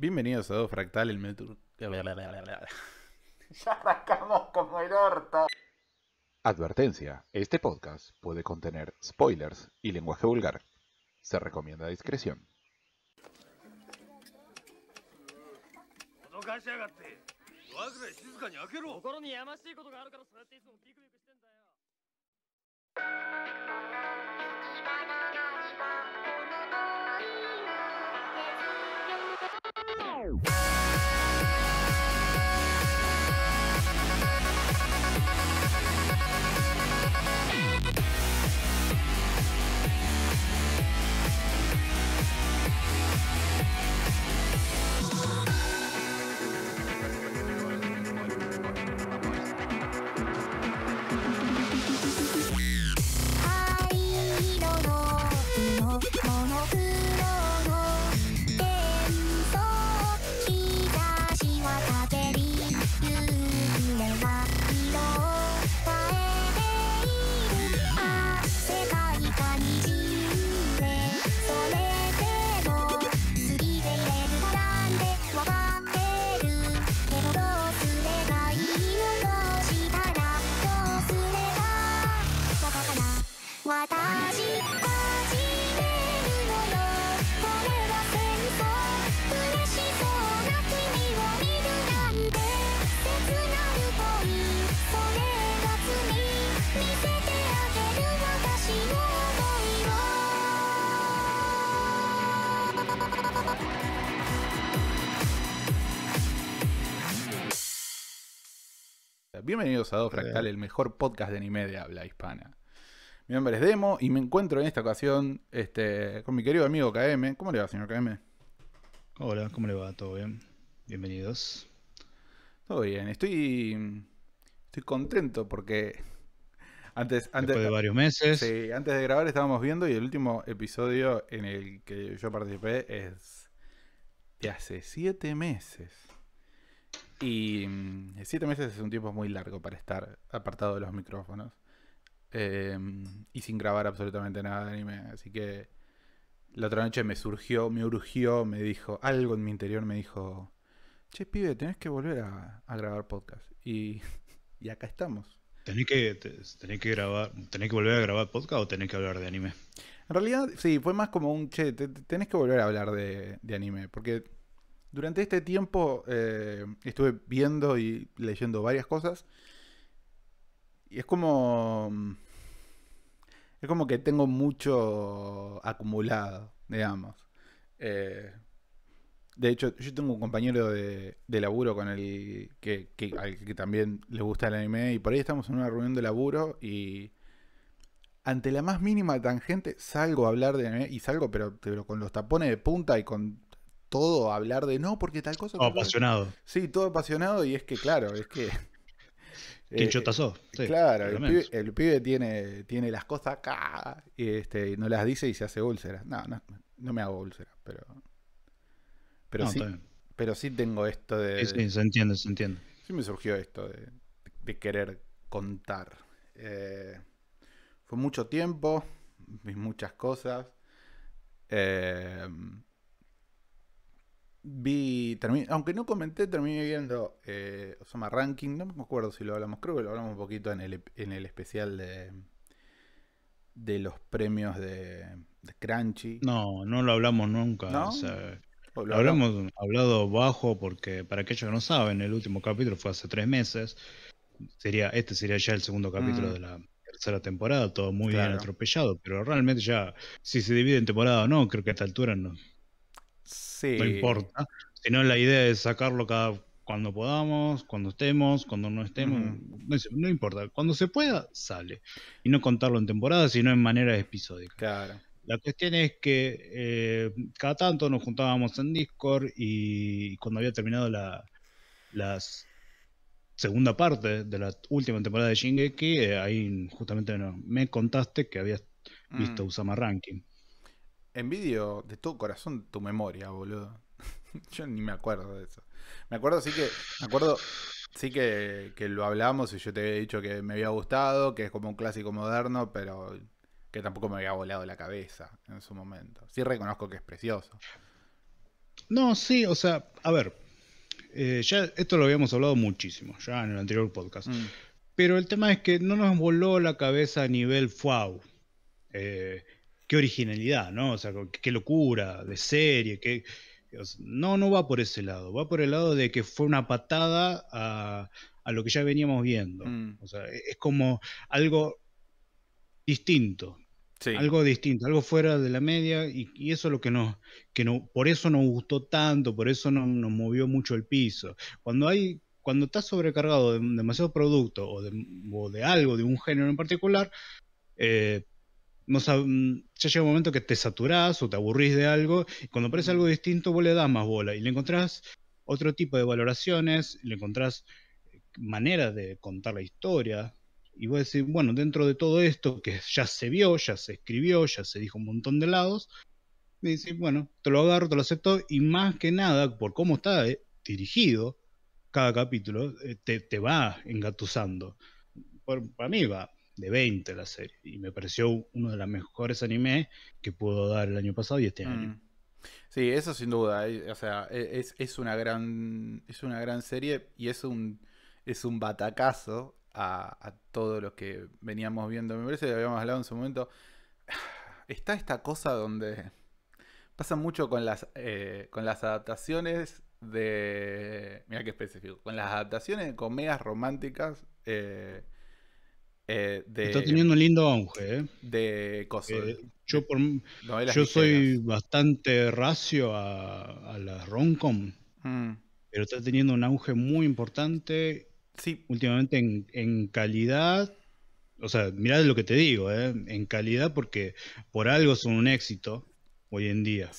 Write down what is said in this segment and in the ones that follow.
Bienvenidos a Dado Fractal, el metro. Ya arrancamos como el orto. Advertencia: este podcast puede contener spoilers y lenguaje vulgar. Se recomienda discreción. Música Bienvenidos a Dos Fractal, el mejor podcast de anime de habla hispana. Mi nombre es Demo y me encuentro en esta ocasión este, con mi querido amigo KM. ¿Cómo le va, señor KM? Hola, ¿cómo le va? ¿Todo bien? Bienvenidos. Todo bien, estoy, estoy contento porque antes, antes de varios meses. Sí, antes de grabar estábamos viendo y el último episodio en el que yo participé es de hace siete meses. Y mm, siete meses es un tiempo muy largo para estar apartado de los micrófonos. Em, y sin grabar absolutamente nada de anime. Así que la otra noche me surgió, me urgió, me dijo, algo en mi interior me dijo, che, pibe, tenés que volver a, grabar podcast. Y, acá estamos. ¿Tenés que, que grabar, tenés que volver a grabar podcast o tenés que hablar de anime? En realidad, sí, fue más como un, che, tenés que volver a hablar de, de anime, porque durante este tiempo eh, estuve viendo y leyendo varias cosas. Y es como. Mm, es como que tengo mucho acumulado, digamos. Eh, de hecho, yo tengo un compañero de, de laburo con el que, que, también le gusta el anime. Y por ahí estamos en una reunión de laburo y ante la más mínima tangente salgo a hablar de anime y salgo, pero con los tapones de punta y con todo hablar de no, porque tal cosa. apasionado. Sí, todo apasionado y es que, claro, es que. Qué eh, claro, el pibe, tiene, tiene las cosas acá y este, no las dice y se hace úlceras. No, no, no me hago úlceras, pero. Pero, sí, pero sí tengo esto de. Sí, se entiende, se entiende. Sí me surgió esto de, querer contar. Eh, fue mucho tiempo, vi muchas cosas. Eh, Vi, aunque no comenté, terminé viendo eh, Osama Ranking, no me acuerdo si lo hablamos, creo que lo hablamos un poquito en el, en el especial de, de los premios de, Crunchy. No, no lo hablamos nunca. lo, hablamos hablado bajo porque para aquellos que no saben, el último capítulo fue hace tres meses. Sería, este sería ya el segundo capítulo mm. de la tercera temporada, todo muy bien atropellado, pero realmente ya, si se divide en temporada o no, creo que a esta altura no, no importa, sino la idea es sacarlo cada cuando podamos, cuando estemos, cuando no estemos, no, importa, cuando se pueda, sale. Y no contarlo en temporada, sino en manera episódica. La cuestión es que eh, cada tanto nos juntábamos en Discord y cuando había terminado la, segunda parte de la última temporada de Shingeki, eh, ahí justamente me contaste que habías visto mm. Usama Ranking envidio de todo corazón tu memoria, boludo. Yo ni me acuerdo de eso. Me acuerdo sí que. Me acuerdo. Sí que, lo hablamos y yo te había dicho que me había gustado, que es como un clásico moderno, pero que tampoco me había volado la cabeza en su momento. Sí reconozco que es precioso. No, sí, o sea, a ver, eh, ya esto lo habíamos hablado muchísimo, ya en el anterior podcast. Mm. Pero el tema es que no nos voló la cabeza a nivel FAU. Eh, qué originalidad, ¿no? O sea, qué locura de serie, que... No, no va por ese lado, va por el lado de que fue una patada a, lo que ya veníamos viendo. Mm. O sea, e, es como algo distinto. Algo distinto, algo fuera de la media, y, eso es lo que nos, que no, por eso nos gustó tanto, por eso no, nos movió mucho el piso. Cuando hay, cuando estás sobrecargado de demasiado producto o de, o de algo, de un género en particular, eh, Mm, ya llega un momento que te saturás o te aburrís de algo, y cuando aparece algo distinto vos le das más bola y le encontrás otro tipo de valoraciones, le encontrás eh, maneras de contar la historia, y vos decís, bueno, dentro de todo esto que ya se vio, ya se escribió, ya se dijo un montón de lados, me decís, bueno, te lo agarro, te lo acepto, y más que nada, por cómo está eh, dirigido cada capítulo, eh, te, te va engatusando. para mí va, de 20 la serie. Y me pareció uno de los mejores animes que pudo dar el año pasado y este año. Mm. Sí, eso sin duda. Eh, o sea, e, es, una gran. Es una gran serie y es un. Es un batacazo a, a todo lo que veníamos viendo. Me parece que habíamos hablado en su momento. Está esta cosa donde. Pasa mucho con las, eh, con las adaptaciones de. Mira qué específico. Con las adaptaciones de comedias románticas. Eh, eh, está teniendo un lindo auge, ¿eh? De cosas. Eh, yo soy bastante racio a, a las romcom, mm. pero está teniendo un auge muy importante. Sí. Últimamente en, calidad. O sea, mirá lo que te digo, En calidad, porque por algo son un éxito hoy en día.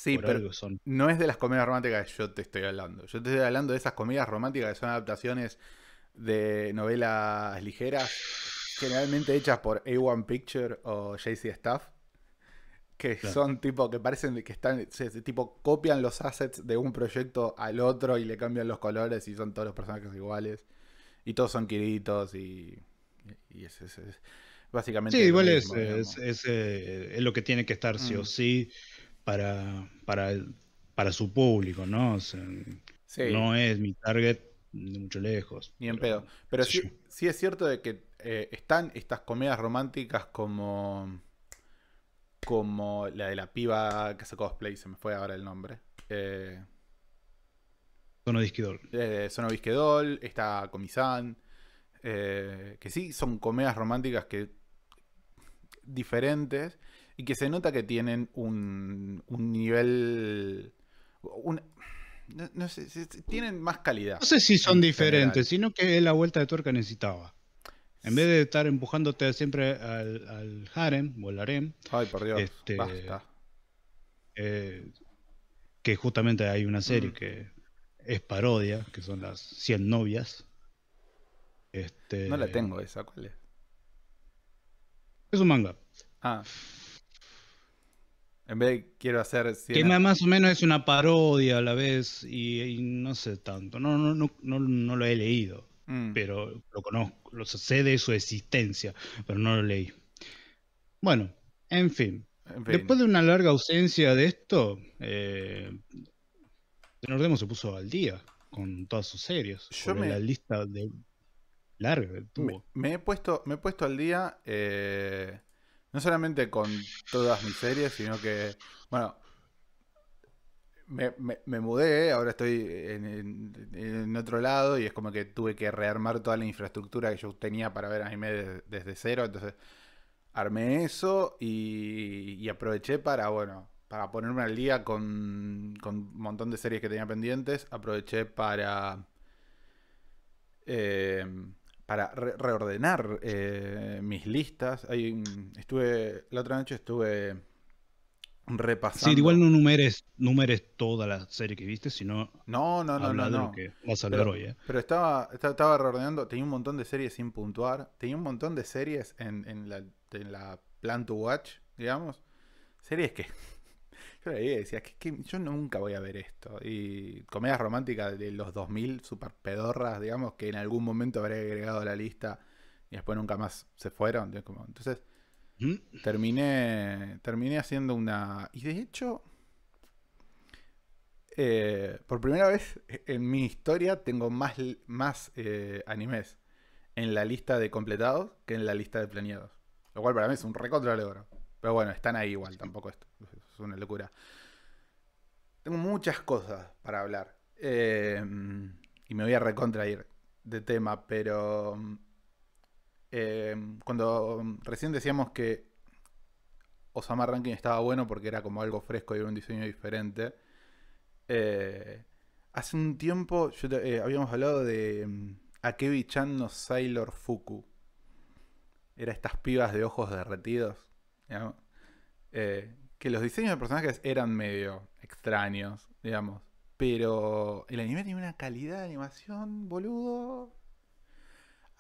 son. no es de las comedias románticas que yo te estoy hablando. Yo te estoy hablando de esas comedias románticas que son adaptaciones de novelas ligeras generalmente hechas por A1 Picture o JC Staff, que son tipo, que parecen que están, tipo, copian los assets de un proyecto al otro y le cambian los colores y son todos los personajes iguales. Y todos son quiritos y, y es, es, básicamente... Sí, igual eh, es, lo que tiene que estar sí o mm. sí para, para, para su público, ¿no? No es mi target ni mucho lejos. Ni en pedo. Pero sí, sí, es cierto de que eh, están estas comedias románticas como. como la de la piba que se cosplay, se me fue ahora el nombre. Eh, Sono Disquedol. Eh, Sono está Comisán. que sí, son comedias románticas que. diferentes. Y que se nota que tienen un, un nivel. no, sé, tienen más calidad. No sé si son diferentes, sino que la vuelta de tuerca necesitaba. En vez de estar empujándote siempre al, harem o al harem. Ay, por Dios. Este, basta. Eh, que justamente hay una serie mm. que es parodia, que son las 100 novias. Este, no la tengo esa, ¿cuál es? Es un manga. Ah. En vez de quiero hacer. Que más o menos es una parodia a la vez y, no sé tanto. no, no, no, no lo he leído. Mm. pero lo conozco, lo sé de su existencia, pero no lo leí. Bueno, en fin. Después de una larga ausencia de esto, eh, Nordemo se puso al día con todas sus series. Yo la lista de larga Me, he, puesto, me he puesto al día eh, no solamente con todas mis series, sino que, bueno, me, mudé, ahora estoy en, otro lado y es como que tuve que rearmar toda la infraestructura que yo tenía para ver anime desde, cero. Entonces armé eso y, aproveché para, bueno, para ponerme al día con, con un montón de series que tenía pendientes. Aproveché para... Eh, para reordenar eh, mis listas. Ahí, estuve, la otra noche estuve repasando. Sí, igual no numeres, numeres toda la serie que viste, sino. No, no, no, no. no. que vas a salir hoy. ¿eh? Pero estaba, estaba reordenando, tenía un montón de series sin puntuar, tenía un montón de series en, la, Plan to Watch, digamos. Series que. Yo le decía, que, yo nunca voy a ver esto. Y comedias románticas de los 2000, super pedorras, digamos, que en algún momento habré agregado a la lista y después nunca más se fueron. Entonces, Terminé, terminé haciendo una... Y de hecho, eh, por primera vez en mi historia tengo más, más eh, animes en la lista de completados que en la lista de planeados. Lo cual para mí es un recontra logro. Pero bueno, están ahí igual, tampoco esto. Es una locura. Tengo muchas cosas para hablar. Eh, y me voy a recontrair de tema, pero Em, cuando mm, recién decíamos que Osama Rankin estaba bueno porque era como algo fresco y era un diseño diferente. Eh, hace un tiempo eh, habíamos hablado de mm, Akebi Chan no Sailor Fuku. Era estas pibas de ojos derretidos. Eh, que los diseños de personajes eran medio extraños, digamos. Pero el anime tiene una calidad de animación, boludo,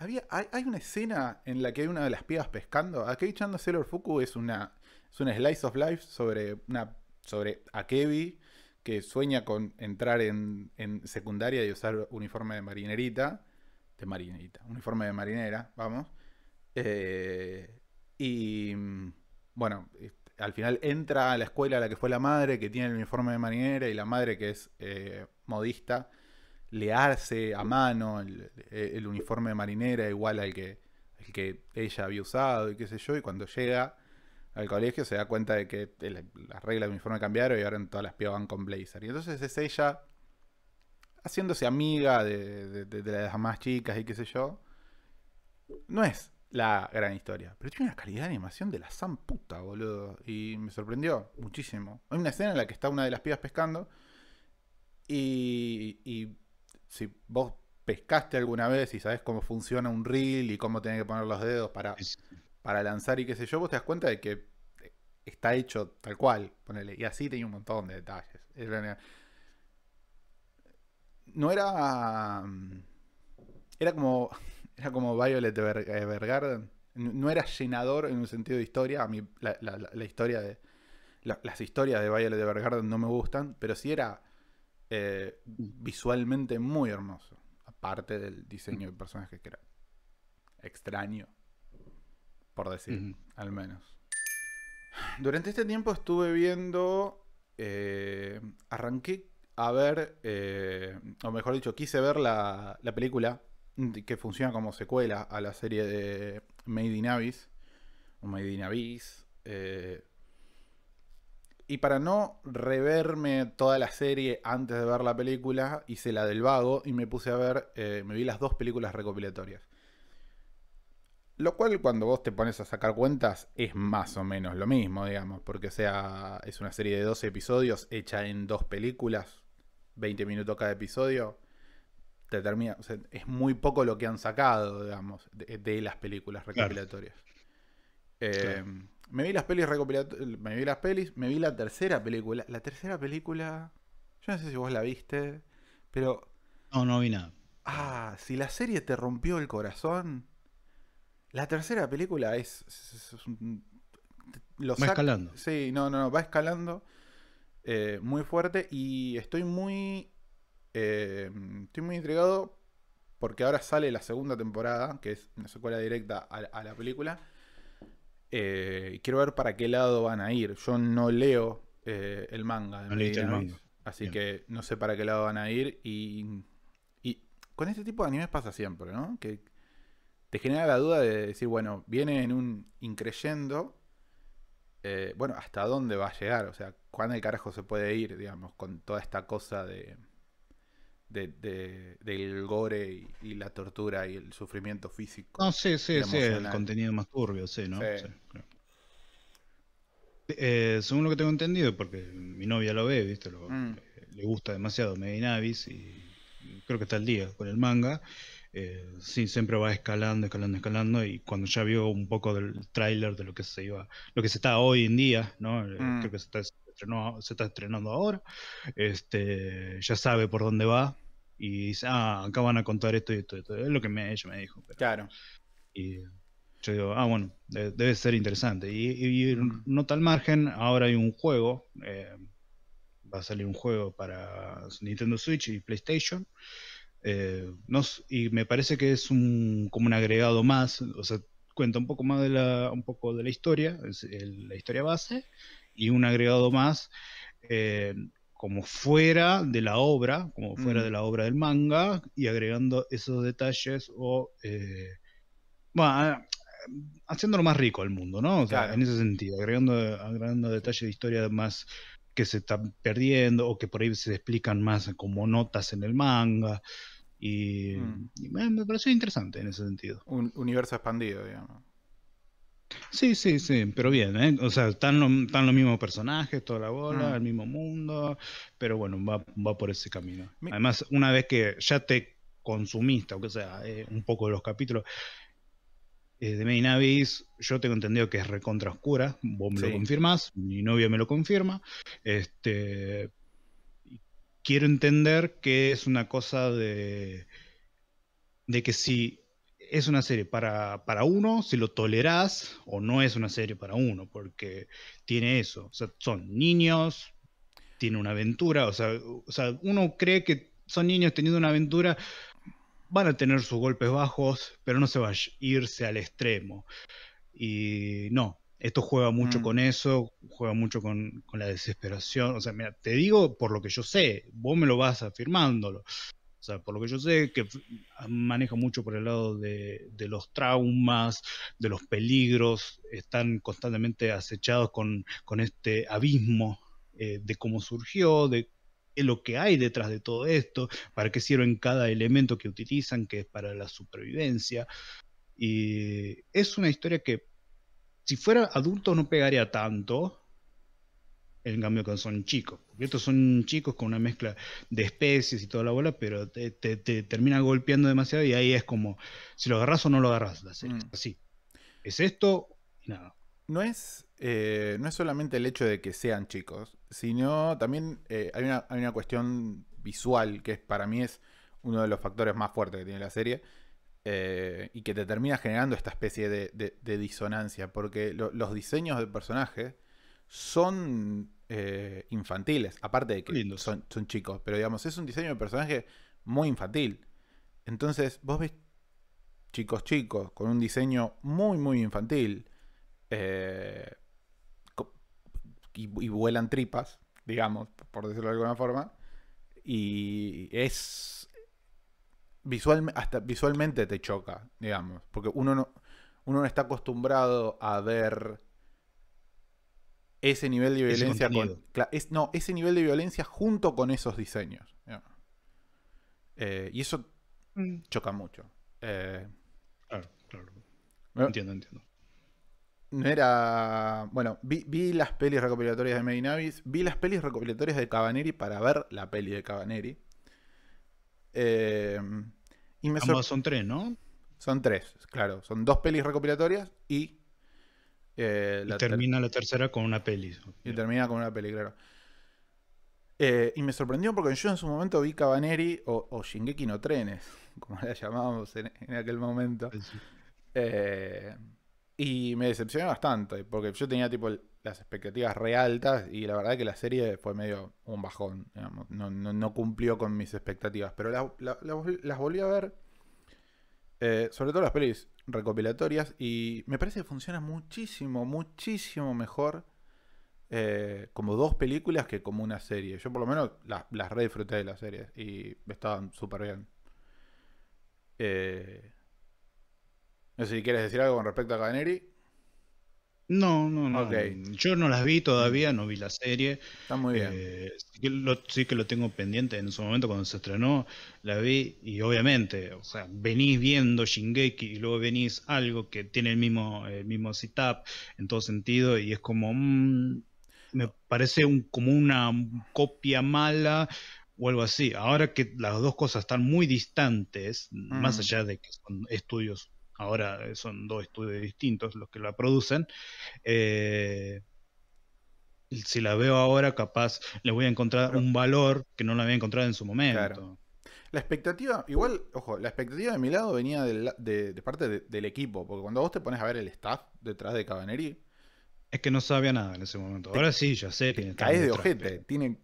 había, hay, una escena en la que hay una de las pibas pescando. a Kevin chando Sailor Fuku es una, es slice of life sobre, una, sobre Akebi que sueña con entrar en, secundaria y usar uniforme de marinerita. De marinerita, uniforme de marinera, vamos. Eh, y bueno, este, al final entra a la escuela a la que fue la madre, que tiene el uniforme de marinera, y la madre que es eh, modista, le a mano e, el, uniforme de marinera igual al que, el que ella había usado y qué sé yo, y cuando llega al colegio se da cuenta de que las reglas del uniforme cambiaron y ahora en todas las pibas van con blazer. Y entonces es ella haciéndose amiga de, las más chicas y qué sé yo. No es la gran historia, pero tiene una calidad de animación de la san puta, boludo. Y me sorprendió muchísimo. Hay una escena en la que está una de las pibas pescando y, y si vos pescaste alguna vez y sabes cómo funciona un reel y cómo tenés que poner los dedos para, para lanzar y qué sé yo, vos te das cuenta de que eh, está hecho tal cual, Y así tenía un montón de detalles. no era. Mm, era como. Era como Violet Evergarden. No era llenador en un sentido de historia. A mí la, historia de. las historias de Violet Evergarden no me gustan. Pero sí era eh, visualmente muy hermoso. Aparte del diseño de personajes que era extraño, por decir, al menos. Durante este tiempo estuve viendo. Eh, arranqué a ver, eh, o mejor dicho, quise ver la, la, película que funciona como secuela a la serie de Made in Abyss, o Made in Abyss, eh, y para no reverme toda la serie antes de ver la película, hice la del vago y me puse a ver, eh, me vi las dos películas recopilatorias. Lo cual cuando vos te pones a sacar cuentas es más o menos lo mismo, digamos, porque sea, es una serie de 12 episodios hecha en dos películas, 20 minutos cada episodio, te termina, es muy poco lo que han sacado, digamos, de, las películas recopilatorias. Em, me vi las pelis me vi las pelis, me vi la tercera película. La tercera película, yo no sé si vos la viste, pero... No, no vi nada. Ah, si la serie te rompió el corazón, la tercera película es... va escalando. Sí, no, no, va escalando eh, muy fuerte y estoy muy... Eh, estoy muy intrigado porque ahora sale la segunda temporada, que es una secuela directa a la película. Eh, quiero ver para qué lado van a ir. Yo no leo eh, el manga. Así que no sé para qué lado van a ir. Y, con este tipo de animes pasa siempre, ¿no? Que te genera la duda de decir, bueno, viene en un increyendo. Eh, bueno, ¿hasta dónde va a llegar? O sea, ¿cuándo el carajo se puede ir, digamos, con toda esta cosa de de, del gore y, la tortura y el sufrimiento físico. No, sí, sí, sí, el contenido más turbio, sí, ¿no? Eh, según lo que tengo entendido, porque mi novia lo ve, ¿viste? Mm. Eh, le gusta demasiado Medinavis y creo que está el día con el manga. Eh, sí, siempre va escalando, escalando, escalando. Y cuando ya vio un poco del tráiler de lo que se iba, lo que se está hoy en día, ¿no? Mm. Creo que se está se está estrenando ahora, este, ya sabe por dónde va y dice, ah, acá van a contar esto y esto, y esto. es lo que ella me dijo. claro. Y yo digo, ah, bueno, debe ser interesante. Y, no tal margen, ahora hay un juego, eh, va a salir un juego para Nintendo Switch y PlayStation. Eh, y me parece que es un, como un agregado más, o sea, cuenta un poco más de la, un poco de la historia, la historia base, y un agregado más eh, como fuera de la obra, como fuera mm. de la obra del manga, y agregando esos detalles o... Eh, bueno, eh, haciéndolo más rico al mundo, ¿no? en ese sentido, agregando, agregando detalles de historia más que se están perdiendo o que por ahí se explican más como notas en el manga. Y, mm. me, me, pareció interesante en ese sentido. Un universo expandido, digamos. Sí, sí, sí, pero bien, ¿eh? O sea, están, están los mismos personajes, toda la bola, ah. el mismo mundo, pero bueno, va, por ese camino. Además, una vez que ya te consumiste, aunque sea eh, un poco de los capítulos, eh, de Main Abyss, yo tengo entendido que es recontra oscura, vos me lo confirmás, mi novia me lo confirma, este... Quiero entender que es una cosa de... de que si es una serie para, para, uno, si lo tolerás o no es una serie para uno, porque tiene eso. O sea, son niños, tiene una aventura, o sea, uno cree que son niños teniendo una aventura, van a tener sus golpes bajos, pero no se va a irse al extremo. Y no, esto juega mucho mm. con eso, juega mucho con, con, la desesperación. O sea, te digo por lo que yo sé, vos me lo vas afirmándolo. O sea, por lo que yo sé, que maneja mucho por el lado de, los traumas, de los peligros, están constantemente acechados con, este abismo eh, de cómo surgió, de lo que hay detrás de todo esto, para qué sirven cada elemento que utilizan, que es para la supervivencia. Y es una historia que si fuera adulto no pegaría tanto, en cambio, cuando son chicos. Porque estos son chicos con una mezcla de especies y toda la bola, pero te, termina golpeando demasiado y ahí es como si lo agarras o no lo agarras. La serie. Mm. Así. ¿Es esto? Nada. No es, eh, no es solamente el hecho de que sean chicos, sino también eh, hay, una, cuestión visual que para mí es uno de los factores más fuertes que tiene la serie. Eh, y que te termina generando esta especie de, disonancia, porque los diseños de personaje son eh, infantiles. Aparte de que son, son, chicos, pero digamos, es un diseño de personaje muy infantil. Entonces, vos ves chicos chicos con un diseño muy, muy infantil. Eh, y, vuelan tripas, digamos, por decirlo de alguna forma. Y es. Visual, hasta visualmente te choca, digamos. Porque uno no, uno no está acostumbrado a ver ese nivel de violencia no ese nivel de violencia junto con esos diseños eh, y eso mm. choca mucho eh, claro claro entiendo entiendo no era bueno vi, las pelis recopilatorias de Medinavis vi las pelis recopilatorias de Cabaneri para ver la peli de Cabaneri eh, y me son tres no son tres claro son dos pelis recopilatorias y eh, y termina la tercera con una peli. Y termina con una peli, claro. Eh, y me sorprendió porque yo en su momento vi Cabaneri o, Shingeki no Trenes, como la llamábamos en, aquel momento. Eh, y me decepcioné bastante, porque yo tenía tipo las expectativas re altas y la verdad que la serie fue medio un bajón. No, cumplió con mis expectativas, pero las volví a ver eh, sobre todo las pelis recopilatorias. Y me parece que funciona muchísimo, muchísimo mejor eh, como dos películas que como una serie. Yo por lo menos las, las disfruté de las series y estaban súper bien. Eh, no sé si quieres decir algo con respecto a Caneri. No, no, no. Okay. Yo no las vi todavía, no vi la serie. Está muy bien. Eh, sí, que lo, tengo pendiente en su momento cuando se estrenó, la vi y obviamente, o sea, venís viendo Shingeki y luego venís algo que tiene el mismo, el mismo setup en todo sentido y es como, mm, me parece un, como una copia mala o algo así. Ahora que las dos cosas están muy distantes, más mm. allá de que son estudios ahora eh, son dos estudios distintos los que la producen. Eh, si la veo ahora, capaz le voy a encontrar un valor que no la había encontrado en su momento. La expectativa, igual, ojo, la expectativa de mi lado venía de, parte del equipo, porque cuando vos te pones a ver el staff detrás de Cabaneri. Es que no sabía nada en ese momento. ahora sí, ya sé. Cae de ojete. Tiene,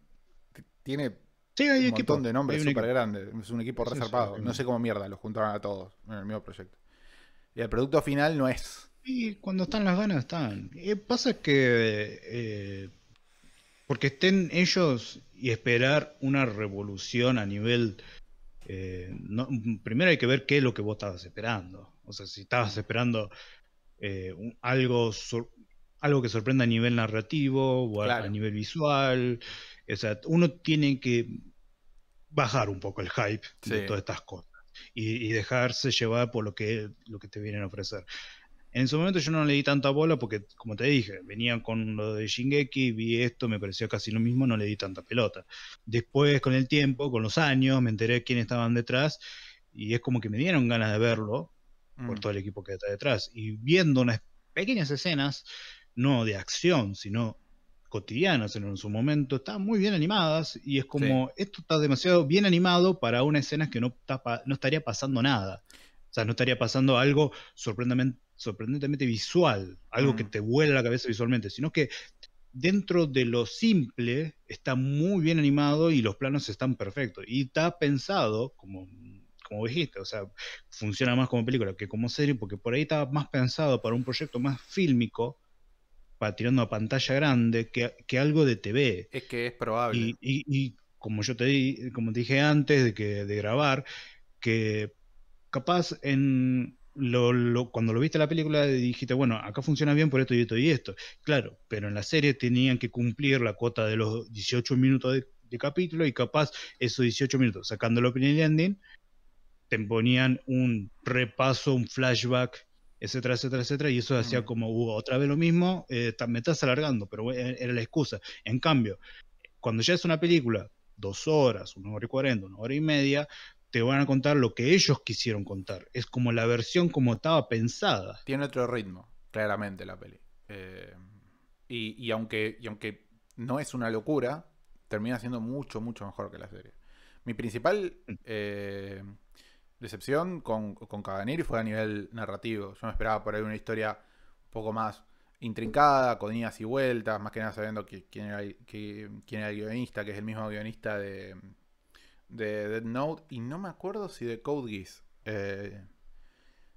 tiene un montón de nombres súper grandes. Es un equipo reservado. no sé cómo mierda los juntaron a todos en el mismo proyecto. Y el producto final no es. Y cuando están las ganas, están. Eh, pasa que. Eh, porque estén ellos y esperar una revolución a nivel. Eh, primero hay que ver qué es lo que vos estabas esperando. O sea, si estabas esperando algo, algo que sorprenda a nivel narrativo o a, nivel visual. O sea, uno tiene que bajar un poco el hype de todas estas cosas y, dejarse llevar por lo que, lo que te vienen a ofrecer. En su momento yo no le di tanta bola porque, como te dije, venían con lo de Shingeki, vi esto, me pareció casi lo mismo, no le di tanta pelota. Después, con el tiempo, con los años, me enteré quién estaban detrás y es como que me dieron ganas de verlo por mm. todo el equipo que está detrás. Y viendo unas pequeñas escenas, no de acción, sino cotidianas en su momento, están muy bien animadas y es como, esto está demasiado bien animado para una escena que no, no estaría pasando nada. O sea, no estaría pasando algo sorprendentemente, sorprendentemente visual, algo que mm. te vuela la cabeza visualmente, sino que dentro de lo simple está muy bien animado y los planos están perfectos. Y está pensado, como, como dijiste, o sea, funciona más como película que como serie, porque por ahí está más pensado para un proyecto más fílmico tirando a pantalla grande que, algo de TV. Es que es probable. Y, como yo te, di, como te dije antes de, que, de grabar, que capaz en lo, cuando lo viste la película dijiste, bueno, acá funciona bien por esto y esto y esto. Claro, pero en la serie tenían que cumplir la cuota de los 18 minutos de, capítulo y capaz esos 18 minutos, sacando el opening ending, te ponían un repaso, un flashback etcétera, etcétera, etcétera, y eso hacía como, otra vez lo mismo, eh, me estás alargando, pero e-, era la excusa. En cambio, cuando ya es una película, dos horas, una hora y cuarenta, una hora y media, te van a contar lo que ellos quisieron contar. Es como la versión como estaba pensada. Tiene otro ritmo, claramente, la peli. Eh, y, aunque, y aunque no es una locura, termina siendo mucho, mucho mejor que la serie. Mi principal... Mm. Eh, decepción con, con fue a nivel narrativo. Yo me esperaba por ahí una historia un poco más intrincada, con idas y vueltas, más que nada sabiendo que, quién, era, que, quién el guionista, que es el mismo guionista de, de Dead Note, y no me acuerdo si de Code Geass. Eh,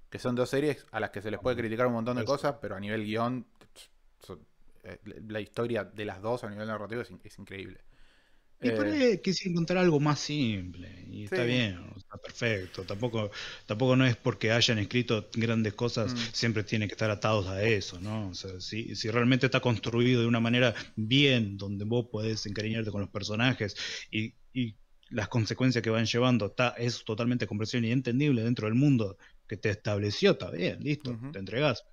que son dos series a las que se les puede criticar un montón de cosas, pero a nivel guión, eh, la historia de las dos a nivel narrativo es increíble. Y eh, eh, quise encontrar algo más simple. Y está bien, está perfecto. Tampoco, tampoco no es porque hayan escrito grandes cosas, mm. siempre tienen que estar atados a eso, ¿no? O sea, si, si, realmente está construido de una manera bien, donde vos podés encariñarte con los personajes y, las consecuencias que van llevando, está, es totalmente comprensible y entendible dentro del mundo que te estableció, está bien, listo, te entregás.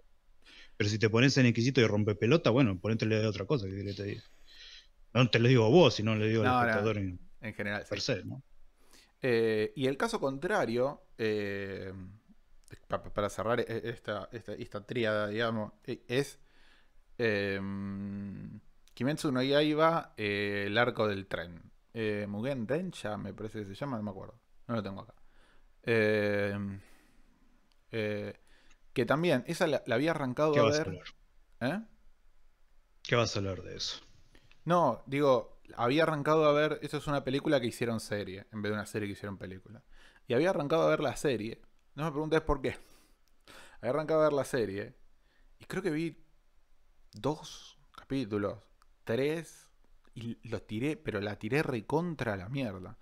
Pero si te pones en exquisito y rompe pelota, bueno, ponete de otra cosa, que te digo. No te lo digo a vos, sino le digo al espectador en, general. se, ¿no? Eh, y el caso contrario, eh, para cerrar e, esta, esta, tríada, digamos, e, es eh, Kimetsu no Yaiba, eh, El arco del tren. Mugen Dencha, me parece que se llama, no me acuerdo. No lo tengo acá. Em, que también, esa la, había arrancado a ver. ¿Qué vas a hablar de eso? No, digo, había arrancado a ver. Esto es una película que hicieron serie, en vez de una serie que hicieron película. Y había arrancado a ver la serie. No me preguntes por qué. Había arrancado a ver la serie. Y creo que vi dos capítulos, tres. Y los tiré, pero la tiré contra la mierda.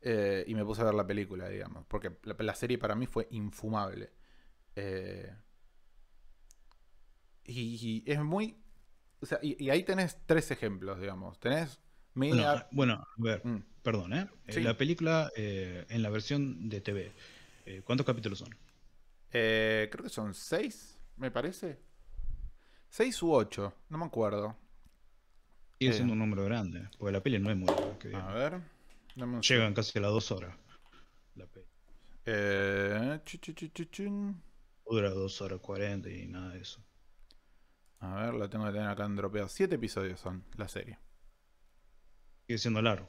Eh, y me puse a ver la película, digamos. Porque la, serie para mí fue infumable. Eh, y, es muy y, ahí tenés tres ejemplos, digamos. Tenés media... Bueno, a ver, mm. perdón, ¿eh? eh la película eh, en la versión de TV, eh, ¿cuántos capítulos son? creo que son seis, me parece. Seis u ocho, no me acuerdo. Sigue siendo un número grande, porque la peli no es muy larga. A ver. Llegan casi a las dos horas. La peli. Dura dos horas cuarenta y nada de eso. A ver, la tengo que tener acá en dropeado. Siete episodios son la serie. Sigue siendo largo.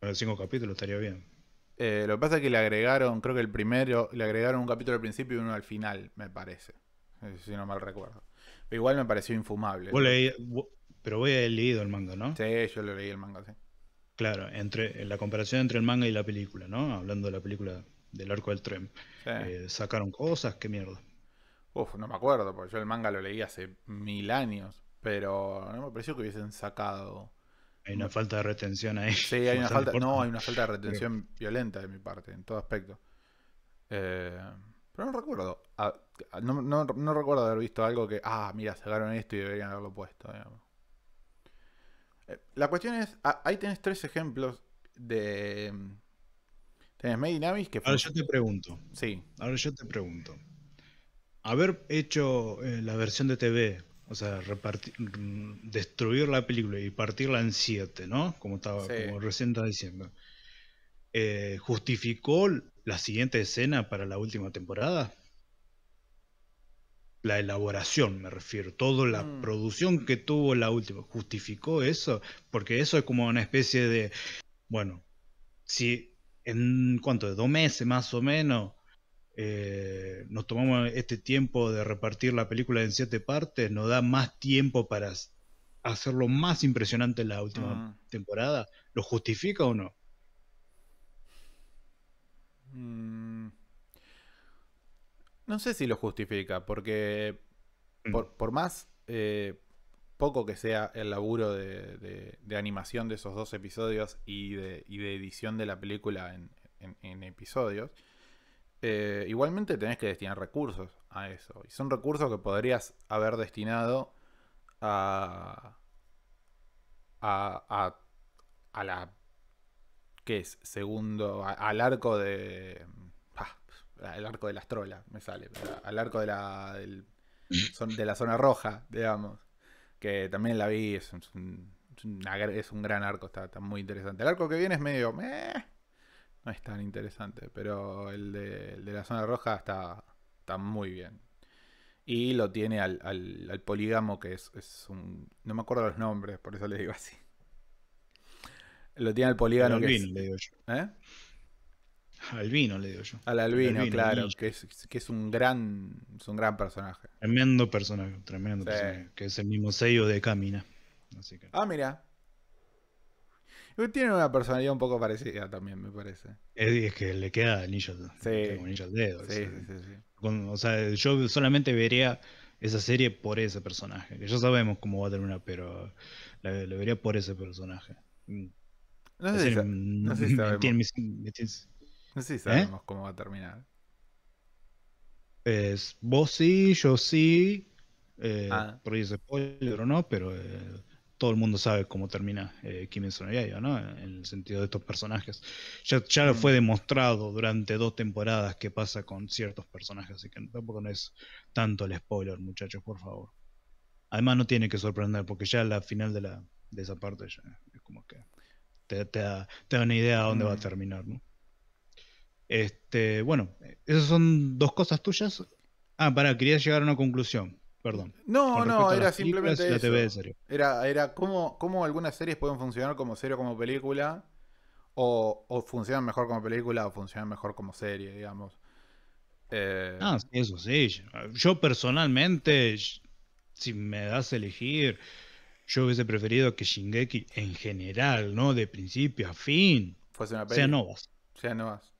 Para cinco capítulos estaría bien. Eh, lo que pasa es que le agregaron, creo que el primero, le agregaron un capítulo al principio y uno al final, me parece. Eh, si no mal recuerdo. Pero igual me pareció infumable. pero voy a leído el manga, ¿no? Sí, yo lo leí el manga, sí. Claro, entre la comparación entre el manga y la película, ¿no? Hablando de la película del arco del tren. Eh, sacaron cosas, qué mierda. Uf, no me acuerdo, porque yo el manga lo leí hace mil años, pero no me pareció que hubiesen sacado. Hay una falta de retención ahí. Sí, hay una falta, no, hay una falta de retención violenta de mi parte, en todo aspecto. Eh, pero no recuerdo. no, recuerdo haber visto algo que, ah, mira, sacaron esto y deberían haberlo puesto. Eh, la cuestión es, ah, ahí tenés tres ejemplos de... Tenés Made Dynamics que... Ahora yo te pregunto. Sí. Ahora yo te pregunto haber hecho eh, la versión de TV, o sea, mm, destruir la película y partirla en siete, ¿no? Como estaba, recién diciendo. Eh, ¿Justificó la siguiente escena para la última temporada? La elaboración, me refiero, toda la mm. producción que tuvo la última, ¿justificó eso? Porque eso es como una especie de, bueno, si en cuanto de dos meses más o menos eh, nos tomamos este tiempo de repartir la película en siete partes, nos da más tiempo para hacerlo más impresionante en la última ah. temporada. ¿Lo justifica o no? Mm. No sé si lo justifica, porque mm. por, más eh, poco que sea el laburo de, animación de esos dos episodios y de, edición de la película en episodios, eh, igualmente tenés que destinar recursos a eso. Y son recursos que podrías haber destinado a. a. a, a la. ¿Qué es? Segundo. al arco de. Mm, ah, el arco de las trolas, me sale. Al arco de la. de la zona roja, digamos. Que también la vi, es, un, es un gran arco, está, muy interesante. El arco que viene es medio no es tan interesante, pero el de, la zona roja está, está muy bien. Y lo tiene al, polígamo, que es, un... No me acuerdo los nombres, por eso le digo así. Lo tiene al polígamo al albino, le digo yo. ¿eh? Albino le digo yo. Al albino, claro, que, es, un gran, es gran personaje. Tremendo personaje, tremendo personaje. Que es el mismo sello de Camina. Ah, mira, tiene una personalidad un poco parecida también, me parece. Es, que le queda anillo, sí. le anillo al dedo. Sí, sí, o sea, yo solamente vería esa serie por ese personaje. Que ya sabemos cómo va a terminar, pero la, vería por ese personaje. No sé, si, no sé si sabemos. no ¿Eh? sabemos cómo va a terminar. Es, vos sí, yo sí. Eh, ah. Por ahí es spoiler o no, pero eh, todo el mundo sabe cómo termina eh, Kimetsu no ¿no? En el sentido de estos personajes. Ya, ya mm. fue demostrado durante dos temporadas que pasa con ciertos personajes, así que tampoco es tanto el spoiler, muchachos, por favor. Además no tiene que sorprender, porque ya la final de, la, de esa parte ya es como que te, da, una idea a dónde va a mm. terminar, ¿no? Este, bueno, esas son dos cosas tuyas. Ah, pará, quería llegar a una conclusión. Perdón. No, no, era simplemente eso. Era, era cómo, algunas series pueden funcionar como serie o como película, o, funcionan mejor como película o funcionan mejor como serie, digamos. Eh, ah, eso sí. Yo personalmente, si me das a elegir, yo hubiese preferido que Shingeki en general, ¿no? De principio a fin, fuese una película. Sea novas. Sea novas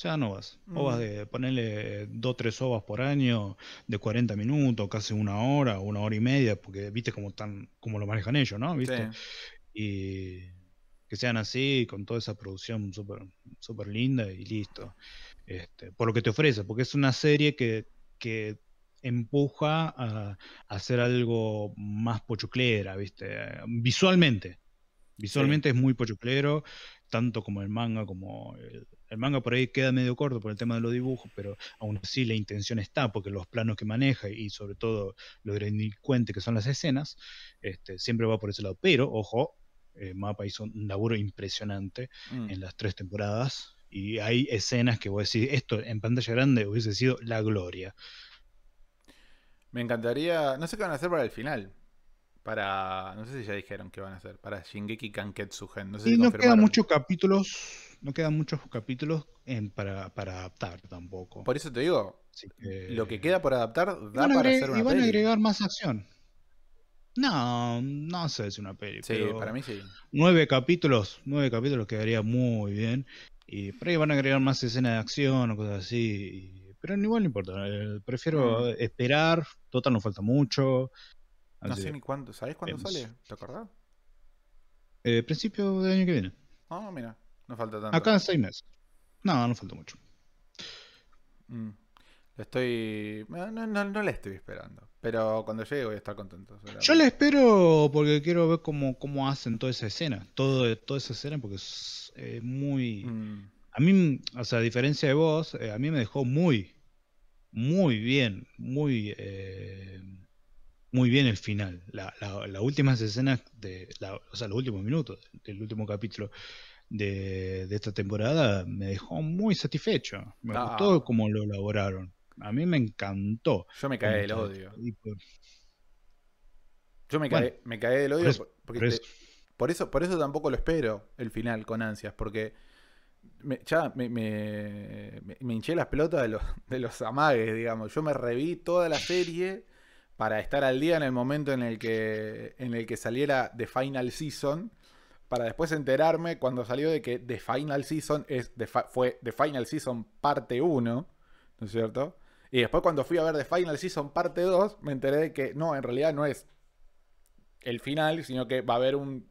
sea, vas. vas Ovas de ponerle dos, tres ovas por año, de 40 minutos, casi una hora, una hora y media, porque viste cómo, están, cómo lo manejan ellos, ¿no? ¿Viste? Y que sean así, con toda esa producción súper linda y listo. Este, por lo que te ofrece, porque es una serie que, empuja a, hacer algo más pochuclera, ¿viste? Visualmente. Visualmente es muy pochuclero, tanto como el manga como el, el manga por ahí queda medio corto por el tema de los dibujos, pero aún así la intención está, porque los planos que maneja y sobre todo lo delincuente que son las escenas, este, siempre va por ese lado. Pero, ojo, eh, Mapa hizo un laburo impresionante mm. en las tres temporadas y hay escenas que voy a decir esto en pantalla grande hubiese sido la gloria. Me encantaría, no sé qué van a hacer para el final, para. No sé si ya dijeron que van a hacer. Para Shingeki Kanketsugen. No y no quedan muchos capítulos. No quedan muchos capítulos en, para, para, adaptar tampoco. Por eso te digo. Lo que queda por adaptar da para hacer una Y van a agregar más acción. No, no sé, es una peli. para mí sí. Nueve capítulos, nueve capítulos quedaría muy bien. Y por ahí van a agregar más escenas de acción o cosas así. Pero igual no importa. Eh, prefiero mm. esperar. Total, no falta mucho no sé ni cuándo. ¿Sabes cuándo em, sale? ¿Te acordás? Eh, principio del año que viene. No, ah, mira, no falta tanto. Acá en seis meses. No, no falta mucho. Mm. Estoy. No, no, estoy esperando. Pero cuando llegue voy a estar contento. Yo le espero porque quiero ver cómo, hacen toda esa escena. Todo, toda esa escena porque es eh, muy. Mm. A mí, o sea, a diferencia de vos, eh, a mí me dejó muy, muy bien, muy muy bien el final, las últimas escenas, de, o sea, los últimos minutos del último capítulo de, esta temporada me dejó muy satisfecho. Me ah. gustó cómo lo elaboraron. A mí me encantó. Yo me caí del odio. Yo me, caí, del odio por eso, porque por eso. por eso, tampoco lo espero el final con ansias, porque ya me, me, me, hinché las pelotas de los, de los amagues, digamos. Yo me reví toda la serie para estar al día en el momento en el que, en el que saliera The Final Season, para después enterarme cuando salió de que The Final Season es fue The Final Season parte 1, ¿no es cierto? Y después cuando fui a ver The Final Season parte 2, me enteré de que no, en realidad no es el final, sino que va a haber un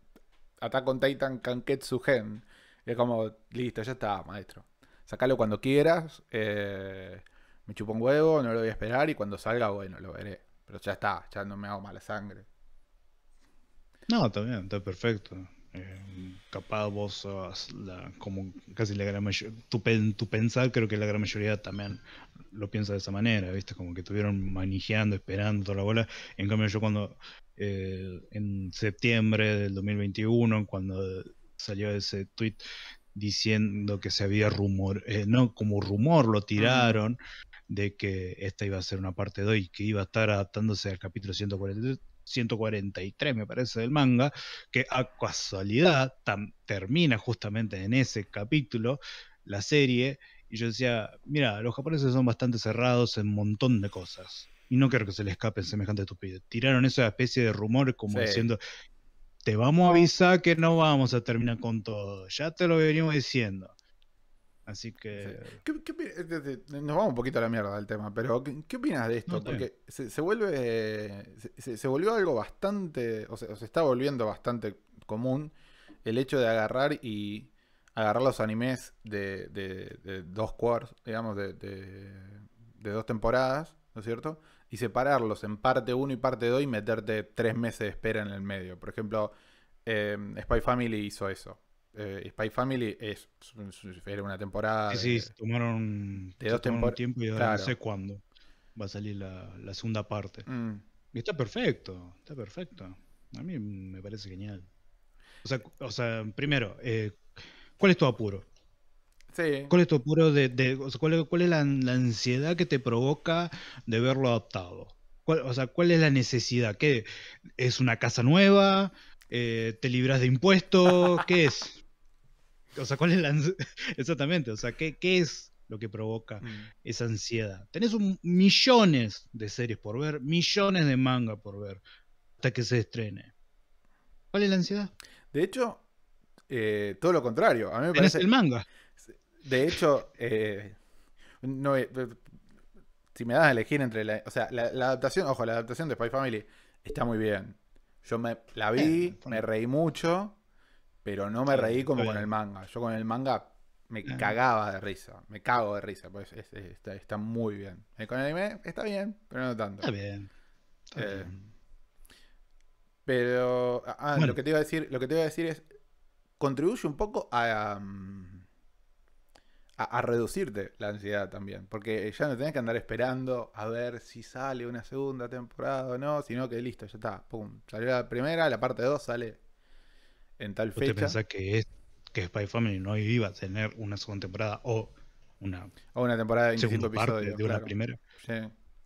Attack con Titan Kanketsu Gen. Es como, listo, ya está, maestro. Sácalo cuando quieras. Eh, me chupo un huevo, no lo voy a esperar y cuando salga, bueno, lo veré. Pero ya está, ya no me hago mala sangre. No, está bien, está perfecto. Eh, capaz vos, como casi la gran mayoría, tu, pensar creo que la gran mayoría también lo piensa de esa manera, ¿viste? Como que estuvieron manijeando, esperando toda la bola. En cambio yo cuando, eh, en septiembre del 2021, cuando salió ese tweet diciendo que se había rumor, eh, no, como rumor lo ah. tiraron, de que esta iba a ser una parte de hoy que iba a estar adaptándose al capítulo 143, me parece, del manga, que a casualidad termina justamente en ese capítulo la serie. Y yo decía, mira, los japoneses son bastante cerrados en un montón de cosas. Y no quiero que se les escape semejante estupidez. Tiraron esa especie de rumor como diciendo, te vamos a avisar que no vamos a terminar con todo. Ya te lo venimos diciendo. Así que. Eh, nos vamos un poquito a la mierda del tema, pero ¿qué, opinas de esto? Porque se, vuelve. Se, volvió algo bastante. O sea, se está volviendo bastante común el hecho de agarrar y. Agarrar los animes de, dos cuartos digamos, de, dos temporadas, ¿no es cierto? Y separarlos en parte 1 y parte 2 y meterte tres meses de espera en el medio. Por ejemplo, eh, Spy Family hizo eso. Eh, Spy Family es, una temporada. Sí, tomaron, dos un tiempo y ahora no sé cuándo va a salir la, segunda parte. Mm. Y está perfecto, está perfecto. A mí me parece genial. O sea, primero, eh, ¿cuál es tu apuro? Sí. ¿Cuál es tu apuro de, cuál, es, la, ansiedad que te provoca de verlo adaptado? o sea, ¿cuál es la necesidad? ¿Qué es una casa nueva? Eh, ¿Te libras de impuestos? ¿Qué es? o sea, ¿cuál es la exactamente? O sea, ¿qué, es lo que provoca mm. esa ansiedad? Tenés millones de series por ver, millones de manga por ver, hasta que se estrene. ¿Cuál es la ansiedad? De hecho, eh, todo lo contrario. A mí me parece. el manga. De hecho, eh, eh, si me das a elegir entre la. O sea, la, adaptación, ojo, la adaptación de Spy Family está muy bien. Yo me la vi, me reí mucho. Pero no me reí como con el manga. Yo con el manga me cagaba de risa. Me cago de risa. Pues está, muy bien. Eh, con el anime está bien, pero no tanto. Está bien. Eh, pero. Ah, ah, lo que te iba a decir, lo que te iba a decir es. Contribuye un poco mm, a, a reducirte la ansiedad también. Porque ya no tenés que andar esperando a ver si sale una segunda temporada o no, sino que listo, ya está. Pum. Salió la primera, la parte 2 sale en tal pensás que, es, que Spy Family no iba a tener una segunda temporada o una, una temporada de parte de una primera?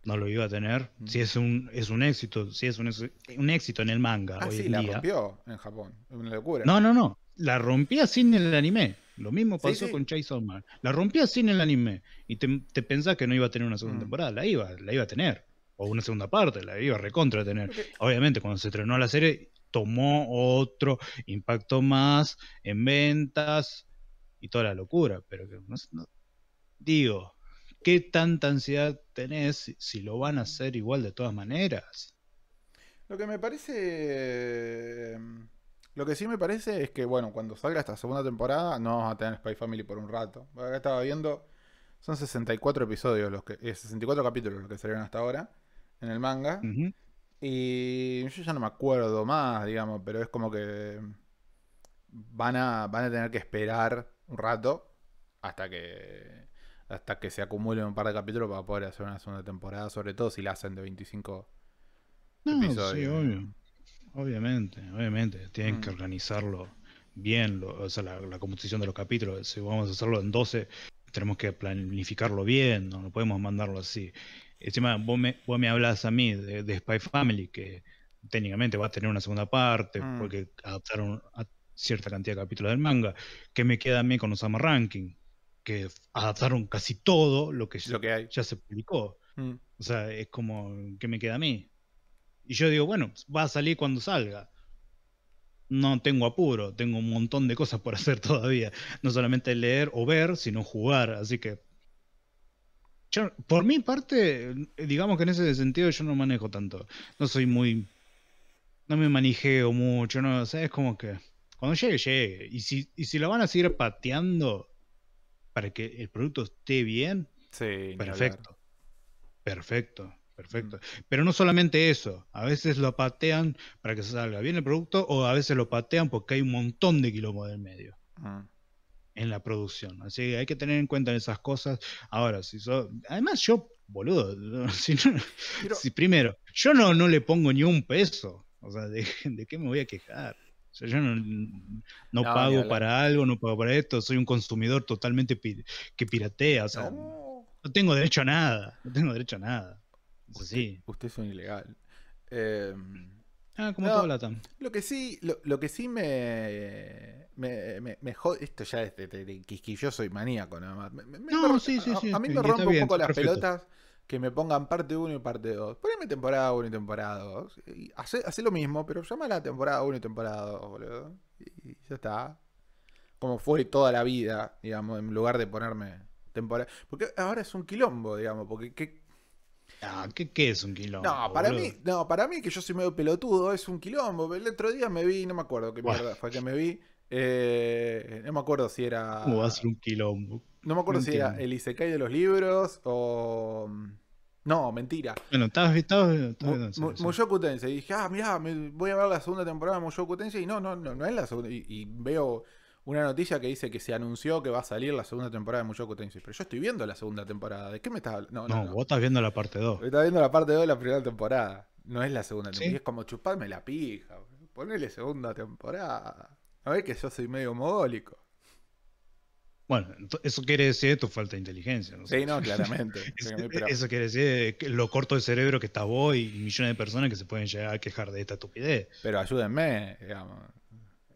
No lo iba a tener. Mm. Si es un, es un éxito, si es un, un éxito en el manga. Ah, sí, la rompió en Japón. Una locura. No, no, no. La rompía sin el anime. Lo mismo pasó con Chase Man. La rompía sin el anime. Y te, pensás que no iba a tener una segunda mm. temporada. La iba, la iba a tener. O una segunda parte, la iba a recontra tener. Obviamente, cuando se estrenó la serie, tomó otro impacto más en ventas y toda la locura. Pero que no, digo, ¿qué tanta ansiedad tenés si, lo van a hacer igual de todas maneras? Lo que me parece. Em, lo que sí me parece es que, bueno, cuando salga esta segunda temporada, no vamos a tener Spy Family por un rato. Acá estaba viendo. Son 64 episodios, los que, 64 eh, capítulos los que salieron hasta ahora en el manga. Y yo ya no me acuerdo más, digamos, pero es como que van a, van a tener que esperar un rato hasta que hasta que se acumulen un par de capítulos para poder hacer una segunda temporada, sobre todo si la hacen de 25 no, Sí, obvio. Obviamente, obviamente. Tienen que mm. organizarlo bien, o sea, la, composición de los capítulos. Si vamos a hacerlo en 12, tenemos que planificarlo bien, no, no podemos mandarlo así encima vos me, me hablas a mí de, Spy Family, que técnicamente va a tener una segunda parte, mm. porque adaptaron a cierta cantidad de capítulos del manga, ¿Qué me queda a mí con Osama Ranking, que adaptaron casi todo lo que, ya, se publicó. Mm. O sea, es como, ¿qué me queda a mí? Y yo digo, bueno, va a salir cuando salga. No tengo apuro, tengo un montón de cosas por hacer todavía. No solamente leer o ver, sino jugar. Así que por mi parte, digamos que en ese sentido yo no manejo tanto. No soy muy. No me manijeo mucho, no, sé, es como que. Cuando llegue, llegue. Y si, lo van a seguir pateando para que el producto esté bien, sí, perfecto. Perfecto, perfecto. Pero no solamente eso, a veces lo patean para que salga bien el producto o a veces lo patean porque hay un montón de quilombo del medio. Ah en la producción. Así que hay que tener en cuenta esas cosas. Ahora, si so, además yo, boludo, si, primero, yo no, no le pongo ni un peso. O sea, ¿de, de qué me voy a quejar? O sea, yo no, pago para algo, no pago para esto, soy un consumidor totalmente que piratea. O no. tengo derecho a nada, no tengo derecho a nada. Usted, sí. usted es ilegal. Eh, Ah, como todo Lo que sí, lo, que sí me, me, jode, esto ya es de, de, Soy quisquilloso maníaco nada más. no, sí, sí, sí. A, mí me rompe un poco las pelotas que me pongan parte 1 y parte 2. Poneme temporada 1 y temporada 2. Hace, lo mismo, pero llámala temporada 1 y temporada 2, boludo. Y, ya está. Como fue toda la vida, digamos, en lugar de ponerme temporada. Porque ahora es un quilombo, digamos, porque qué Ah, ¿qué, es un quilombo? No, para mí, no, para mí que yo soy medio pelotudo, es un quilombo. El otro día me vi, no me acuerdo qué mierda fue que me vi. Eh, no me acuerdo si era. ¿Cómo va a ser un quilombo? No me acuerdo si era el Isekai de los libros o. No, mentira. Bueno, estabas estaba, muyo Tensei. Y dije, ah, mirá, me, voy a ver la segunda temporada de muyo Tensei. Y no, no, no, no es la segunda. y veo una noticia que dice que se anunció que va a salir la segunda temporada de Mushoku Tensei. Pero yo estoy viendo la segunda temporada. ¿De qué me estás hablando? No, vos estás viendo la parte 2. Estás viendo la parte 2 de la primera temporada. No es la segunda temporada. Es como chuparme la pija. Ponele segunda temporada. A ver que yo soy medio mogólico. Bueno, eso quiere decir tu falta de inteligencia. Sí, no, claramente. eso, quiere decir lo corto de cerebro que está vos y millones de personas que se pueden llegar a quejar de esta estupidez. Pero ayúdenme, digamos.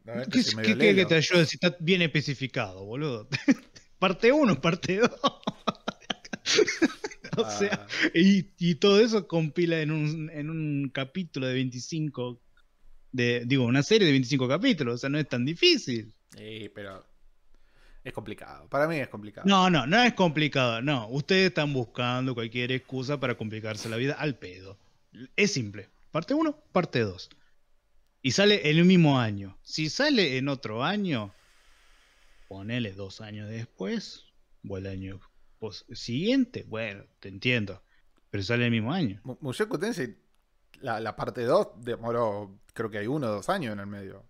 ¿Qué, que te si está bien especificado, boludo? parte 1, parte 2. o sea, ah. y, todo eso compila en un, capítulo de 25. De, digo, una serie de 25 capítulos. O sea, no es tan difícil. Sí, pero es complicado. Para mí es complicado. No, no, no es complicado. No, ustedes están buscando cualquier excusa para complicarse la vida al pedo. Es simple. Parte 1, parte 2 y sale el mismo año. Si sale en otro año, ponele dos años después o el año siguiente, bueno, te entiendo, pero sale el mismo año. Mucho Tensei, la, parte 2 demoró, creo que hay uno o dos años en el medio.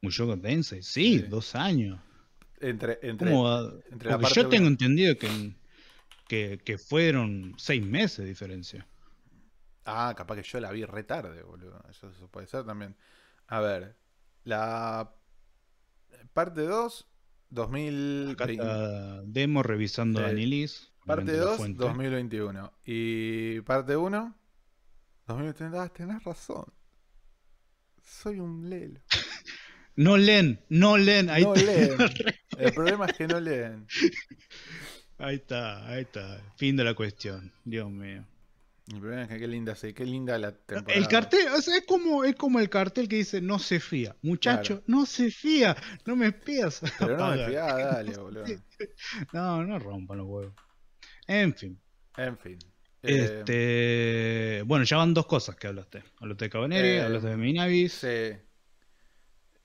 Mucho Tensei, sí, dos años. Entre, entre, yo tengo entendido que, que, que fueron seis meses de diferencia. Ah, capaz que yo la vi retarde, boludo. Eso, puede ser también. A ver, la parte 2, 2000. demo revisando a Parte 2, 2021. Y parte 1, 2030. Ah, tenés razón. Soy un lelo. no leen, no leen. no leen. El problema es que no leen. Ahí está, ahí está. Fin de la cuestión. Dios mío. El es que qué linda, qué linda la temporada. El cartel, o sea, es como, es como el cartel que dice no se fía. Muchacho, no se fía, no me espías. Pero no me fía, dale, boludo. No, no rompan los huevos. En fin. En fin. Este, em. bueno, ya van dos cosas que hablaste. Hablaste de Cabaneri, eh, hablaste de Minavis.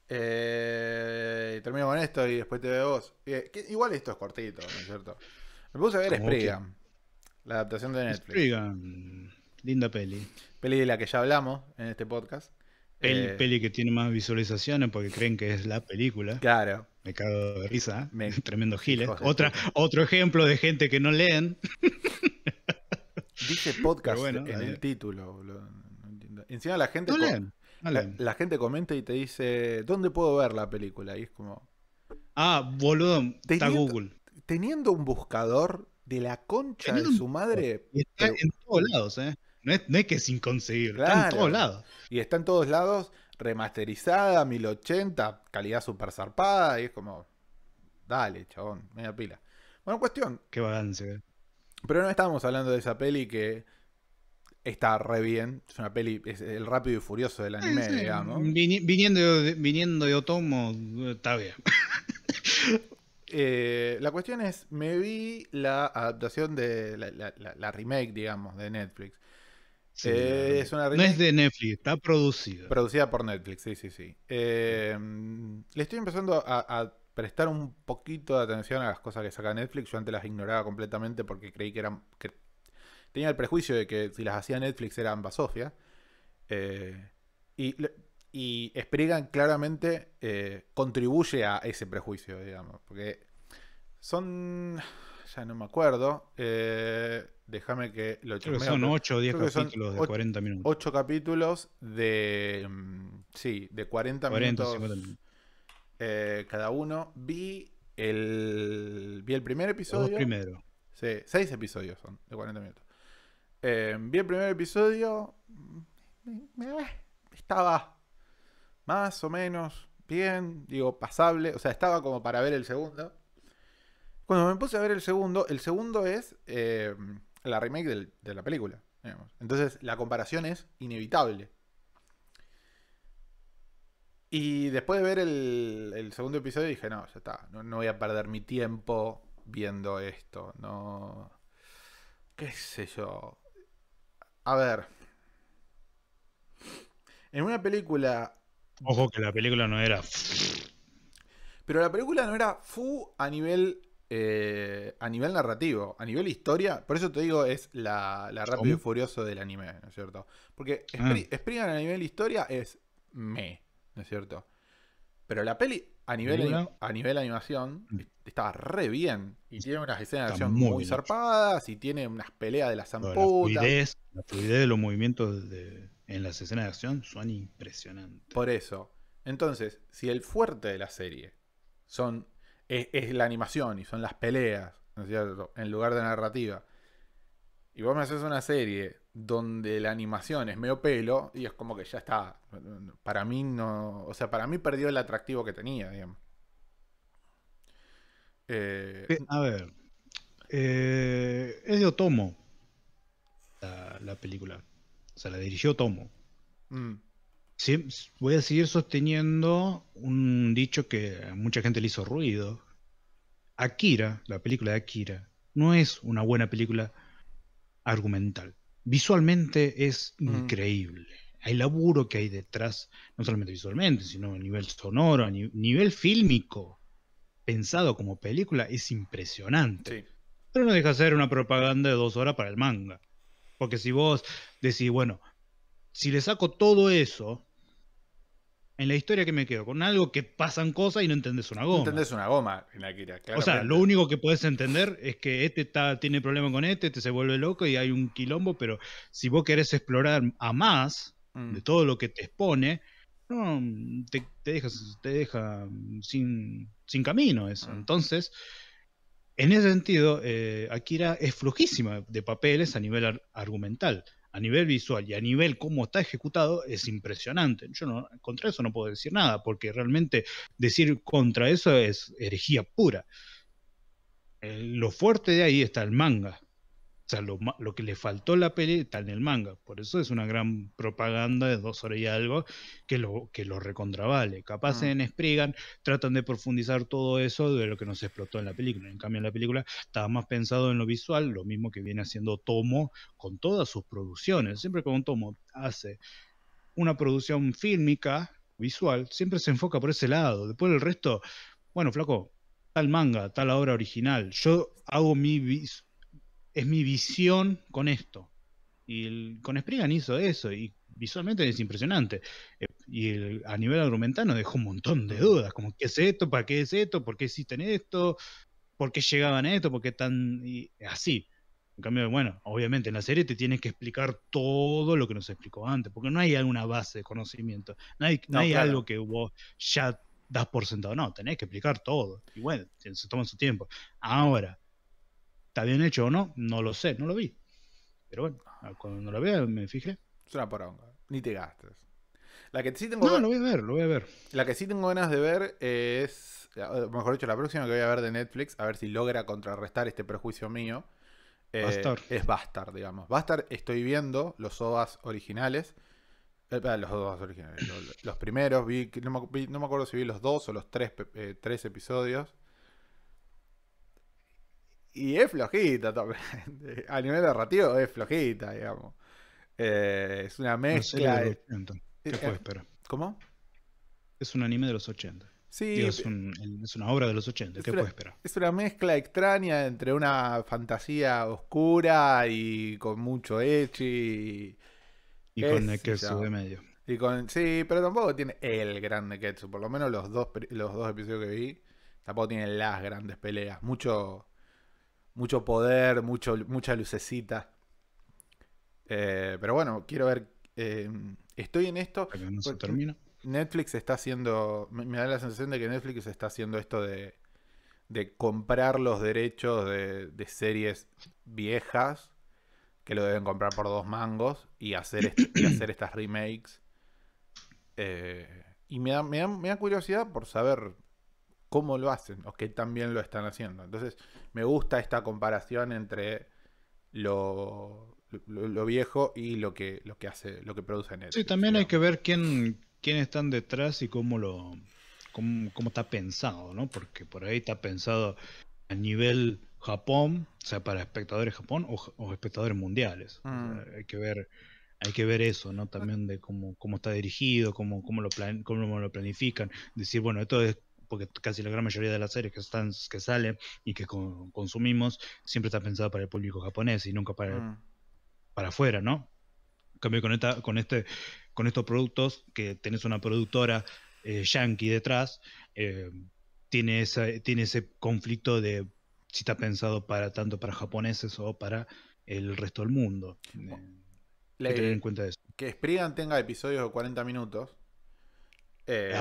Eh, termino con esto y después te veo vos. Eh, igual esto es cortito, ¿no es cierto? Me puse a ver Spriggan. La adaptación de Netflix. Linda peli. Peli de la que ya hablamos en este podcast. El eh, peli que tiene más visualizaciones porque creen que es la película. Claro. Me cago de risa. ¿eh? Me, Tremendo gilet. ¿eh? Otra, otro ejemplo de gente que no leen. Dice podcast en el título, Encima la gente. No La, gente comenta y te dice, ¿dónde puedo ver la película? Y es como. Ah, boludo, está Google. Teniendo un buscador de la concha de su madre. Y está en todos lados, ¿eh? No es, que es inconcebible, está en todos lados. Y está en todos lados, remasterizada, 1080, calidad super zarpada, y es como. Dale, chabón, media pila. Bueno, cuestión. Qué balance. Eh. Pero no estábamos hablando de esa peli que está re bien. Es una peli, es el rápido y furioso del anime, digamos. Viniendo viniendo de Otomo, eh, está bien. Eh, la cuestión es, me vi la adaptación de la, remake, digamos, de Netflix. Eh, no es de Netflix, está producida. Producida por Netflix, sí, sí, sí. Eh, le estoy empezando a, prestar un poquito de atención a las cosas que saca Netflix. Yo antes las ignoraba completamente porque creí que eran... Que tenía el prejuicio de que si las hacía Netflix Eran ambas Eh, y y Spriggan claramente eh, contribuye a ese prejuicio, digamos. Porque son. Ya no me acuerdo. Eh, Déjame que lo Creo que son 8 o 10 capítulos de 40 minutos. 8 capítulos de. Mm, sí, de 40, 40 minutos. Eh, cada uno. Vi el. Vi el primer episodio. Los dos Sí, 6 episodios son de 40 minutos. Eh, vi el primer episodio. Mm, estaba más o menos bien, digo, pasable, o sea, estaba como para ver el segundo. Cuando me puse a ver el segundo, el segundo es eh, la remake de la película. Entonces la comparación es inevitable. Y después de ver el, segundo episodio dije, no, ya está, no, no, voy a perder mi tiempo viendo esto, no... qué sé yo. A ver. En una película Ojo que la película no era. Pero la película no era fu a nivel eh, a nivel narrativo, a nivel historia. Por eso te digo, es la, la rápido y furioso del anime, ¿no es cierto? Porque Spring ah. a nivel historia es me, ¿no es cierto? Pero la peli a nivel, a nivel animación mm. estaba re bien. Y tiene unas escenas de acción muy, zarpadas y tiene unas peleas de las zamputas. La fluidez, la fluidez de los movimientos de, en las escenas de acción son impresionantes. Por eso. Entonces, si el fuerte de la serie son, es, la animación y son las peleas, ¿no es cierto? En lugar de narrativa. Y vos me haces una serie donde la animación es medio pelo y es como que ya está. Para mí no. O sea, para mí perdió el atractivo que tenía, digamos. Eh, a ver. Eh, es de Otomo la película. Se la dirigió Tomo. Mm. voy a seguir sosteniendo un dicho que a mucha gente le hizo ruido. Akira, la película de Akira, no es una buena película argumental. Visualmente es mm. increíble. Hay laburo que hay detrás, no solamente visualmente, sino a nivel sonoro, a nivel fílmico, pensado como película, es impresionante. Pero no deja de ser una propaganda de dos horas para el manga. Porque si vos decís, bueno, si le saco todo eso, en la historia que me quedo, con algo que pasan cosas y no entendés una goma. No entendés una goma en claro. O sea, lo único que puedes entender es que este está, tiene problema con este, este se vuelve loco y hay un quilombo, pero si vos querés explorar a más mm. de todo lo que te expone, no, te, dejas, te deja sin, sin camino eso. Mm. Entonces, en ese sentido, eh, Akira es flojísima de papeles a nivel argumental, a nivel visual y a nivel cómo está ejecutado es impresionante. Yo no, contra eso no puedo decir nada, porque realmente decir contra eso es herejía pura. Eh, lo fuerte de ahí está el manga, o sea, lo, que le faltó la peli está en el manga. Por eso es una gran propaganda de dos horas y algo que lo, que lo recontravale. Capaz se ah. en tratan de profundizar todo eso de lo que nos explotó en la película. En cambio, en la película estaba más pensado en lo visual, lo mismo que viene haciendo Tomo con todas sus producciones. Siempre que un Tomo hace una producción fílmica, visual, siempre se enfoca por ese lado. Después el resto, bueno, flaco, tal manga, tal obra original. Yo hago mi, visual es mi visión con esto. Y con Spriggan hizo eso y visualmente es impresionante. Eh, y a nivel argumental nos dejó un montón de dudas, como ¿qué es esto? ¿Para qué es esto? ¿Por qué existen esto? ¿Por qué llegaban a esto? ¿Por qué tan así? En cambio, bueno, obviamente en la serie te tienes que explicar todo lo que nos explicó antes, porque no hay alguna base de conocimiento, no hay, algo que vos ya das por sentado, no, tenés que explicar todo. Y bueno, se toma su tiempo. Ahora, ¿Está bien hecho o no? No lo sé, no lo vi. Pero bueno, cuando lo vea me fijé. Es una poronga, ni te gastes. La que sí tengo no, lo voy a ver, lo voy a ver. La que sí tengo ganas de ver es, eh, mejor dicho, la próxima que voy a ver de Netflix, a ver si logra contrarrestar este prejuicio mío. Eh, es Bastard, digamos. Bastard estoy viendo los OAS originales. Eh, los originales. primeros, vi, no, me, acuerdo si vi los dos o los tres, tres episodios. Y es flojita también. A nivel narrativo es flojita, digamos. Eh, es una mezcla. de eh, ¿Qué puedes eh, ¿Cómo? Es un anime de los 80. Sí. es, una obra de los 80. ¿Qué puedes esperar? Es una mezcla extraña entre una fantasía oscura y con mucho echi. Y, con Neketsu de medio. Y con, sí, pero tampoco tiene el gran Neketsu. Por lo menos los dos, los dos episodios que vi, tampoco tienen las grandes peleas. Mucho mucho poder, mucho, mucha lucecita. Eh, pero bueno, quiero ver. Eh, estoy en esto. No Netflix está haciendo. Me, da la sensación de que Netflix está haciendo esto de, de comprar los derechos de, series viejas, que lo deben comprar por dos mangos, y hacer, este, hacer estas remakes. Eh, y me, da, me da curiosidad por saber cómo lo hacen o que también lo están haciendo. Entonces, me gusta esta comparación entre lo, viejo y lo que, lo que hace, lo que produce Netflix. Sí, también hay que ver quién, quién están detrás y cómo lo cómo, está pensado, ¿no? Porque por ahí está pensado a nivel Japón, o sea, para espectadores Japón o, espectadores mundiales. Mm. hay que ver hay que ver eso, ¿no? También de cómo, cómo está dirigido, cómo, cómo, lo cómo lo planifican. Decir, bueno, esto es porque casi la gran mayoría de las series que, están, que salen y que consumimos siempre está pensado para el público japonés y nunca para, mm. para afuera, ¿no? En cambio, con, con, este, con estos productos que tenés una productora eh, yankee detrás, eh, tiene, tiene ese conflicto de si está pensado para tanto para japoneses o para el resto del mundo. Eh, que tener en cuenta eso. Que Spriggan tenga episodios de 40 minutos eh,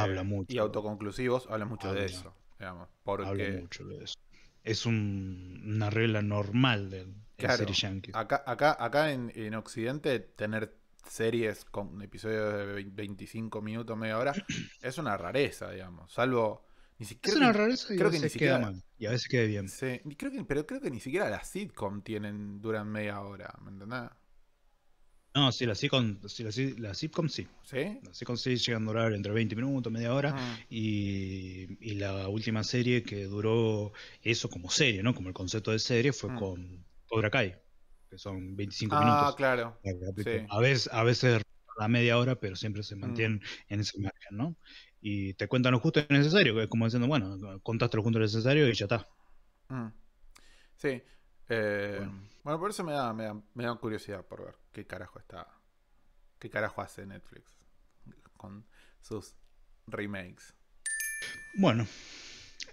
y autoconclusivos habla mucho de eso. Digamos, de eso. Es una regla normal de claro, Acá, acá, acá en, Occidente, tener series con episodios de 25 minutos, media hora, es una rareza, digamos. Salvo. Ni siquiera, es creo que ni siquiera, queda mal. Y a veces queda bien. creo pero creo que ni siquiera las sitcom tienen, duran media hora, ¿me entendés? No, sí, la sitcom, sí, la, sitcom sí. ¿Sí? Las sí llegan a durar entre 20 minutos, media hora. Ah. Y, la última serie que duró eso como serie, ¿no? Como el concepto de serie fue ah. con Cobra Kai, que son 25 ah, minutos. Ah, claro. A veces, a veces la media hora, pero siempre se mm. mantienen en ese margen, ¿no? Y te cuentan lo justo y necesario, como diciendo, bueno, contaste lo justo y necesario y ya está. Mm. Sí, eh, bueno. por eso me da, curiosidad por ver qué carajo está. ¿Qué carajo hace Netflix con sus remakes? Bueno,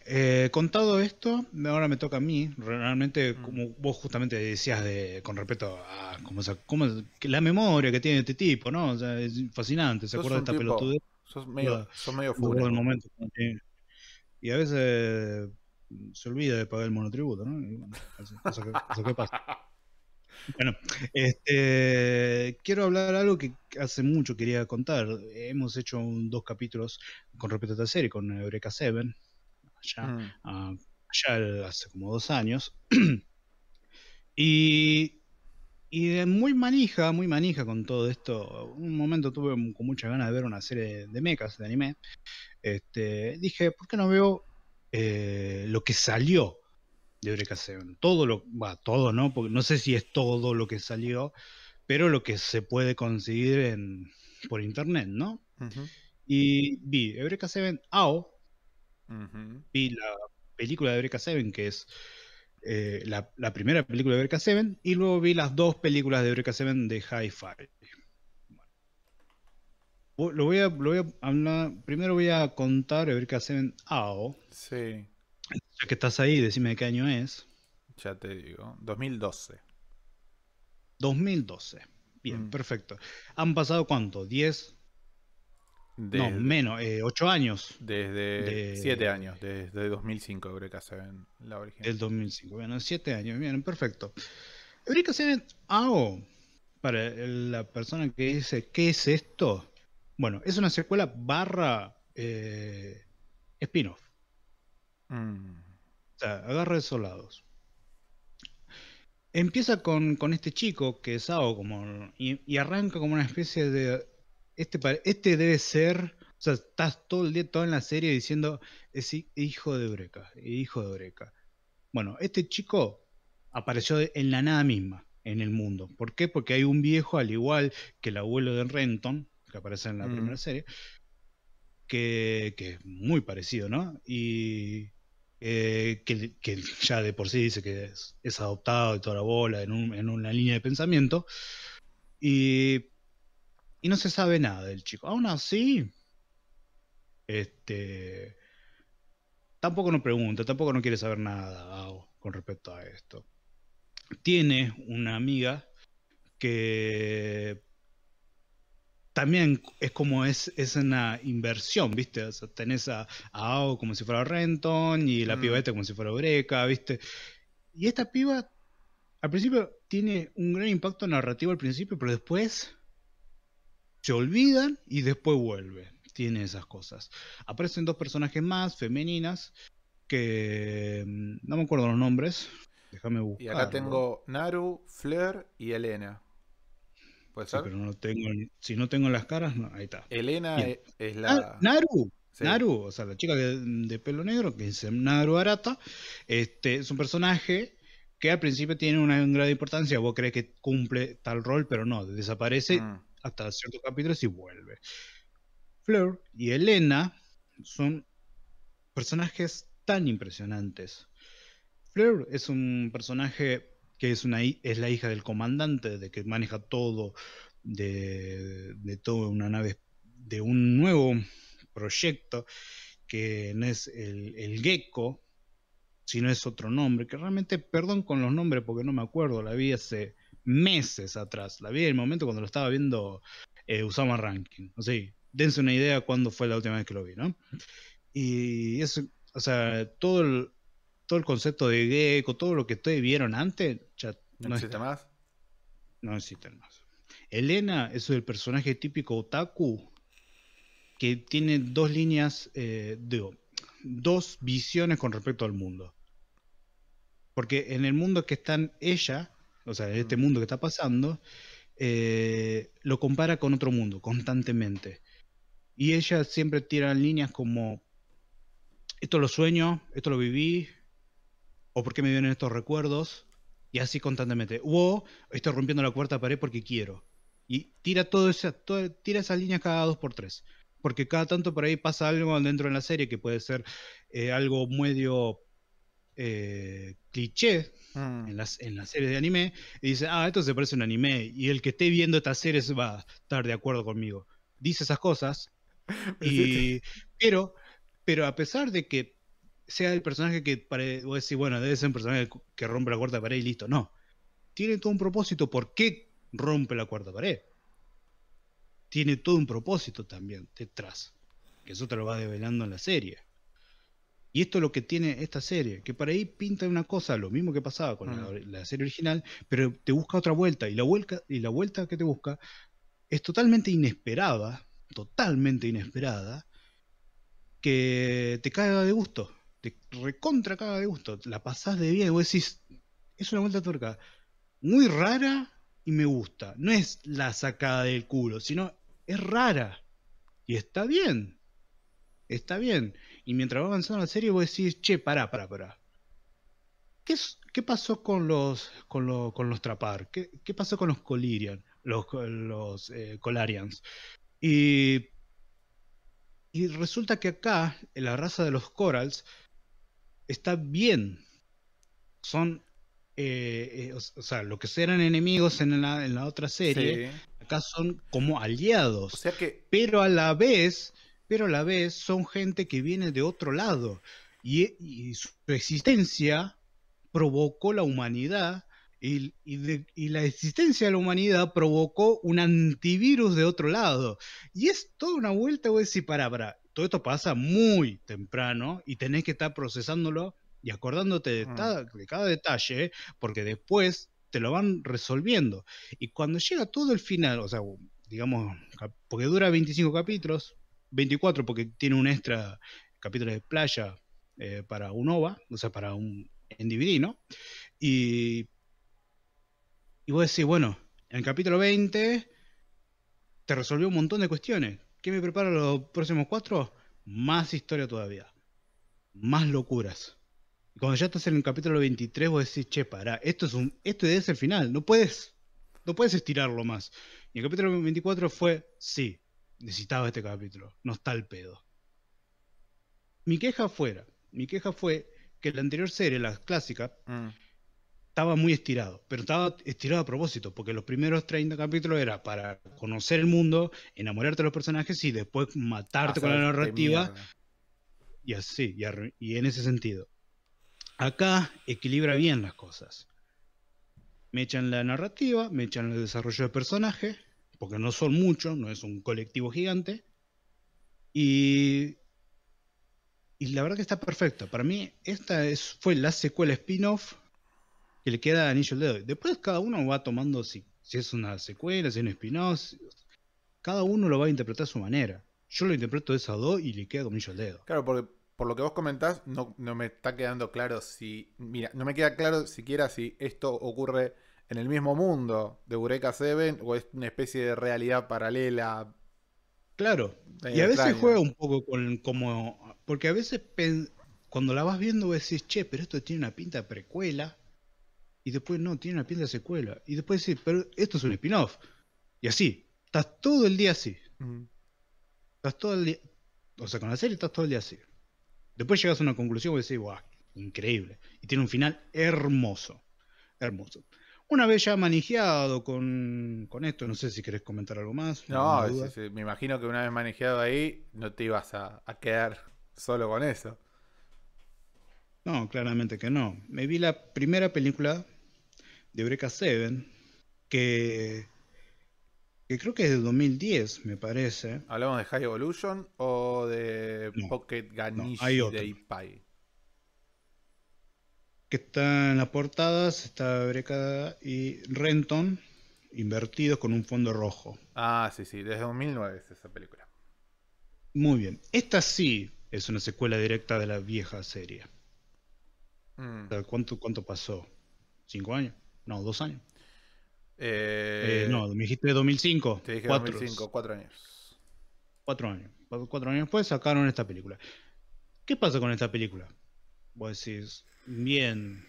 eh, contado esto, ahora me toca a mí. Realmente, mm. como vos justamente decías de, con respeto a como, la memoria que tiene este tipo, ¿no? es fascinante, ¿se acuerda de esta pelotudez? Son medio, sos medio Y a veces se olvida de pagar el monotributo, ¿no? Y bueno, eso, que pasa. Bueno, este, quiero hablar algo que hace mucho quería contar. Hemos hecho dos capítulos con respecto a serie, con Eureka Seven, allá, mm. ah, hace como dos años. y, y muy manija, muy manija con todo esto. Un momento tuve con muchas ganas de ver una serie de mechas de anime. Este, dije, ¿por qué no veo eh, lo que salió de Eureka Seven. Todo lo, va, todo no, porque no sé si es todo lo que salió, pero lo que se puede conseguir en, por internet, ¿no? Y vi Eureka Seven AO, vi la película de Eureka Seven, que es eh, la, primera película de Eureka Seven, y luego vi las dos películas de Eureka Seven de Hi-Fi. Lo voy a, hablar. Primero voy a contar a ver qué AO. Sí. Ya que estás ahí, decime qué año es. Ya te digo, 2012. 2012. Bien, mm. perfecto. ¿Han pasado cuánto? ¿10? no, menos, 8 eh, años. Desde 7 años, desde 2005 Eureka 7, la origen. Del 2005, bueno, 7 años, bien, perfecto. Eureka 7 AO, para la persona que dice, ¿qué es esto? Bueno, es una secuela barra eh, spin-off. Mm. O sea, agarra esos lados. Empieza con, este chico que es algo como, y, arranca como una especie de... Este, este debe ser... O sea, estás todo el día, toda en la serie diciendo, es hijo de Breca, hijo de Breca. Bueno, este chico apareció en la nada misma, en el mundo. ¿Por qué? Porque hay un viejo, al igual que el abuelo de Renton, que aparece en la mm. primera serie, que, es muy parecido, ¿no? Y eh, que, ya de por sí dice que es, adoptado de toda la bola en, una línea de pensamiento. Y, no se sabe nada del chico. Aún así, este, tampoco nos pregunta, tampoco no quiere saber nada con respecto a esto. Tiene una amiga que también es como es, es una inversión, ¿viste? O sea, tenés a, Ao como si fuera Renton y la mm. piba esta como si fuera Breca, ¿viste? Y esta piba al principio tiene un gran impacto narrativo al principio, pero después se olvidan y después vuelve. Tiene esas cosas. Aparecen dos personajes más, femeninas, que mm, no me acuerdo los nombres. Déjame buscar. Y acá tengo Naru, Fleur y Elena pero no tengo, si no tengo las caras, ahí está. Elena e, es, la. Ah, Naru. Naru, o sea, la chica de, pelo negro, que es Naru Arata, este, es un personaje que al principio tiene una gran importancia, vos crees que cumple tal rol, pero no, desaparece mm. hasta ciertos capítulos y vuelve. Fleur y Elena son personajes tan impresionantes. Fleur es un personaje que es, una, es la hija del comandante, de que maneja todo, de, de toda una nave, de un nuevo proyecto, que no es el, el gecko, sino es otro nombre, que realmente, perdón con los nombres porque no me acuerdo, la vi hace meses atrás, la vi en el momento cuando lo estaba viendo eh, Usama Ranking, así, dense una idea cuándo fue la última vez que lo vi, ¿no? Y eso, o sea, todo el, el concepto de Gecko, todo lo que ustedes vieron antes, no, existe más. No existen más. Elena es el personaje típico otaku que tiene dos líneas, eh, digo, dos visiones con respecto al mundo. Porque en el mundo que están ella, o sea, en este mm. mundo que está pasando, eh, lo compara con otro mundo constantemente. Y ella siempre tira líneas como, esto lo sueño, esto lo viví, o por qué me vienen estos recuerdos, y así constantemente. O estoy rompiendo la cuarta pared porque quiero. Y tira todo esa, tira esas líneas cada dos por tres. Porque cada tanto por ahí pasa algo dentro de la serie que puede ser eh, algo medio eh, cliché mm. en, las, en series de anime. Y dice, ah, esto se parece a un anime. Y el que esté viendo estas series va a estar de acuerdo conmigo. Dice esas cosas. pero, pero a pesar de que sea el personaje que pare... o bueno, debe ser un personaje que rompe la cuarta pared y listo. No. Tiene todo un propósito. ¿Por qué rompe la cuarta pared? Tiene todo un propósito también detrás. Que eso te lo va develando en la serie. Y esto es lo que tiene esta serie, que para ahí pinta una cosa, lo mismo que pasaba con la, mm. serie original, pero te busca otra vuelta. Y la, vuelta, y la vuelta que te busca es totalmente inesperada, totalmente inesperada, que te caiga de gusto te recontra caga de gusto, la pasás de bien y vos decís, es una vuelta tuerca muy rara y me gusta. No es la sacada del culo, sino es rara. Y está bien. Está bien. Y mientras va avanzando la serie, vos decís, che, pará, pará, pará. ¿Qué, pasó con los, con, los Trapar? ¿Qué, pasó con los Colirian? Los, los eh, Colarians. Y, y resulta que acá, en la raza de los Corals, está bien. Son, eh, eh, o, sea, lo que eran enemigos en la, en la otra serie, acá son como aliados. Pero a la vez, pero a la vez son gente que viene de otro lado. Y, su existencia provocó la humanidad y, la existencia de la humanidad provocó un antivirus de otro lado. Y es toda una vuelta, voy a decir, para, para, todo esto pasa muy temprano y tenés que estar procesándolo y acordándote mm. de, cada detalle, porque después te lo van resolviendo. Y cuando llega todo el final, o sea, digamos, porque dura 25 capítulos, 24 porque tiene un extra capítulo de playa eh, para un OVA, o sea, para un en DVD, ¿no? Y, y vos decís, bueno, en el capítulo 20 te resolvió un montón de cuestiones ¿Qué me prepara los próximos cuatro? Más historia todavía. Más locuras. cuando ya estás en el capítulo 23, vos decís, che, pará, esto es, un, esto es el final, no puedes, no puedes estirarlo más. Y el capítulo 24 fue, sí, necesitaba este capítulo, no está el pedo. Mi queja fuera, mi queja fue que la anterior serie, la clásica, mm estaba muy estirado, pero estaba estirado a propósito, porque los primeros 30 capítulos era para conocer el mundo, enamorarte de los personajes y después matarte con la narrativa. Y así, y, en ese sentido. Acá equilibra bien las cosas. Me echan la narrativa, me echan el desarrollo de personajes, porque no son muchos, no es un colectivo gigante. Y, y la verdad que está perfecto. Para mí, esta es, fue la secuela spin-off y le queda anillo al dedo. Después cada uno va tomando si, si es una secuela, si es un spin cada uno lo va a interpretar a su manera. Yo lo interpreto de esas dos y le queda con anillo al dedo. Claro, porque por lo que vos comentás, no, no me está quedando claro si. Mira, no me queda claro siquiera si esto ocurre en el mismo mundo de Eureka 7 o es una especie de realidad paralela. Claro, eh, y a veces juega un poco con como. Porque a veces cuando la vas viendo, vos decís, che, pero esto tiene una pinta precuela y después no, tiene una piel de secuela. Y después decís, pero esto es un spin-off. Y así, estás todo el día así. Estás todo el día. O sea, con la serie estás todo el día así. Después llegas a una conclusión y decís, guau, increíble. Y tiene un final hermoso. Hermoso. Una vez ya manejado con, con esto, no sé si querés comentar algo más. No, me imagino que una vez manejado ahí, no te ibas a quedar solo con eso. No, claramente que no. Me vi la primera película de Eureka 7, que, creo que es de 2010, me parece. ¿Hablamos de High Evolution o de Pocket Ganishi de Ipai? Que está en las portadas, está Eureka y Renton, invertidos con un fondo rojo. Ah, sí, sí, desde 2009 es esa película. Muy bien, esta sí es una secuela directa de la vieja serie. Mm. ¿Cuánto, ¿Cuánto pasó? ¿Cinco años? No, dos años. Eh, eh, no, me dijiste 2005. Te dije 2005, cuatro años. Cuatro años. Cuatro años después sacaron esta película. ¿Qué pasa con esta película? Vos decís, bien,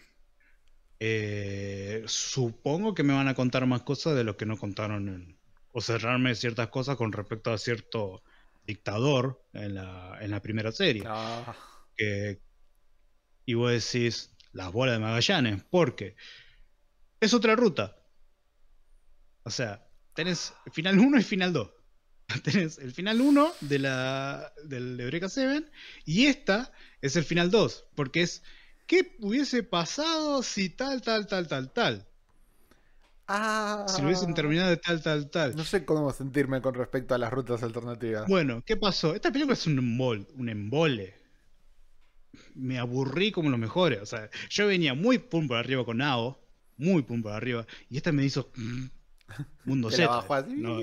eh, supongo que me van a contar más cosas de lo que no contaron o cerrarme ciertas cosas con respecto a cierto dictador en la, en la primera serie. Ah. y vos decís, las bolas de Magallanes, ¿Por porque es otra ruta. O sea, tenés final 1 y final 2. Tenés el final 1 de la, del Eureka 7 y esta es el final 2, porque es ¿qué hubiese pasado si tal, tal, tal, tal, tal? Ah. si lo hubiesen terminado de tal, tal, tal. No sé cómo sentirme con respecto a las rutas alternativas. Bueno, ¿qué pasó? Esta película es un un embole. Me aburrí como los mejores. O sea, yo venía muy pum por arriba con Ao muy pum para arriba. Y esta me hizo mundo mm, Z.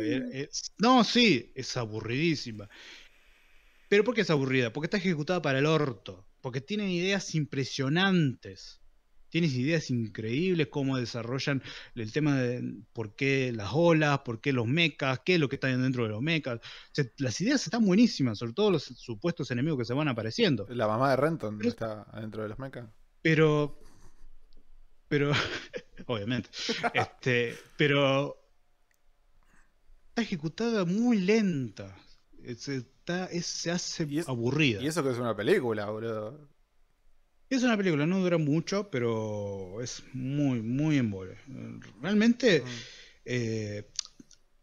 Eh, eh, no, sí, es aburridísima. Pero ¿por qué es aburrida? Porque está ejecutada para el orto. Porque tiene ideas impresionantes. Tienes ideas increíbles cómo desarrollan el tema de por qué las olas, por qué los mecas, qué es lo que está dentro de los mecas, las ideas están buenísimas, sobre todo los supuestos enemigos que se van apareciendo. La mamá de Renton está dentro de los mechas. Pero pero, obviamente. Este, pero está ejecutada muy lenta. Se, hace aburrida. Y eso que es una película, boludo. Es una película, no dura mucho, pero es muy, muy embole. Realmente mm. eh,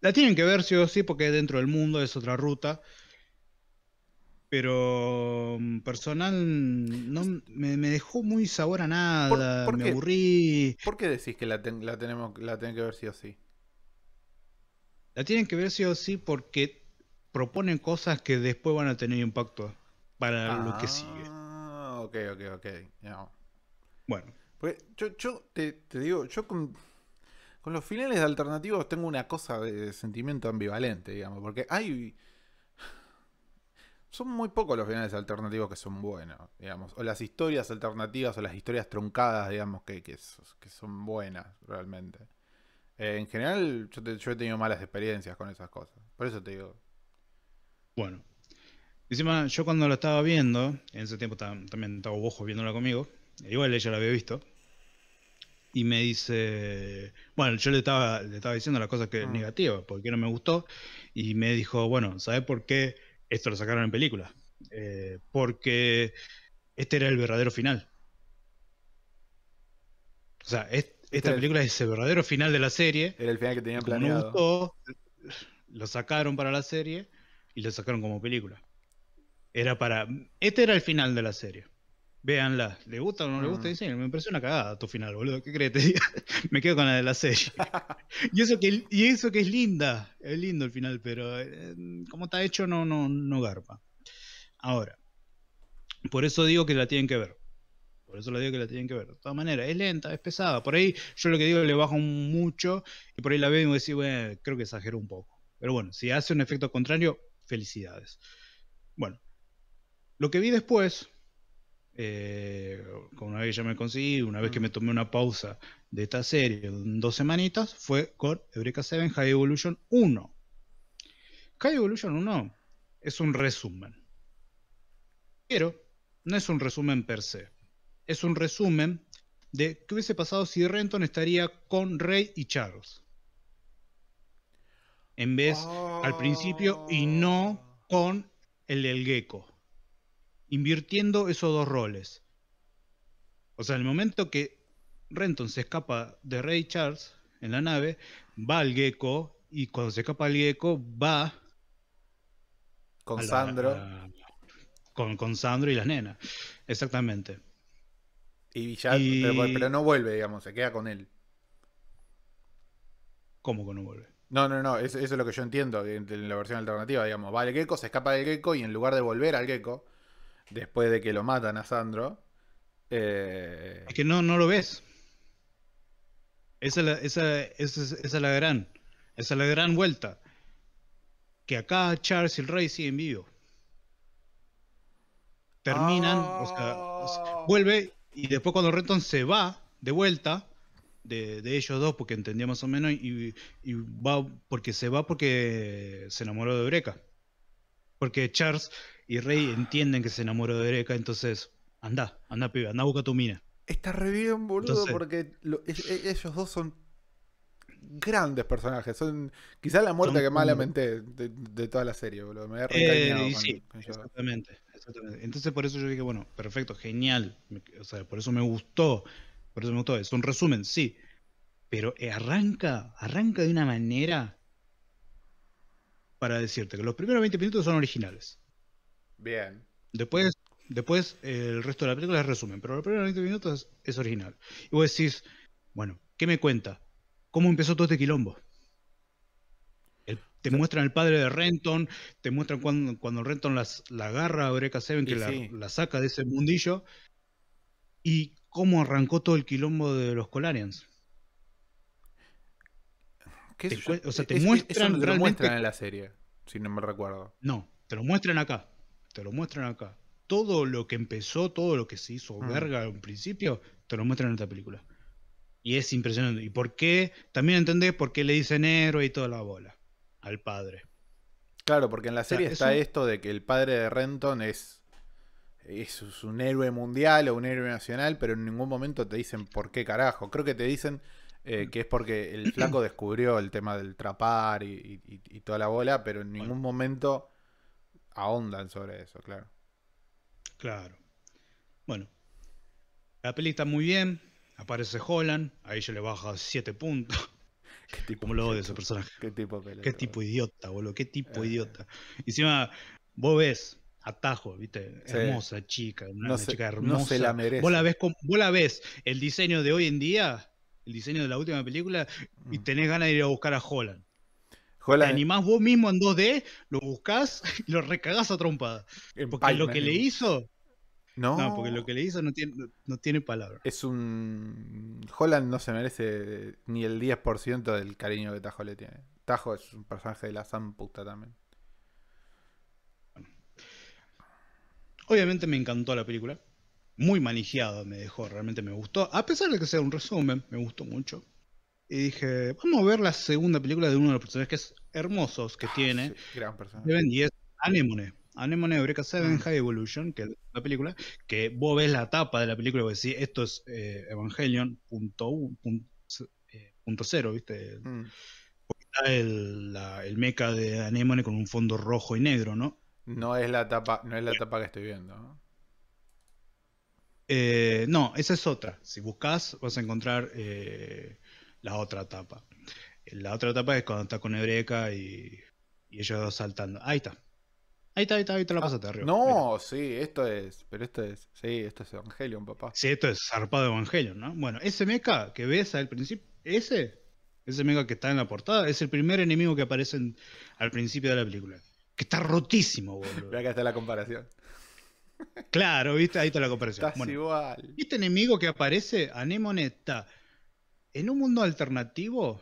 la tienen que ver, sí o sí, porque dentro del mundo es otra ruta. Pero mm, personal no me, dejó muy sabor a nada, me aburrí. ¿Por qué decís que la, tenemos la tienen que ver sí o sí? La tienen que ver sí o sí porque proponen cosas que después van a tener impacto para lo que sigue. Ah, ok, ok, ok. Bueno. pues yo, te, digo, yo con, con los finales de alternativos tengo una cosa de sentimiento ambivalente, digamos, porque hay son muy pocos los finales alternativos que son buenos, digamos. O las historias alternativas o las historias truncadas, digamos, que, que, son buenas realmente. Eh, en general, yo, he tenido malas experiencias con esas cosas. Por eso te digo. Bueno. Encima, yo cuando lo estaba viendo, en ese tiempo también estaba Bojo viéndola conmigo. E igual ella la había visto. Y me dice. Bueno, yo le estaba, le estaba diciendo las cosas que mm. negativas, porque no me gustó. Y me dijo, bueno, ¿sabes por qué? esto lo sacaron en película. Eh, porque este era el verdadero final. O sea, este esta película es el verdadero final de la serie. Era el final que tenían planeado. lo sacaron para la serie y lo sacaron como película. Era para. Este era el final de la serie. ...veanla... ¿Le gusta o no le gusta ah. el Me impresiona una cagada tu final, boludo. ¿Qué crees? Me quedo con la de la serie. y, eso que, y eso que es linda. Es lindo el final, pero eh, como está hecho no, no, no garpa. Ahora, por eso digo que la tienen que ver. Por eso les digo que la tienen que ver. De todas maneras, es lenta, es pesada. Por ahí yo lo que digo le bajo mucho y por ahí la veo y me decís, bueno, creo que exageró un poco. Pero bueno, si hace un efecto contrario, felicidades. Bueno, lo que vi después, eh, una vez ya me conseguí, una vez que me tomé una pausa de esta serie en dos semanitas, fue con Eureka 7 High Evolution 1. High Evolution 1 es un resumen. Pero no es un resumen per se. Es un resumen de qué hubiese pasado si Renton estaría con Rey y Charles. En vez al principio y no ah. con el del gecko invirtiendo esos dos roles. O sea, en el momento que Renton se escapa de Ray Charles en la nave, va al gecko y cuando se escapa al gecko va... Con Sandro. con, con Sandro y las nenas. Exactamente. Y ya, Pero, no vuelve, digamos, se queda con él. ¿Cómo que no vuelve? No, no, no, eso, es lo que yo entiendo en, en la versión alternativa, digamos. Va al gecko, se escapa del gecko y en lugar de volver al gecko, después de que lo matan a Sandro. Es eh, que no, no lo ves. Esa es, la, la gran, esa es la gran vuelta. Que acá Charles y el Rey siguen vivos. Terminan, ah. vuelve y después cuando Renton se va de vuelta de, ellos dos, porque entendía más o menos, y, va porque se va porque se enamoró de Breca Porque Charles y Rey entienden que se enamoró de Ereka, entonces anda, anda pibe, anda busca tu mina. Está re bien, boludo, porque e, ellos dos son grandes personajes. Son quizás la muerte que más lamenté de, toda la serie, boludo. Me había eh, sí, exactamente, exactamente, Entonces por eso yo dije, bueno, perfecto, genial. O sea, por eso me gustó. Por eso me gustó. Es un resumen, sí. Pero eh, arranca, arranca de una manera para decirte que los primeros 20 minutos son originales. Bien. Después, después eh, el resto de la película es resumen, pero los primeros 20 minutos es, original. Y vos decís, bueno, ¿qué me cuenta? ¿Cómo empezó todo este quilombo? te muestran el padre de Renton, te muestran cuando, Renton las, la agarra a Eureka Seven, que la, la, saca de ese mundillo, y cómo arrancó todo el quilombo de los Colarians. ¿Qué o sea, te lo muestran en la serie, si no me recuerdo. No, te lo muestran acá te lo muestran acá. Todo lo que empezó, todo lo que se hizo mm. verga en principio, te lo muestran en esta película. Y es impresionante. ¿Y por qué? También entendés por qué le dicen héroe y toda la bola al padre. Claro, porque en la serie está esto de que el padre de Renton es, es, un héroe mundial o un héroe nacional, pero en ningún momento te dicen por qué carajo. Creo que te dicen eh, mm. que es porque el flaco descubrió el tema del trapar y, y toda la bola, pero en ningún momento ahondan sobre eso, claro. Claro. Bueno, la peli está muy bien. Aparece Holland, ahí yo le baja 7 puntos. ¿Qué Como lo de ese personaje. Qué tipo de peli. Qué tipo idiota, boludo. Qué tipo eh. idiota. Y encima, vos ves atajo, ¿viste? Hermosa chica, una, chica hermosa. No se la merece. Vos la, ves vos la ves, el diseño de hoy en día, el diseño de la última película, y mm. tenés ganas de ir a buscar a Holland te animás vos mismo en 2D, lo buscás y lo recagás a trompada. Porque lo que le hizo. No. porque lo que le hizo no tiene, no tiene palabra. Es un. Holland no se merece ni el 10% del cariño que Tajo le tiene. Tajo es un personaje de la zamputa también. Obviamente me encantó la película. Muy manigiado me dejó, realmente me gustó. A pesar de que sea un resumen, me gustó mucho y dije, vamos a ver la segunda película de uno de los personajes que es hermosos que ah, tiene. gran personaje. Y es Anemone. Anemone Eureka Seven mm. High Evolution, que es la película, que vos ves la tapa de la película y vos decís, esto es eh, Evangelion punto, eh, ¿viste? Mm. Está el, mecha de Anemone con un fondo rojo y negro, ¿no? No es la tapa, no es la tapa que estoy viendo, ¿no? Eh, no, esa es otra. Si buscas, vas a encontrar la otra etapa. La otra etapa es cuando está con Eureka y, y ellos dos saltando. Ahí está. Ahí está, ahí está, ahí te la ah, pasaste arriba. No, sí, esto es. Pero esto es. Sí, esto es Evangelion, papá. Sí, esto es zarpado Evangelion, ¿no? Bueno, ese mecha que ves al principio. Ese. Ese mecha que está en la portada. Es el primer enemigo que aparece al principio de la película. Que está rotísimo, boludo. acá está la comparación. Claro, viste, ahí está la comparación. igual. Este enemigo que aparece, Anemone, está en un mundo alternativo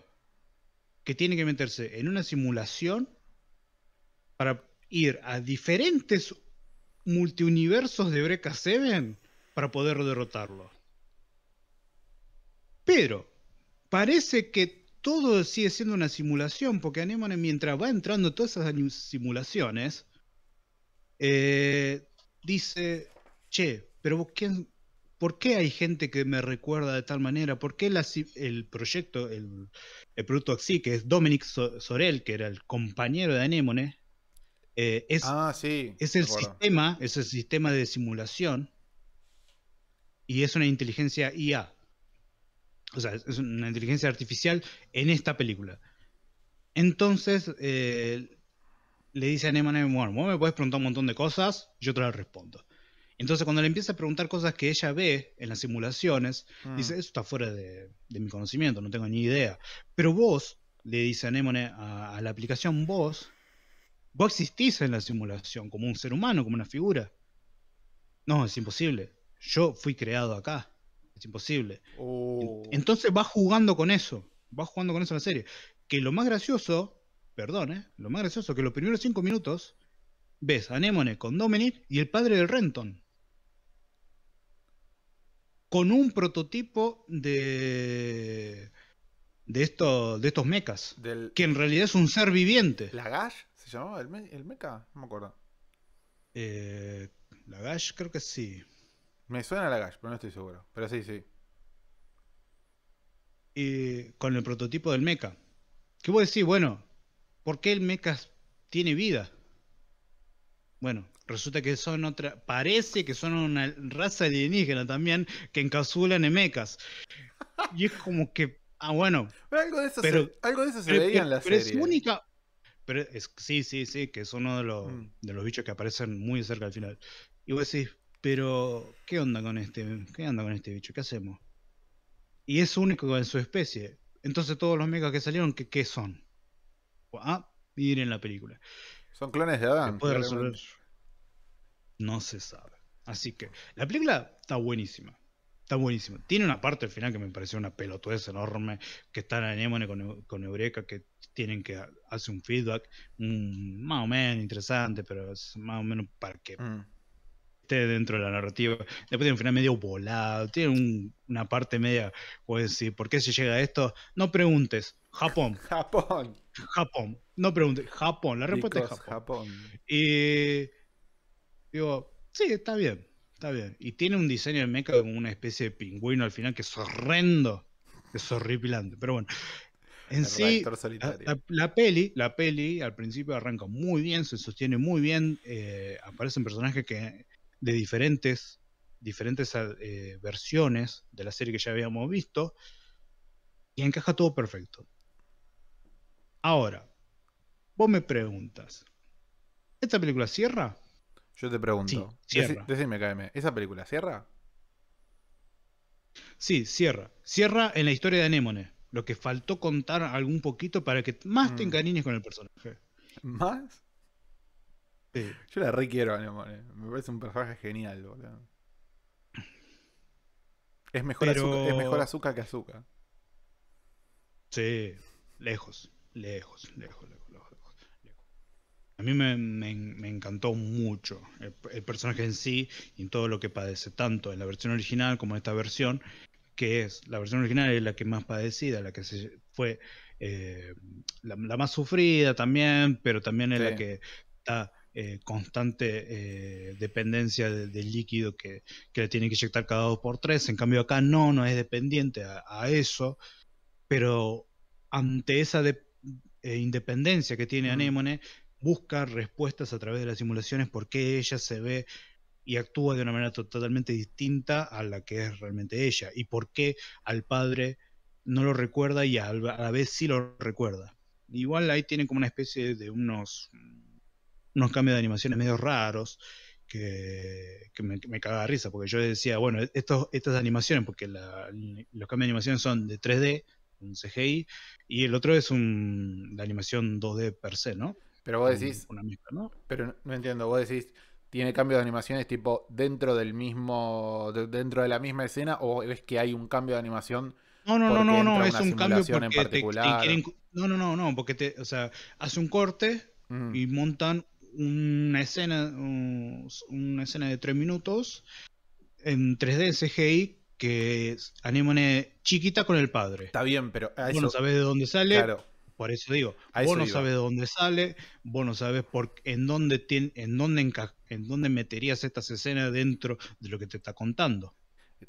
que tiene que meterse en una simulación para ir a diferentes multiuniversos de Breca 7 para poder derrotarlo. Pero parece que todo sigue siendo una simulación, porque Anemone mientras va entrando todas esas simulaciones, eh, dice, che, pero vos quién, ¿por qué hay gente que me recuerda de tal manera? ¿Por qué el proyecto, el, producto Axi, que es Dominic Sorel, que era el compañero de Anemone, eh, es, ah, es, el sistema, es el sistema de simulación y es una inteligencia IA. O sea, es una inteligencia artificial en esta película. Entonces, eh, le dice a Anemone, bueno, vos me puedes preguntar un montón de cosas, yo te las respondo. Entonces, cuando le empieza a preguntar cosas que ella ve en las simulaciones, dice, mm. eso está fuera de, mi conocimiento, no tengo ni idea. Pero vos, le dice Anemone a, la aplicación, vos, vos existís en la simulación como un ser humano, como una figura. No, es imposible. Yo fui creado acá. Es imposible. Oh. Entonces va jugando con eso. Va jugando con eso en la serie. Que lo más gracioso, perdón, ¿eh? lo más gracioso, que los primeros cinco minutos ves a Anemone con Dominic y el padre de Renton con un prototipo de de, de estos mechas. Que en realidad es un ser viviente. ¿Lagash se llamaba el, mecha? No me acuerdo. Eh, Gash creo que sí. Me suena a Gash, pero no estoy seguro. Pero sí, sí. Y con el prototipo del mecha. ¿Qué a decir? Bueno, ¿por qué el mecha tiene vida? Bueno, resulta que son otra, parece que son una raza alienígena también que en mecas. Y es como que, ah, bueno. Pero algo de eso se, algo veía en la serie. Pero es única. Pero es, sí, sí, sí, que es uno de los, mm. de los bichos que aparecen muy cerca al final. Y vos decís, pero, ¿qué onda con este? ¿Qué onda con este bicho? ¿Qué hacemos? Y es único en su especie. Entonces todos los mecas que salieron, ¿qué, qué son? Ah, miren la película. Son clones de Adam. puede resolver no se sabe. Así que la película está buenísima. Está buenísima. Tiene una parte al final que me pareció una pelotudez enorme, que están Anemone con, con Eureka, que tienen que hacer un feedback mm, más o menos interesante, pero es más o menos para que mm. esté dentro de la narrativa. Después tiene un final medio volado, tiene una parte media, puedes decir, ¿por qué se llega a esto? No preguntes, Japón. Japón. Japón. No preguntes, Japón. La respuesta es Japón. Y Digo, sí, está bien, está bien. Y tiene un diseño de mecha como una especie de pingüino al final que es horrendo, es horripilante. Pero bueno, en sí, la, peli, la peli al principio arranca muy bien, se sostiene muy bien, eh, aparecen personajes que de diferentes, diferentes eh, versiones de la serie que ya habíamos visto y encaja todo perfecto. Ahora, vos me preguntas, ¿esta película cierra? Yo te pregunto, sí, decime ¿esa película cierra? Sí, cierra. Cierra en la historia de Anémone. Lo que faltó contar algún poquito para que más te mm. encariñes con el personaje. ¿Más? Sí. Yo la requiero a Anémone. Me parece un personaje genial, boludo. Es mejor, es mejor azúcar que azúcar. Sí, lejos, lejos, lejos, lejos. A mí me, encantó mucho el, personaje en sí y en todo lo que padece, tanto en la versión original como en esta versión, que es la versión original es la que más padecida, la que se fue eh, la, más sufrida también, pero también es la que está eh, constante eh, dependencia del líquido que, le tienen que inyectar cada dos por tres. En cambio acá no, no es dependiente a, eso, pero ante esa de, independencia que tiene Anemone Anémone, busca respuestas a través de las simulaciones por qué ella se ve y actúa de una manera totalmente distinta a la que es realmente ella y por qué al padre no lo recuerda y a la vez sí lo recuerda. Igual ahí tiene como una especie de unos, unos cambios de animaciones medio raros que, me, me, cagaba risa, porque yo decía, bueno, estos, estas animaciones, porque los cambios de animación son de 3D, un CGI, y el otro es un, la animación 2D per se, ¿no? Pero vos decís. Pero no entiendo, vos decís, ¿tiene cambios de animaciones tipo dentro del mismo. dentro de la misma escena? ¿O ves que hay un cambio de animación? No, no, no, no, no, es un cambio porque te, quieren, no, no, no, no, porque te, o sea, hace un corte mm. y montan una escena, una escena de tres minutos en 3D CGI que animan chiquita con el padre. Está bien, pero no sabes de dónde sale. Claro por eso digo, vos no sabes de dónde sale, vos no sabes por, en dónde en dónde en dónde meterías estas escenas dentro de lo que te está contando.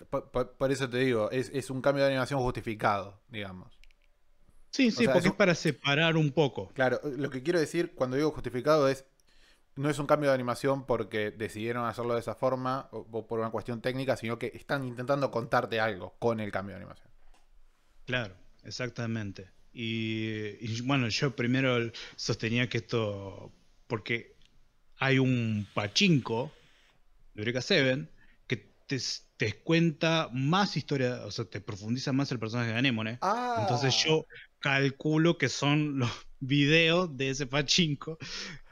Por, eso te digo, es, un cambio de animación justificado, digamos. Sí, sí, porque es para separar un poco. Claro, eh, lo que quiero decir cuando digo justificado es, no es un cambio de animación porque decidieron hacerlo de esa forma o, por una cuestión técnica, sino que están intentando contarte algo con el cambio de animación. Claro, exactamente. Y, bueno, yo primero sostenía que esto, porque hay un pachinko de Eureka Seven que te, cuenta más historia, o sea, te profundiza más el personaje de Anemone. Ah. Entonces yo calculo que son los videos de ese pachinko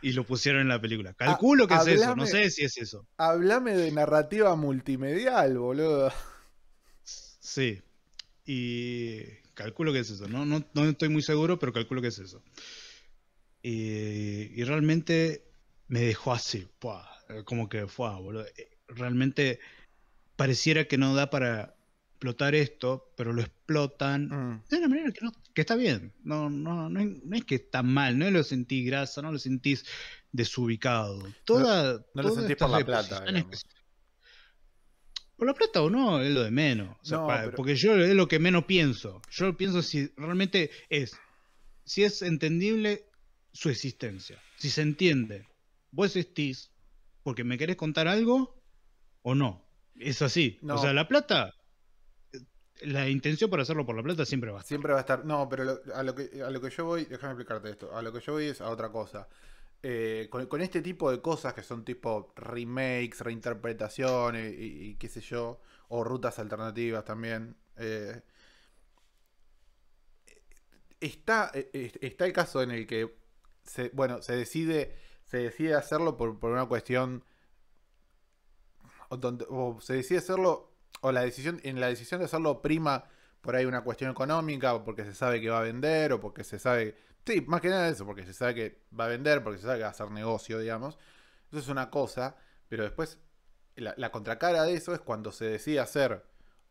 y lo pusieron en la película. Ah, calculo que es eso, no sé si es eso. Hablame de narrativa multimedial, boludo. Sí. Y calculo que es eso, ¿no? No, estoy muy seguro, pero calculo que es eso. Y, realmente me dejó así, como que fue, eh, Realmente pareciera que no da para explotar esto, pero lo explotan mm. de una manera que, está bien. No, no, es que está mal, no lo sentís grasa, no lo sentís desubicado. Toda, no, lo sentís por la plata. Por la plata o no, es lo de menos. Porque yo es lo que menos pienso. Yo pienso si realmente es, si es entendible su existencia. Si se entiende, vos existís porque me querés contar algo o no. Es así. O sea, la plata, eh, la intención para hacerlo por la plata siempre va a estar. Siempre va a estar. No, pero lo, a, lo que, a lo que yo voy, déjame explicarte esto. A lo que yo voy es a otra cosa. Eh, con, este tipo de cosas que son tipo remakes, reinterpretaciones y, qué sé yo, o rutas alternativas también. Eh, está, eh, está el caso en el que se, bueno, se decide, se decide hacerlo por, una cuestión. O, se decide hacerlo, o la decisión, en la decisión de hacerlo prima por ahí una cuestión económica, o porque se sabe que va a vender, o porque se sabe Sí, más que nada eso, porque se sabe que va a vender, porque se sabe que va a hacer negocio, digamos. Eso es una cosa, pero después la, contracara de eso es cuando se decide hacer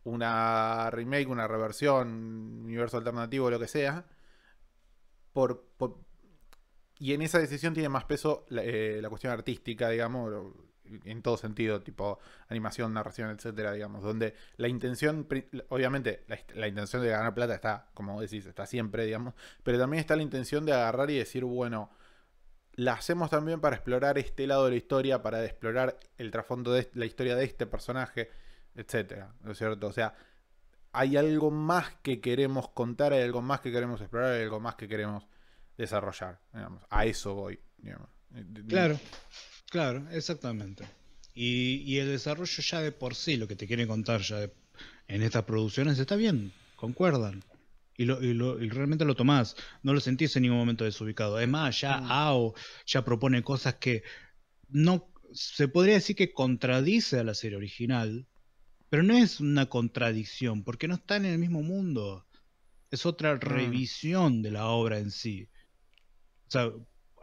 una remake, una reversión, universo alternativo, lo que sea, por, y en esa decisión tiene más peso la eh, cuestión artística, digamos, en todo sentido, tipo animación, narración, etcétera, digamos, donde la intención, obviamente, la, intención de ganar plata está, como decís, está siempre, digamos, pero también está la intención de agarrar y decir, bueno, la hacemos también para explorar este lado de la historia, para explorar el trasfondo de la historia de este personaje, etcétera, ¿no es cierto? O sea, hay algo más que queremos contar, hay algo más que queremos explorar, hay algo más que queremos desarrollar, digamos. A eso voy, digamos. Claro. Claro, exactamente. Y, el desarrollo ya de por sí, lo que te quiere contar ya en estas producciones, está bien, concuerdan. Y, realmente lo tomás, no lo sentís en ningún momento desubicado. Es más, ya AO ya propone cosas que no se podría decir que contradice a la serie original, pero no es una contradicción, porque no están en el mismo mundo. Es otra mm. revisión de la obra en sí. O sea,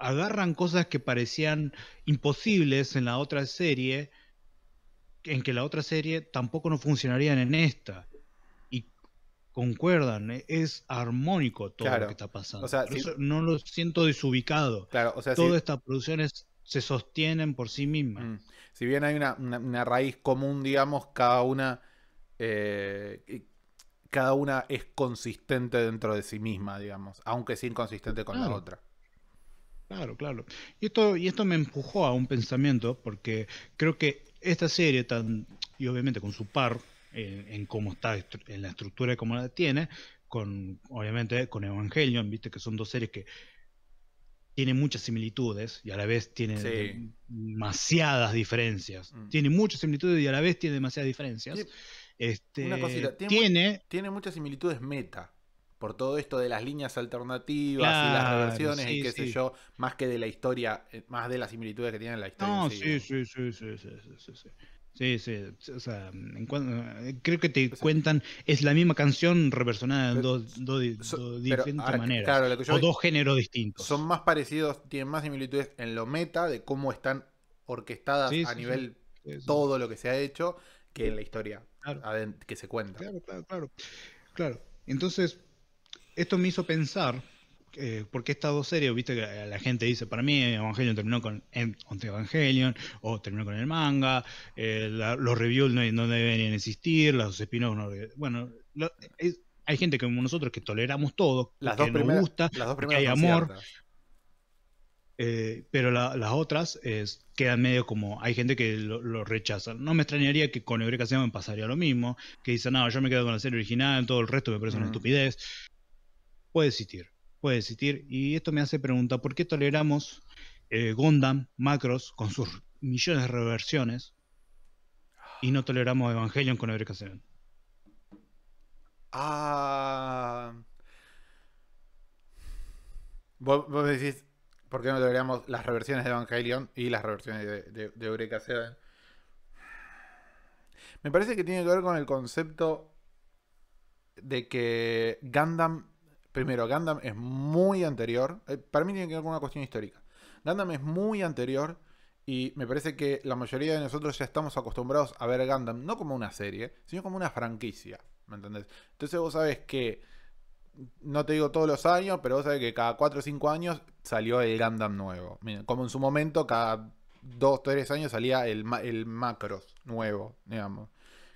agarran cosas que parecían imposibles en la otra serie, en que la otra serie tampoco no funcionarían en esta. Y concuerdan, e-, es armónico todo lo que está pasando. No lo siento desubicado. Claro, estas producciones se sostienen por sí mismas. Mm. Si bien hay una, raíz común, digamos, cada una, eh, cada una es consistente dentro de sí misma, digamos, aunque sea inconsistente con la otra. Claro, claro. Y esto, y esto me empujó a un pensamiento, porque creo que esta serie, tan, y obviamente con su par, en, cómo está, en la estructura y cómo la tiene, con, obviamente, con Evangelion, viste que son dos series que tienen muchas similitudes y a la vez tienen demasiadas diferencias. Mm. Tiene muchas similitudes y a la vez tiene demasiadas diferencias. Este, tiene, tiene muchas similitudes meta por todo esto de las líneas alternativas y las reversiones y qué sé yo, más que de la historia, eh, más de las similitudes que tiene la historia. No, sí, sí, sí, sí, sí, sí, o sea, eh, creo que te cuentan, es la misma canción reversionada en dos, diferentes maneras, o dos géneros distintos. Son más parecidos, tienen más similitudes en lo meta, de cómo están orquestadas a nivel todo lo que se ha hecho, que en la historia que se cuenta. Claro, claro, claro. claro. Entonces, esto me hizo pensar, eh, porque estas dos series, viste que la gente dice, para mí Evangelion terminó con Evangelion, o terminó con el manga, eh, los reviews no, deberían existir, los spin-offs no... Bueno, hay gente como nosotros que toleramos todo, las que nos gusta, que hay amor. Eh, pero las otras quedan medio como, hay gente que lo, rechaza. No me extrañaría que con Eureka me pasaría lo mismo, que dicen, no, yo me quedo con la serie original, todo el resto me parece una estupidez puede existir, puede existir. Y esto me hace preguntar, ¿por qué toleramos eh, Gundam, Macros, con sus millones de reversiones, y no toleramos Evangelion con Eureka 7? Ah... Vos, decís, ¿por qué no toleramos las reversiones de Evangelion y las reversiones de, de Eureka 7? Me parece que tiene que ver con el concepto de que Gundam Primero, Gundam es muy anterior. Eh, para mí tiene que ver con una cuestión histórica. Gundam es muy anterior y me parece que la mayoría de nosotros ya estamos acostumbrados a ver Gundam no como una serie, sino como una franquicia. ¿Me entendés? Entonces vos sabés que, no te digo todos los años, pero vos sabés que cada 4 o 5 años salió el Gundam nuevo. Como en su momento, cada 2 o 3 años salía el, el Macros nuevo, digamos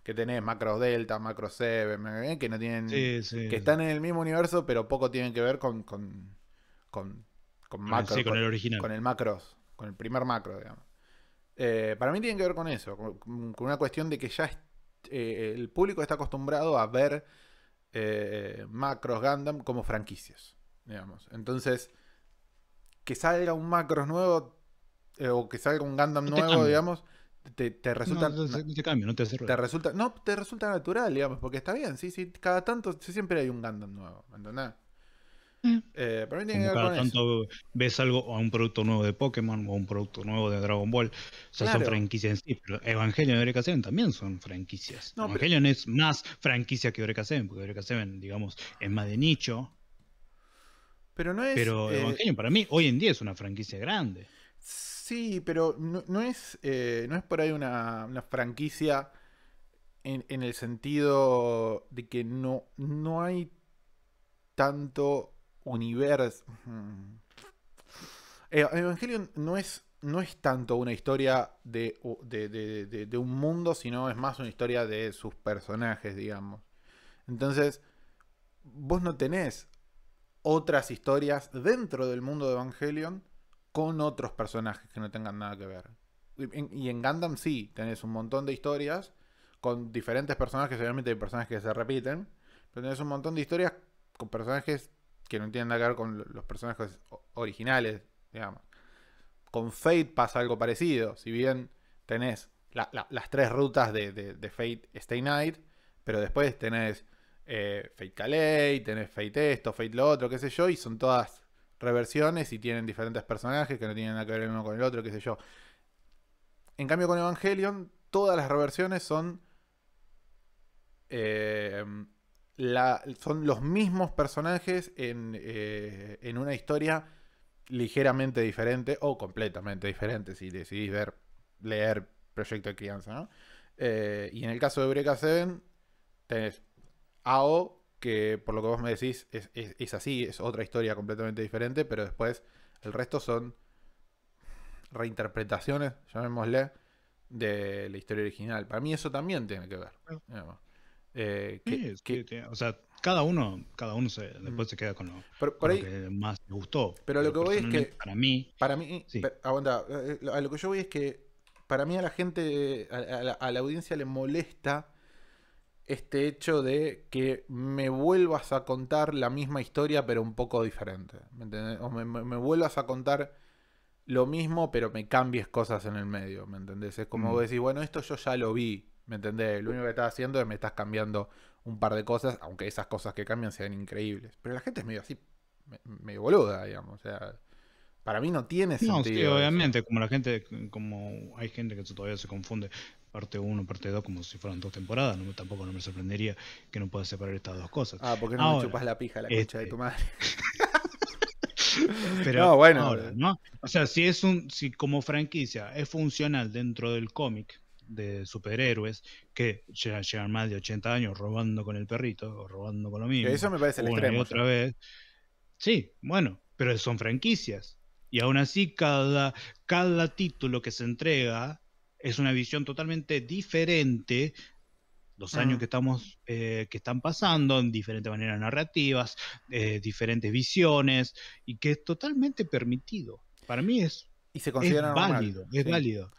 que tenés Macro Delta, Macro 7, eh, que no tienen. que están en el mismo universo, pero poco tienen que ver con. con. con, ah, macro, con, el original. Con el macros. Con el primer macro, digamos. Eh, para mí tienen que ver con eso. Con, una cuestión de que ya eh, el público está acostumbrado a ver macros Gundam como franquicias. Digamos. Entonces. Que salga un macros nuevo. o que salga un Gundam nuevo, digamos te, resulta. No, te cambia, no te resulta, te resulta natural, digamos, porque está bien, sí, sí. Cada tanto siempre hay un Gundam nuevo, ¿entendés? Mm. Eh, cada tanto ves algo o un producto nuevo de Pokémon o un producto nuevo de Dragon Ball, o sea, son franquicias en sí, pero Evangelion y Eureka Seven también son franquicias. No, Evangelion es más franquicia que Eureka Seven, porque Eureka Seven, digamos, es más de nicho. Pero no Pero eh, para mí hoy en día es una franquicia grande. Sí, pero no, es, eh, no es por ahí una, franquicia en, el sentido de que no, hay tanto universo. Mm. Eh, Evangelion no es, no es tanto una historia de, de un mundo, sino es más una historia de sus personajes, digamos. Entonces, vos no tenés otras historias dentro del mundo de Evangelion con otros personajes que no tengan nada que ver. Y, en Gundam sí, tenés un montón de historias con diferentes personajes, obviamente hay personajes que se repiten, pero tenés un montón de historias con personajes que no tienen nada que ver con los personajes originales, digamos. Con Fate pasa algo parecido, si bien tenés las tres rutas de, Fate Stay Night, pero después tenés eh, Fate Calais, tenés Fate esto, Fate lo otro, qué sé yo, y son todas reversiones y tienen diferentes personajes que no tienen nada que ver el uno con el otro, qué sé yo. En cambio con Evangelion, todas las reversiones son... Eh, son los mismos personajes eh, en, una historia ligeramente diferente o completamente diferente si decidís ver, leer Proyecto de Crianza. Eh, y en el caso de Eureka Seven, tenés AO que por lo que vos me decís es, así, es otra historia completamente diferente, pero después el resto son reinterpretaciones, llamémosle, de la historia original. Para mí eso también tiene que ver. Eh, o sea, cada uno, cada uno se, después mm. se queda con lo, que más le gustó. Pero lo que voy es que para mí, para mí, eh, eh, a lo que yo voy es que para mí a la gente, a la audiencia le molesta este hecho de que me vuelvas a contar la misma historia pero un poco diferente. ¿Me O me, vuelvas a contar lo mismo pero me cambies cosas en el medio. ¿Me entendés? Es como mm. decir, bueno, esto yo ya lo vi. ¿Me entendés? Lo único que estás haciendo es me estás cambiando un par de cosas, aunque esas cosas que cambian sean increíbles. Pero la gente es medio así, medio boluda, digamos. O sea, para mí no tiene sentido. No, sí, obviamente, como la gente, como hay gente que todavía se confunde parte 1, parte 2, como si fueran dos temporadas. tampoco no me sorprendería que no pueda separar estas dos cosas. Ah, porque no me chupas la pija la cocha de tu este. madre. Pero no, bueno. Eh. O sea, si es un, si como franquicia es funcional dentro del cómic de superhéroes que ya llevan más de 80 años robando con el perrito o robando con lo mismo. Eso me parece el extremo. otra vez. Sí, bueno, pero son franquicias. Y aún así, cada, cada título que se entrega es una visión totalmente diferente los ah. años que estamos eh, que están pasando en diferentes maneras narrativas eh, diferentes visiones y que es totalmente permitido para mí es y se considera válido es válido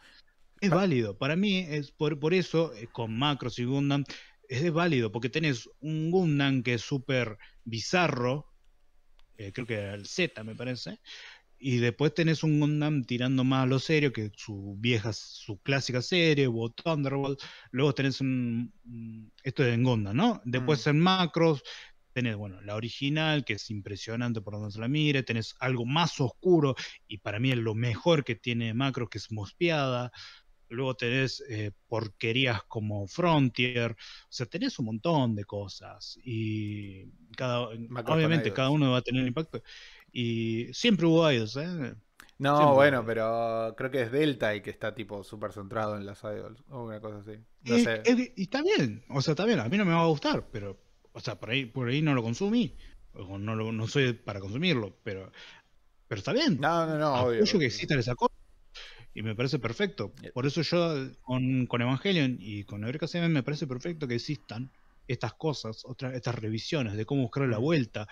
es válido para mí es por, eso eh, con macro y Gundam es, es, válido porque tenés un Gundam que es súper bizarro creo que era el Z me parece y después tenés un Gundam tirando más a lo serio, que su vieja, su clásica serie, o Thunderbolt. Luego tenés un. Esto es en Gundam, ¿no? Después mm. en Macros. Tenés, bueno, la original, que es impresionante por donde se la mire. Tenés algo más oscuro, y para mí es lo mejor que tiene Macros, que es Mospeada luego tenés eh, porquerías como Frontier, o sea, tenés un montón de cosas y cada, obviamente cada uno va a tener impacto y siempre hubo iOS ¿eh? No, bueno, pero creo que es Delta y que está tipo súper centrado en las idols o una cosa así. Eh, y está bien, o sea, está bien, a mí no me va a gustar, pero, o por ahí, por ahí no lo consumí, no, no soy para consumirlo, pero pero está bien. No, no, no, obvio. que y me parece perfecto. Eh, por eso yo con, con Evangelion y con Eureka Seven me parece perfecto que existan estas cosas, otras, estas revisiones de cómo buscar la mm. vuelta.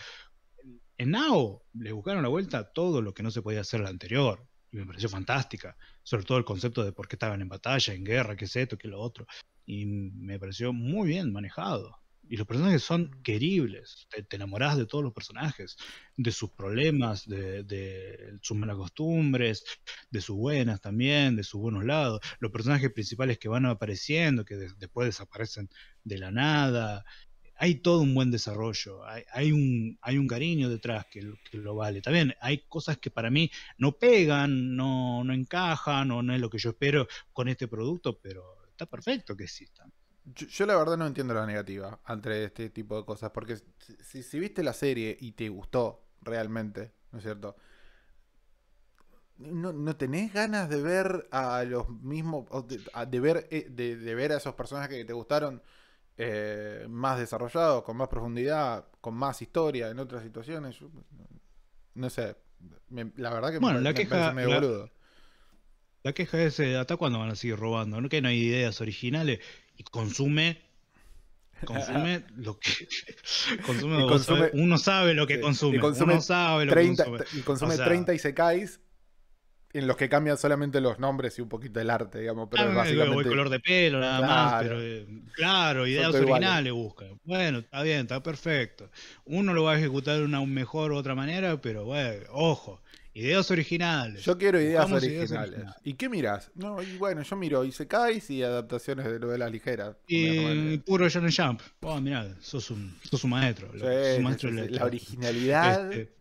En Nao le buscaron la vuelta a todo lo que no se podía hacer la anterior. Y me pareció fantástica. Sobre todo el concepto de por qué estaban en batalla, en guerra, qué es esto, qué es lo otro. Y me pareció muy bien manejado. Y los personajes son queribles, te, enamorás de todos los personajes, de sus problemas, de, sus malas costumbres, de sus buenas también, de sus buenos lados, los personajes principales que van apareciendo, que después desaparecen de la nada. Hay todo un buen desarrollo, hay, un, hay un cariño detrás que, lo vale. También hay cosas que para mí no pegan, no, no encajan, o no es lo que yo espero con este producto, pero está perfecto que existan. Yo, la verdad no entiendo la negativa entre este tipo de cosas, porque si, viste la serie y te gustó realmente, ¿no es cierto? No, tenés ganas de ver a los mismos, de, ver, eh, de, ver a esos personajes que te gustaron eh, más desarrollados, con más profundidad, con más historia en otras situaciones. no sé, la verdad que me, la queja, medio la, boludo. La queja es, eh, ¿hasta cuándo van a seguir robando? ¿No que no hay ideas originales? y consume consume lo que consume, uno sabe lo que consume, uno sabe lo que consume. y consume 30 y se en los que cambian solamente los nombres y un poquito el arte digamos pero básicamente... el color de pelo nada más pero eh, claro ideas originales buscan bueno está bien está perfecto uno lo va a ejecutar de una mejor u otra manera pero bueno ojo Ideas originales. Yo quiero ideas originales. ¿Y qué miras? No, y bueno, yo miro Isekais y adaptaciones de novelas ligeras. Y puro John Jump. Oh, mirá, sos un, sos un maestro. maestro la originalidad este.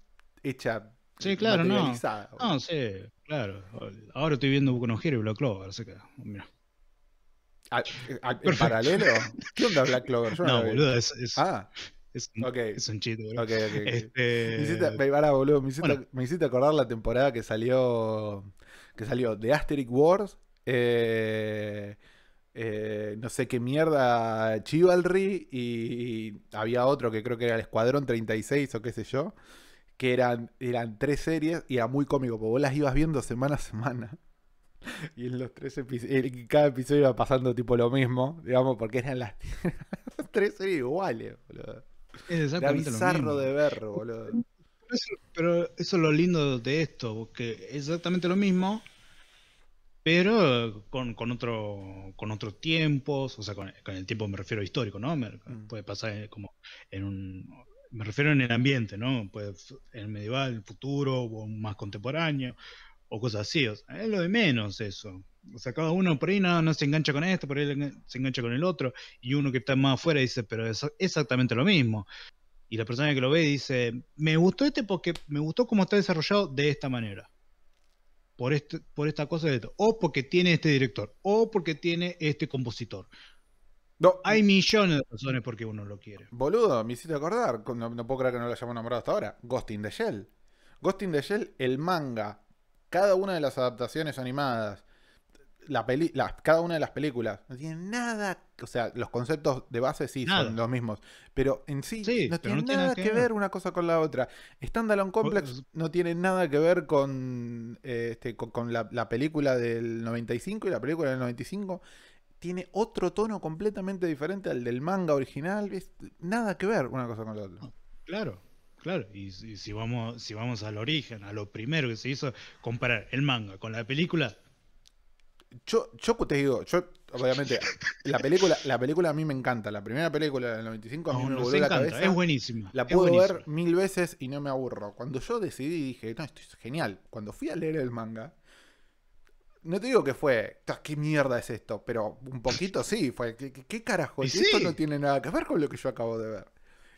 hecha. Sí, claro, no. No, sí, claro. Ahora estoy viendo Boku Hero y Black Clover, así que, mira. ¿A, ah, eh, ah, en paralelo? ¿Qué onda Black Clover? no, boludo, es, ah. Es un, okay. me, hiciste, acordar la temporada que salió. Que salió The Asterix Wars. Eh, eh, no sé qué mierda. Chivalry. Y, había otro que creo que era el Escuadrón 36 o qué sé yo. Que eran, eran tres series y era muy cómico, porque vos las ibas viendo semana a semana. Y en los tres episodios, cada episodio iba pasando tipo lo mismo, digamos, porque eran las tres series iguales, boludo. Es exactamente lo mismo. de ver, boludo. Pero eso, es lo lindo de esto, que es exactamente lo mismo, pero con, con, otro, con otros tiempos, o sea, con, el tiempo me refiero histórico, ¿no? Mm. Puede pasar como en un... Me refiero en el ambiente, ¿no? pues en el medieval, el futuro, o más contemporáneo, o cosas así. O es lo de menos eso. O sea, cada uno por ahí no, se engancha con esto, por ahí se engancha con el otro. Y uno que está más afuera dice, pero es exactamente lo mismo. Y la persona que lo ve dice, me gustó este porque me gustó cómo está desarrollado de esta manera. Por, este, por esta cosa de esto. O porque tiene este director. O porque tiene este compositor. No, Hay millones de razones porque uno lo quiere. Boludo, me hiciste acordar. No, puedo creer que no lo hayamos nombrado hasta ahora. Ghost in the Shell. Ghost in the Shell, el manga cada una de las adaptaciones animadas, la cada una de las películas, no tiene nada. O sea, los conceptos de base sí son los mismos. Pero en sí, no tienen tiene nada que ver. una cosa con la otra. Standalone Complex eh, no tiene nada que ver con, eh, este, con, la, película del 95 y la película del 95 tiene otro tono completamente diferente al del manga original. nada que ver una cosa con la otra. Claro. Claro, y, si vamos si vamos al origen, a lo primero que se hizo, comparar el manga con la película. Yo, yo te digo, yo obviamente la película la película a mí me encanta, la primera película del 95 a mí me Es buenísima. La puedo ver mil veces y no me aburro. Cuando yo decidí dije, "No, esto es genial." Cuando fui a leer el manga, no te digo que fue, ¿qué mierda es esto? Pero un poquito sí, fue, ¿qué, carajo? esto no tiene nada que ver con lo que yo acabo de ver.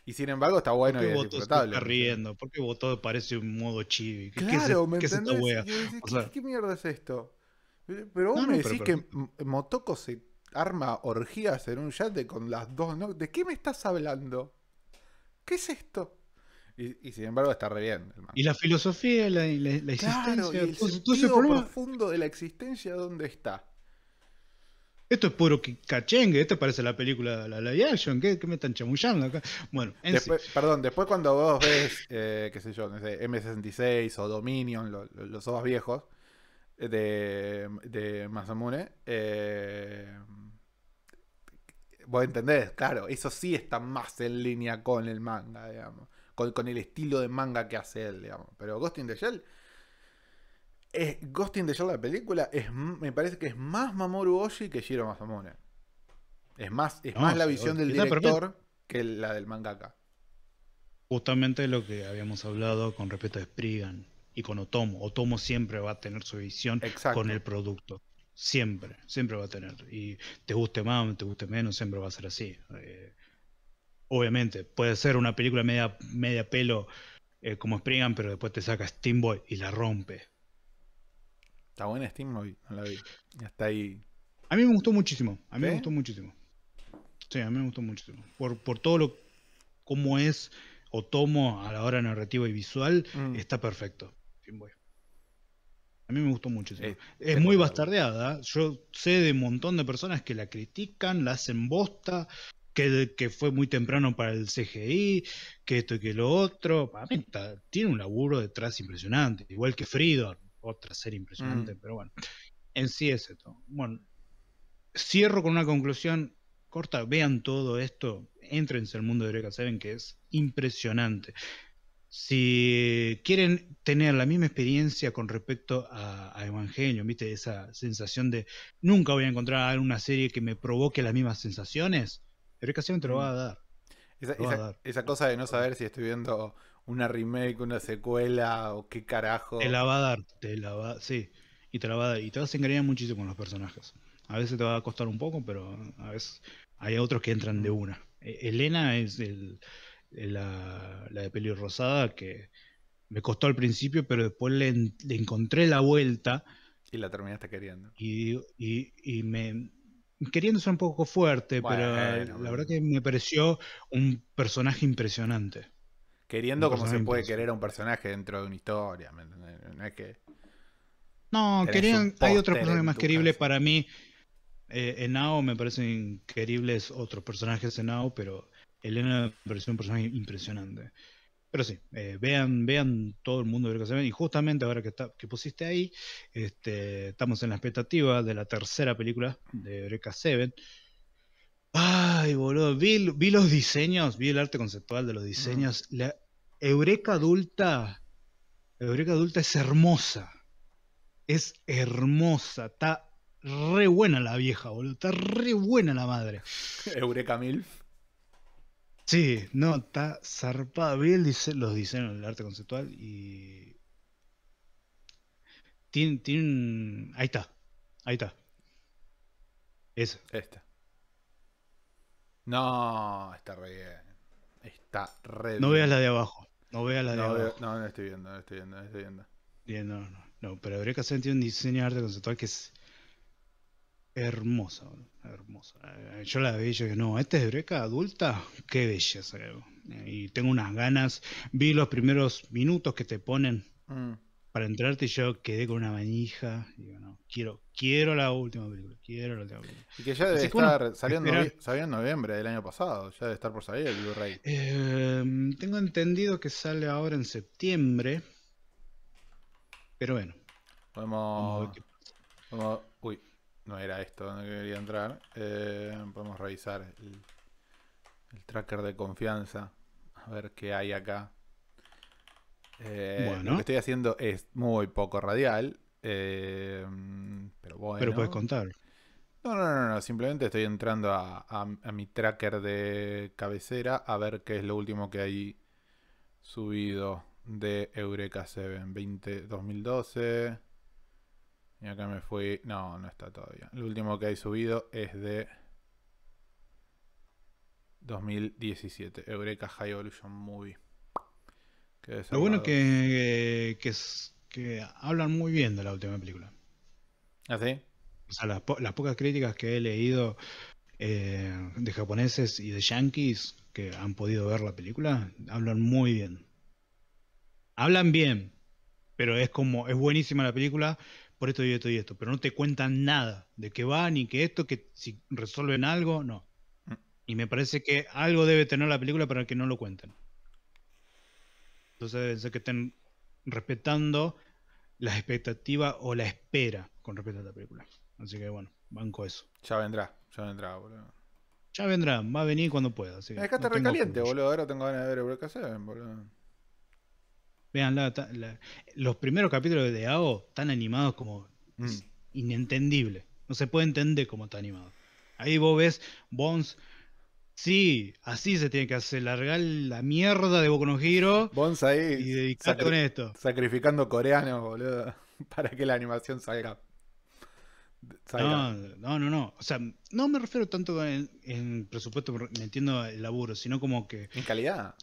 Y sin embargo está bueno y está riendo, ¿por qué votó parece un modo chibi? ¿Qué, claro, ¿qué es, me ¿qué, mierda es esto? Pero vos me decís que Motoko se arma orgías en un yate con las dos, ¿no? ¿De qué me estás hablando? ¿Qué es esto? Y, sin embargo está re bien. Y la filosofía, la, la, existencia, y el sentido profundo de la existencia, ¿dónde está? Esto es puro cachengue, esto parece la película de La Live Action, ¿qué, me están chamullando acá? Bueno, en después, Perdón, después cuando vos ves, eh, qué sé yo, M66 o Dominion, los ojos viejos de, de Masamune, eh, vos entendés, claro, eso sí está más en línea con el manga, digamos, con, con el estilo de manga que hace él, digamos. Pero Ghost in the Shell Ghosting Ghost in the Shell, la película, es, me parece que es más Mamoru oshi que Shiro Masamune. Es más, es ah, más la visión del director que la del mangaka. Justamente lo que habíamos hablado con respecto a Spriggan y con Otomo. Otomo siempre va a tener su visión con el producto. Siempre, siempre va a tener. Y te guste más, te guste menos, siempre va a ser así. Eh, obviamente, puede ser una película media, media pelo eh, como Spriggan, pero después te saca Steamboy y la rompe. Está buena Steam, la vi. Está ahí. A mí me gustó muchísimo. A mí me gustó muchísimo. Sí, a mí me gustó muchísimo. Por, todo lo como es o tomo a la hora narrativa y visual, mm. está perfecto. A mí me gustó muchísimo. Eh, es muy bastardeada. Yo sé de un montón de personas que la critican, la hacen bosta, que, que fue muy temprano para el CGI, que esto y que lo otro. Para mí tiene un laburo detrás impresionante, igual que frido otra serie impresionante, mm. pero bueno, en sí es esto. Bueno, cierro con una conclusión corta, vean todo esto, entrense al mundo de Eureka Seven, que es impresionante. Si quieren tener la misma experiencia con respecto a, Evangelio, ¿viste? Esa sensación de nunca voy a encontrar alguna serie que me provoque las mismas sensaciones, Eureka Seven te lo va mm. a dar. esa, cosa de no saber si estoy viendo una remake, una secuela o qué carajo. Te la va a dar, te la va, sí, y te la va a dar. Y te vas a engañar muchísimo con los personajes. A veces te va a costar un poco, pero a veces hay otros que entran de una. E, Elena es el, la, de Pelirrosada rosada que me costó al principio, pero después le, encontré la vuelta. Y la terminaste queriendo. Y, y, me, queriendo ser un poco fuerte, pero la verdad que me pareció un personaje impresionante queriendo como se puede querer a un personaje dentro de una historia. No es que. No, querían, hay otros personajes más queribles para mí. Eh, en Ao me parecen queribles otros personajes en Ao, pero Elena me pareció un personaje impresionante. Pero sí, eh, vean, vean todo el mundo de Eureka Seven. Y justamente ahora que, que pusiste ahí, este, estamos en la expectativa de la tercera película de Eureka Seven. Ay, boludo, vi, los diseños, vi el arte conceptual de los diseños. La Eureka adulta, Eureka adulta es hermosa. Es hermosa, está re buena la vieja, boludo, está re buena la madre. Eureka Milf. Sí, no, está zarpada. Vi los diseños del arte conceptual y. Tiene, Ahí está, ahí está. Esa. Esta. No, está re bien. Está re bien. No veas la de abajo. No veas la de abajo. No, no estoy viendo, no estoy viendo, no estoy viendo. no, no. No, pero Eureka que un diseño de arte conceptual que es hermosa, hermosa. Eh, yo la vi, yo dije, no, esta es Eureka adulta, qué belleza. Y tengo unas ganas. Vi los primeros minutos que te ponen. Mm para entrarte yo quedé con una manija. Digo, no, quiero, quiero la última película, quiero la última película. Y que ya debe estar, saliendo en noviembre del año pasado, ya debe estar por salir el Blu-ray. Em, tengo entendido que sale ahora en septiembre, pero bueno. Podemos... Uy, no era esto donde quería entrar. Eh, podemos revisar el tracker de confianza, a ver qué hay acá. Eh, lo que estoy haciendo es muy poco radial. Eh, pero puedes contar. No, no, no, Simplemente estoy entrando a, mi tracker de cabecera a ver qué es lo último que hay subido de Eureka 7. 2012. Y acá me fui. No, no está todavía. Lo último que hay subido es de 2017. Eureka High Evolution Movie. Lo bueno es que, que, hablan muy bien de la última película. ¿Ah, sí? las, pocas críticas que he leído eh, de japoneses y de yankees que han podido ver la película hablan muy bien. Hablan bien, pero es como, es buenísima la película por esto y esto y esto, pero no te cuentan nada de qué va ni que esto, que si resuelven algo, no. Mm. Y me parece que algo debe tener la película para que no lo cuenten. Entonces deben que estén respetando la expectativa o la espera con respecto a esta película. Así que bueno, banco eso. Ya vendrá, ya vendrá, boludo. Ya vendrá, va a venir cuando pueda. Es que está recaliente, boludo. Ahora tengo ganas de ver el que boludo. Vean, la, los primeros capítulos de AO están animados como mm. inentendible. No se puede entender cómo está animado. Ahí vos ves Bones Sí, así se tiene que hacer, largar la mierda de Boku no y dedicar con esto. Sacrificando coreanos, boludo, para que la animación salga. No, no, no, O sea, no me refiero tanto en, presupuesto, me entiendo el laburo, sino como que... En calidad.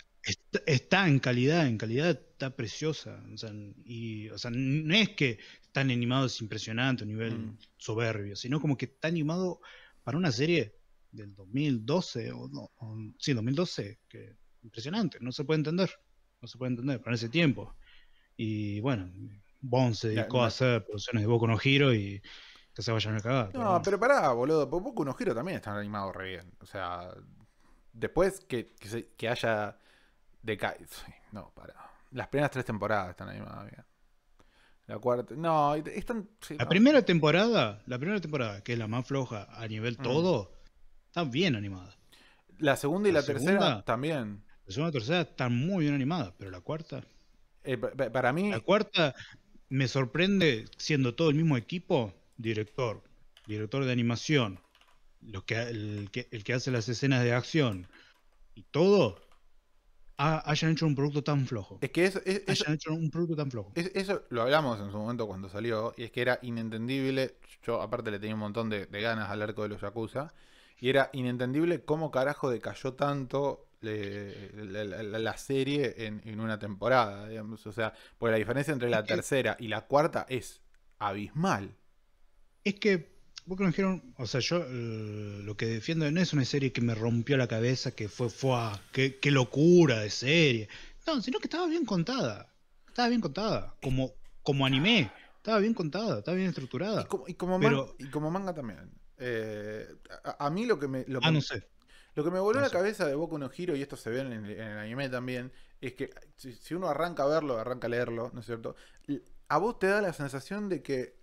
Está, en calidad, en calidad está preciosa. O sea, y, no es que tan animado es impresionante, a nivel mm. soberbio, sino como que está animado para una serie del 2012, o, no, sí, 2012, que impresionante, no se puede entender, no se puede entender, pero en ese tiempo. Y bueno, Bond se dedicó a hacer producciones de Boku no Giro y que se vayan a cagar. No, pero, pero pará, boludo, Boku no Giro también están animados re bien, o sea, después que, que, haya decaído, no, pará. Las primeras tres temporadas están animadas bien. La cuarta. No, están. la primera temporada, la primera temporada, que es la más floja a nivel mm. todo, están bien animadas. La segunda y la, tercera también. La segunda y la tercera están muy bien animadas, pero la cuarta. Eh, para mí. La cuarta me sorprende siendo todo el mismo equipo: director, director de animación, lo que, el, que, hace las escenas de acción y todo. hayan hecho un producto tan flojo. Es que eso, hayan hecho un producto tan flojo. eso lo hablamos en su momento cuando salió, y es que era inentendible. Yo, aparte, le tenía un montón de, de ganas al arco de los Yakuza y era inentendible cómo carajo decayó tanto eh, la, serie en, una temporada. Digamos. O sea, porque la diferencia entre la tercera y la cuarta es abismal. Es que, vos que nos dijeron, o sea, yo eh, lo que defiendo no es una serie que me rompió la cabeza, que fue, fue, qué, locura de serie. No, sino que estaba bien contada. Estaba bien contada, como, como anime. Estaba bien contada, estaba bien estructurada. como, y como manga también. Eh, a, mí lo que me. Lo ah, que, me voló la cabeza de Boku no giro y esto se ve en, el, anime también, es que si, uno arranca a verlo, arranca a leerlo, ¿no es cierto? A vos te da la sensación de que,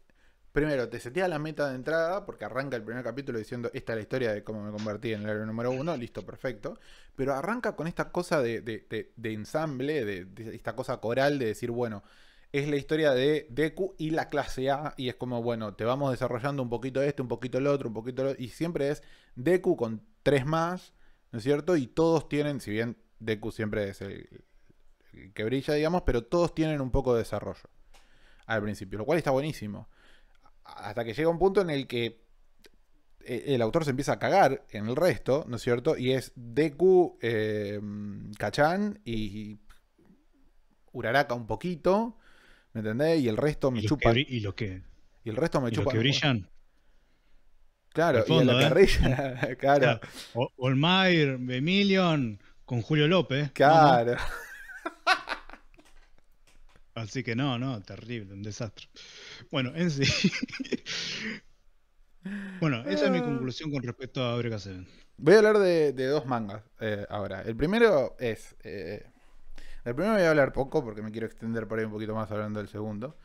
primero, te setea la meta de entrada, porque arranca el primer capítulo diciendo, esta es la historia de cómo me convertí en el héroe número uno, listo, perfecto. Pero arranca con esta cosa de, de ensamble, de esta cosa coral de decir, bueno, es la historia de Deku y la clase A. Y es como, bueno, te vamos desarrollando un poquito este, un poquito el otro, un poquito otro. Y siempre es Deku con tres más, ¿no es cierto? Y todos tienen, si bien Deku siempre es el, que brilla, digamos, pero todos tienen un poco de desarrollo al principio, lo cual está buenísimo. Hasta que llega un punto en el que eh, el autor se empieza a cagar en el resto, ¿no es cierto? Y es Deku, eh, Kachan y Uraraka un poquito. ¿Me entendés? Y el resto me chupa. Y lo que. Y el resto me chupa. que brillan. Claro, y la ¿eh? carrilla, claro. Olmair, Emilion, con Julio López. Claro. Así que no, no, terrible, un desastre. Bueno, en sí. bueno, esa es mi ah. conclusión con respecto a Eureka Voy a hablar de, dos mangas eh, ahora. El primero es eh, el primero voy a hablar poco porque me quiero extender por ahí un poquito más hablando del segundo.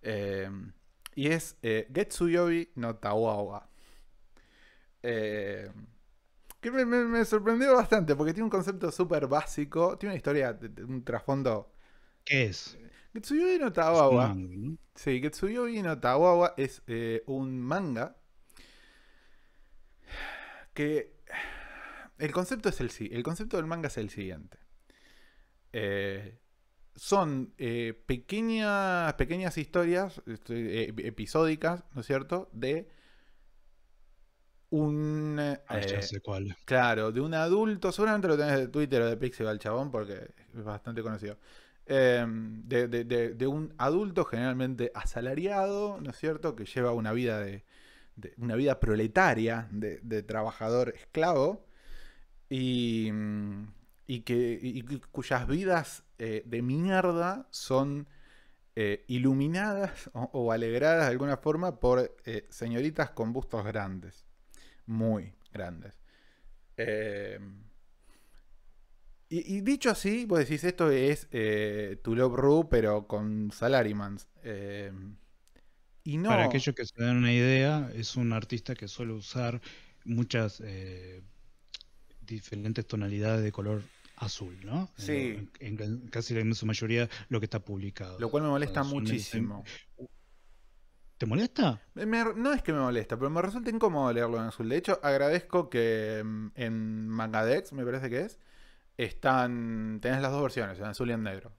Eh, y es eh, Getsuyobi no Tawawa. Eh, que me, sorprendió bastante porque tiene un concepto súper básico. Tiene una historia, un trasfondo. ¿Qué es? Getsuyobi no Tawawa. Sí, Getsuyobi no Tawawa es un manga que. El concepto es el sí. El concepto del manga es el siguiente. Eh, son eh, pequeñas, pequeñas historias este, eh, episódicas, ¿no es cierto?, de un... Ah, claro, de un adulto, seguramente lo tenés de Twitter o de Pixel al chabón, porque es bastante conocido. Em, de, de, un adulto generalmente asalariado, ¿no es cierto?, que lleva una vida de, una vida proletaria de, trabajador esclavo. Y mm, y, que, cuyas vidas eh, de mierda son eh, iluminadas o, alegradas de alguna forma por eh, señoritas con bustos grandes, muy grandes. Em, y, dicho así, vos decís, esto es Tulobru, Love pero con Salarymans. Em, y no... Para aquellos que se dan una idea, es un artista que suele usar muchas diferentes tonalidades de color azul, ¿no? Sí. En, en casi la inmensa mayoría lo que está publicado. Lo cual me molesta muchísimo. ¿Te molesta? no es que me molesta, pero me resulta incómodo leerlo en azul. De hecho, agradezco que mm, en Mangadex, me parece que es, están. tenés las dos versiones, en azul y en negro.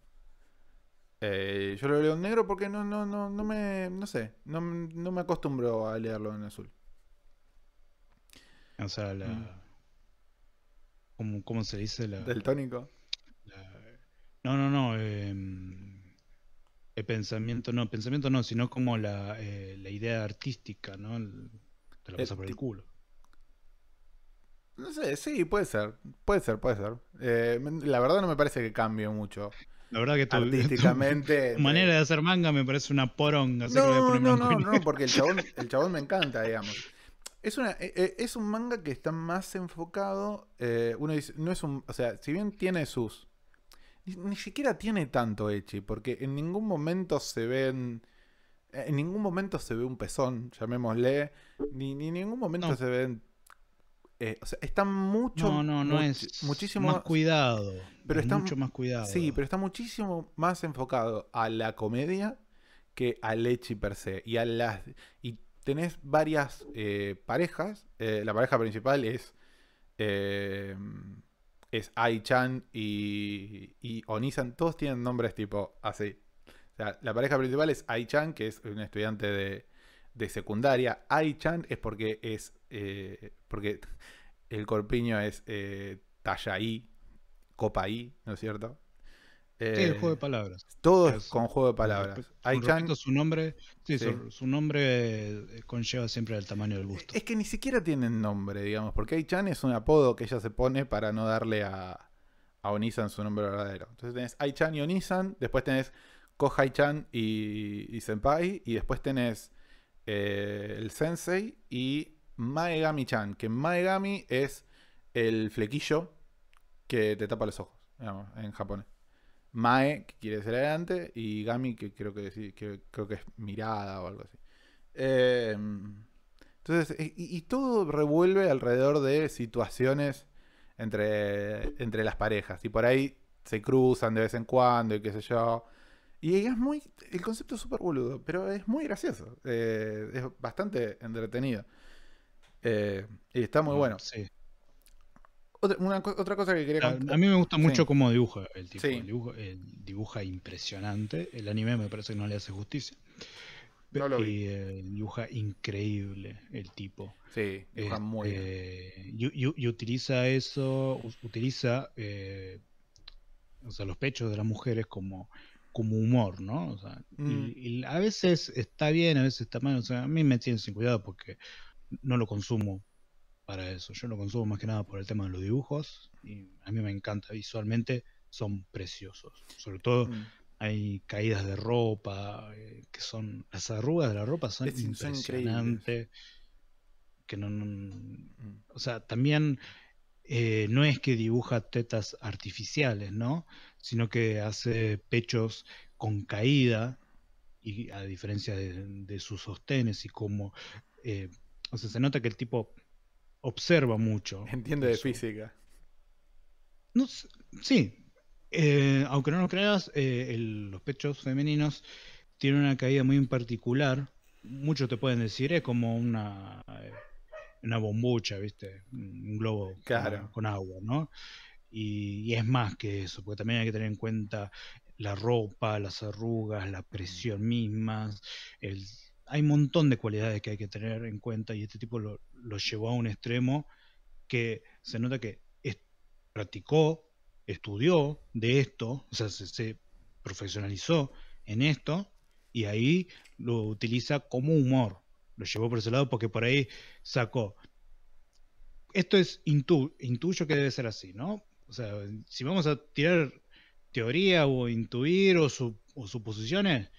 Eh, yo lo leo en negro porque no, no, no, no me. no sé. No, me acostumbro a leerlo en azul. O sea, la. Mm. ¿Cómo, se dice? ¿Del tónico? no, no, no. Em, el pensamiento, no, pensamiento no, sino como la, eh, la idea artística, ¿no? te la pasa por el culo. No sé, sí, puede ser. Puede ser, puede ser. Eh, la verdad no me parece que cambie mucho. La verdad que artísticamente. manera eh. de hacer manga me parece una poronga. No, no, no, no, porque el chabón, el chabón me encanta, digamos. Es, una, eh, eh, es un manga que está más enfocado. Eh, uno dice, no es un. O sea, si bien tiene sus. Ni, siquiera tiene tanto Echi, porque en ningún momento se ven. En ningún momento se ve un pezón, llamémosle. Ni, en ningún momento se ven. está mucho. No, es. Muchísimo más cuidado. mucho más cuidado. Sí, pero está muchísimo más enfocado a la comedia que al Echi per se. Y a las. Y tenés varias eh, parejas. Eh, la pareja principal es. Eh, es Ai-chan y, y Onisan. Todos tienen nombres tipo así. O sea, la pareja principal es Ai-chan, que es un estudiante de, secundaria. Ai-chan es porque es. Eh, porque el corpiño es talla copa Copaí, ¿no es cierto? Eh, juego de palabras. Todo es con juego de palabras. Aichan, su nombre, Su, nombre eh, conlleva siempre el tamaño del gusto. Es que ni siquiera tienen nombre, digamos, porque Aichan es un apodo que ella se pone para no darle a, Onisan su nombre verdadero. Entonces tenés Aichan y Onisan, después tenés Kohaichan chan y, Senpai, y después tenés eh, el Sensei y Maegami-chan, que Maegami es el flequillo que te tapa los ojos, en japonés. Mae, que quiere ser adelante, y Gami, que creo que, creo que es mirada o algo así. Em, entonces, y, todo revuelve alrededor de situaciones entre, las parejas. Y por ahí se cruzan de vez en cuando y qué sé yo. Y es muy. El concepto es súper boludo, pero es muy gracioso. Eh, es bastante entretenido. Eh, y está muy mm, bueno. Sí otra, cosa que quería A, mí me gusta mucho cómo dibuja el tipo. Eh, dibuja impresionante. El anime me parece que no le hace justicia. Pero eh, dibuja increíble el tipo. Sí, dibuja muy eh, Y, utiliza eso, utiliza o sea, los pechos de las mujeres como, como humor, ¿no? Mm. a veces está bien, a veces está mal. O sea, a mí me tienen sin cuidado porque no lo consumo para eso. Yo lo consumo más que nada por el tema de los dibujos y a mí me encanta visualmente, son preciosos. Sobre todo mm. hay caídas de ropa, eh, que son las arrugas de la ropa son impresionantes. Que no, mm. o sea, también eh, no es que dibuja tetas artificiales, ¿no? Sino que hace pechos con caída y a diferencia de, sus sostenes y como eh, o sea, se nota que el tipo observa mucho. Entiende de física. sí. Eh, aunque no lo creas, eh, los pechos femeninos tienen una caída muy en particular. Muchos te pueden decir, es como una, eh, una bombucha, ¿viste? Un globo con, agua, ¿no? Y, y es más que eso, porque también hay que tener en cuenta la ropa, las arrugas, la presión misma, el hay un montón de cualidades que hay que tener en cuenta y este tipo lo, llevó a un extremo que se nota que practicó, estudió de esto, o sea, se, profesionalizó en esto y ahí lo utiliza como humor. Lo llevó por ese lado porque por ahí sacó. Esto es intuyo que debe ser así, ¿no? O sea, si vamos a tirar teoría o intuir o suposiciones,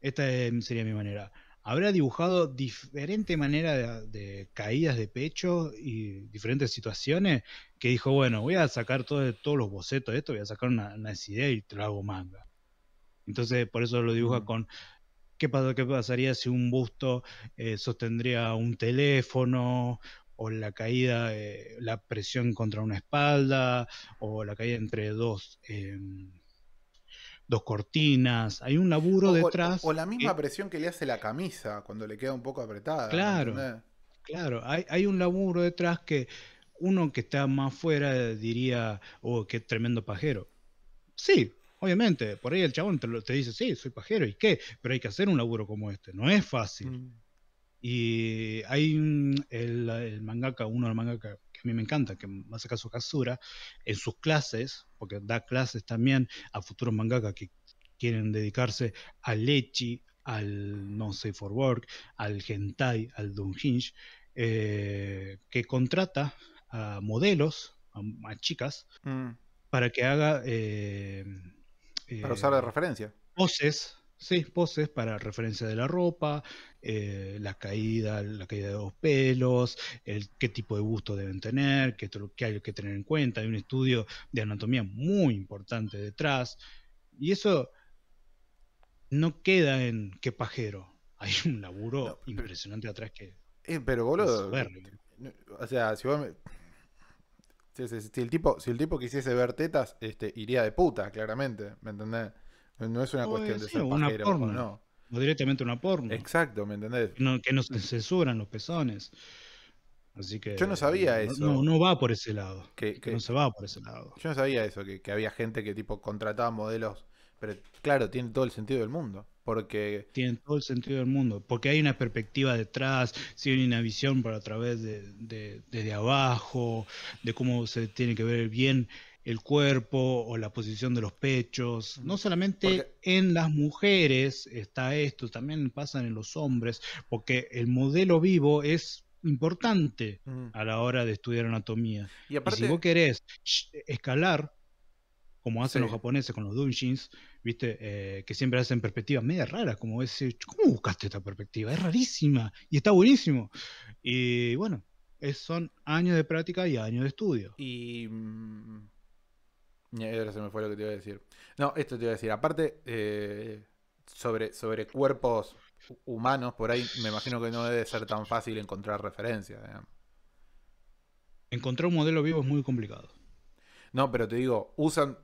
esta sería mi manera habrá dibujado diferente manera de, caídas de pecho y diferentes situaciones que dijo, bueno, voy a sacar todos los bocetos de esto, voy a sacar una, una idea y te lo hago manga. Entonces, por eso lo dibuja con qué, qué pasaría si un busto eh, sostendría un teléfono o la caída, eh, la presión contra una espalda o la caída entre dos... Em, dos cortinas, hay un laburo detrás. O, la misma presión que le hace la camisa cuando le queda un poco apretada. Claro, claro, hay, un laburo detrás que uno que está más fuera diría, oh, qué tremendo pajero. Sí, obviamente, por ahí el chabón te, dice, sí, soy pajero, ¿y qué? Pero hay que hacer un laburo como este, no es fácil. Mm. Y hay el, mangaka, uno de los mangaka que a mí me encanta, que más su Kasura, en sus clases, porque da clases también a futuros mangaka que quieren dedicarse al lechi, al no sé for work, al hentai, al dunhinge, eh, que contrata a modelos, a, chicas, mm. para que haga... Eh, para usar de eh, referencia. Poses seis poses para referencia de la ropa, eh, la caída, la caída de los pelos, el qué tipo de gusto deben tener, qué, hay que tener en cuenta. Hay un estudio de anatomía muy importante detrás. Y eso no queda en qué pajero. Hay un laburo impresionante atrás que. Eh, pero boludo. O sea, si el tipo, si el quisiese ver tetas, este, iría de puta, claramente. ¿Me entendés? No es una cuestión de ser una pues, No. O directamente una porno. Exacto, ¿me entendés? No, que nos censuran los pezones. Así que. Yo no sabía eso. No, no va por ese lado. no se va por ese lado. Yo no sabía eso, que, había gente que tipo contrataba modelos. Pero claro, tiene todo el sentido del mundo. Porque. Tiene todo el sentido del mundo. Porque hay una perspectiva detrás, si hay una visión por a través de, de, desde abajo, de cómo se tiene que ver bien el cuerpo o la posición de los pechos. No solamente en las mujeres está esto, también pasa en los hombres, porque el modelo vivo es importante a la hora de estudiar anatomía. Y, aparte... si vos querés escalar, como hacen los japoneses con los dungeons, ¿viste? Eh, que siempre hacen perspectivas media raras, como ese, eh, ¿cómo buscaste esta perspectiva? Es rarísima y está buenísimo. Y bueno, es, son años de práctica y años de estudio. Y mm, Ahora se me fue lo que te iba a decir. No, esto te iba a decir. Aparte, eh, sobre, sobre cuerpos humanos, por ahí me imagino que no debe ser tan fácil encontrar referencias. Encontrar un modelo vivo es muy complicado. No, pero te digo, usan.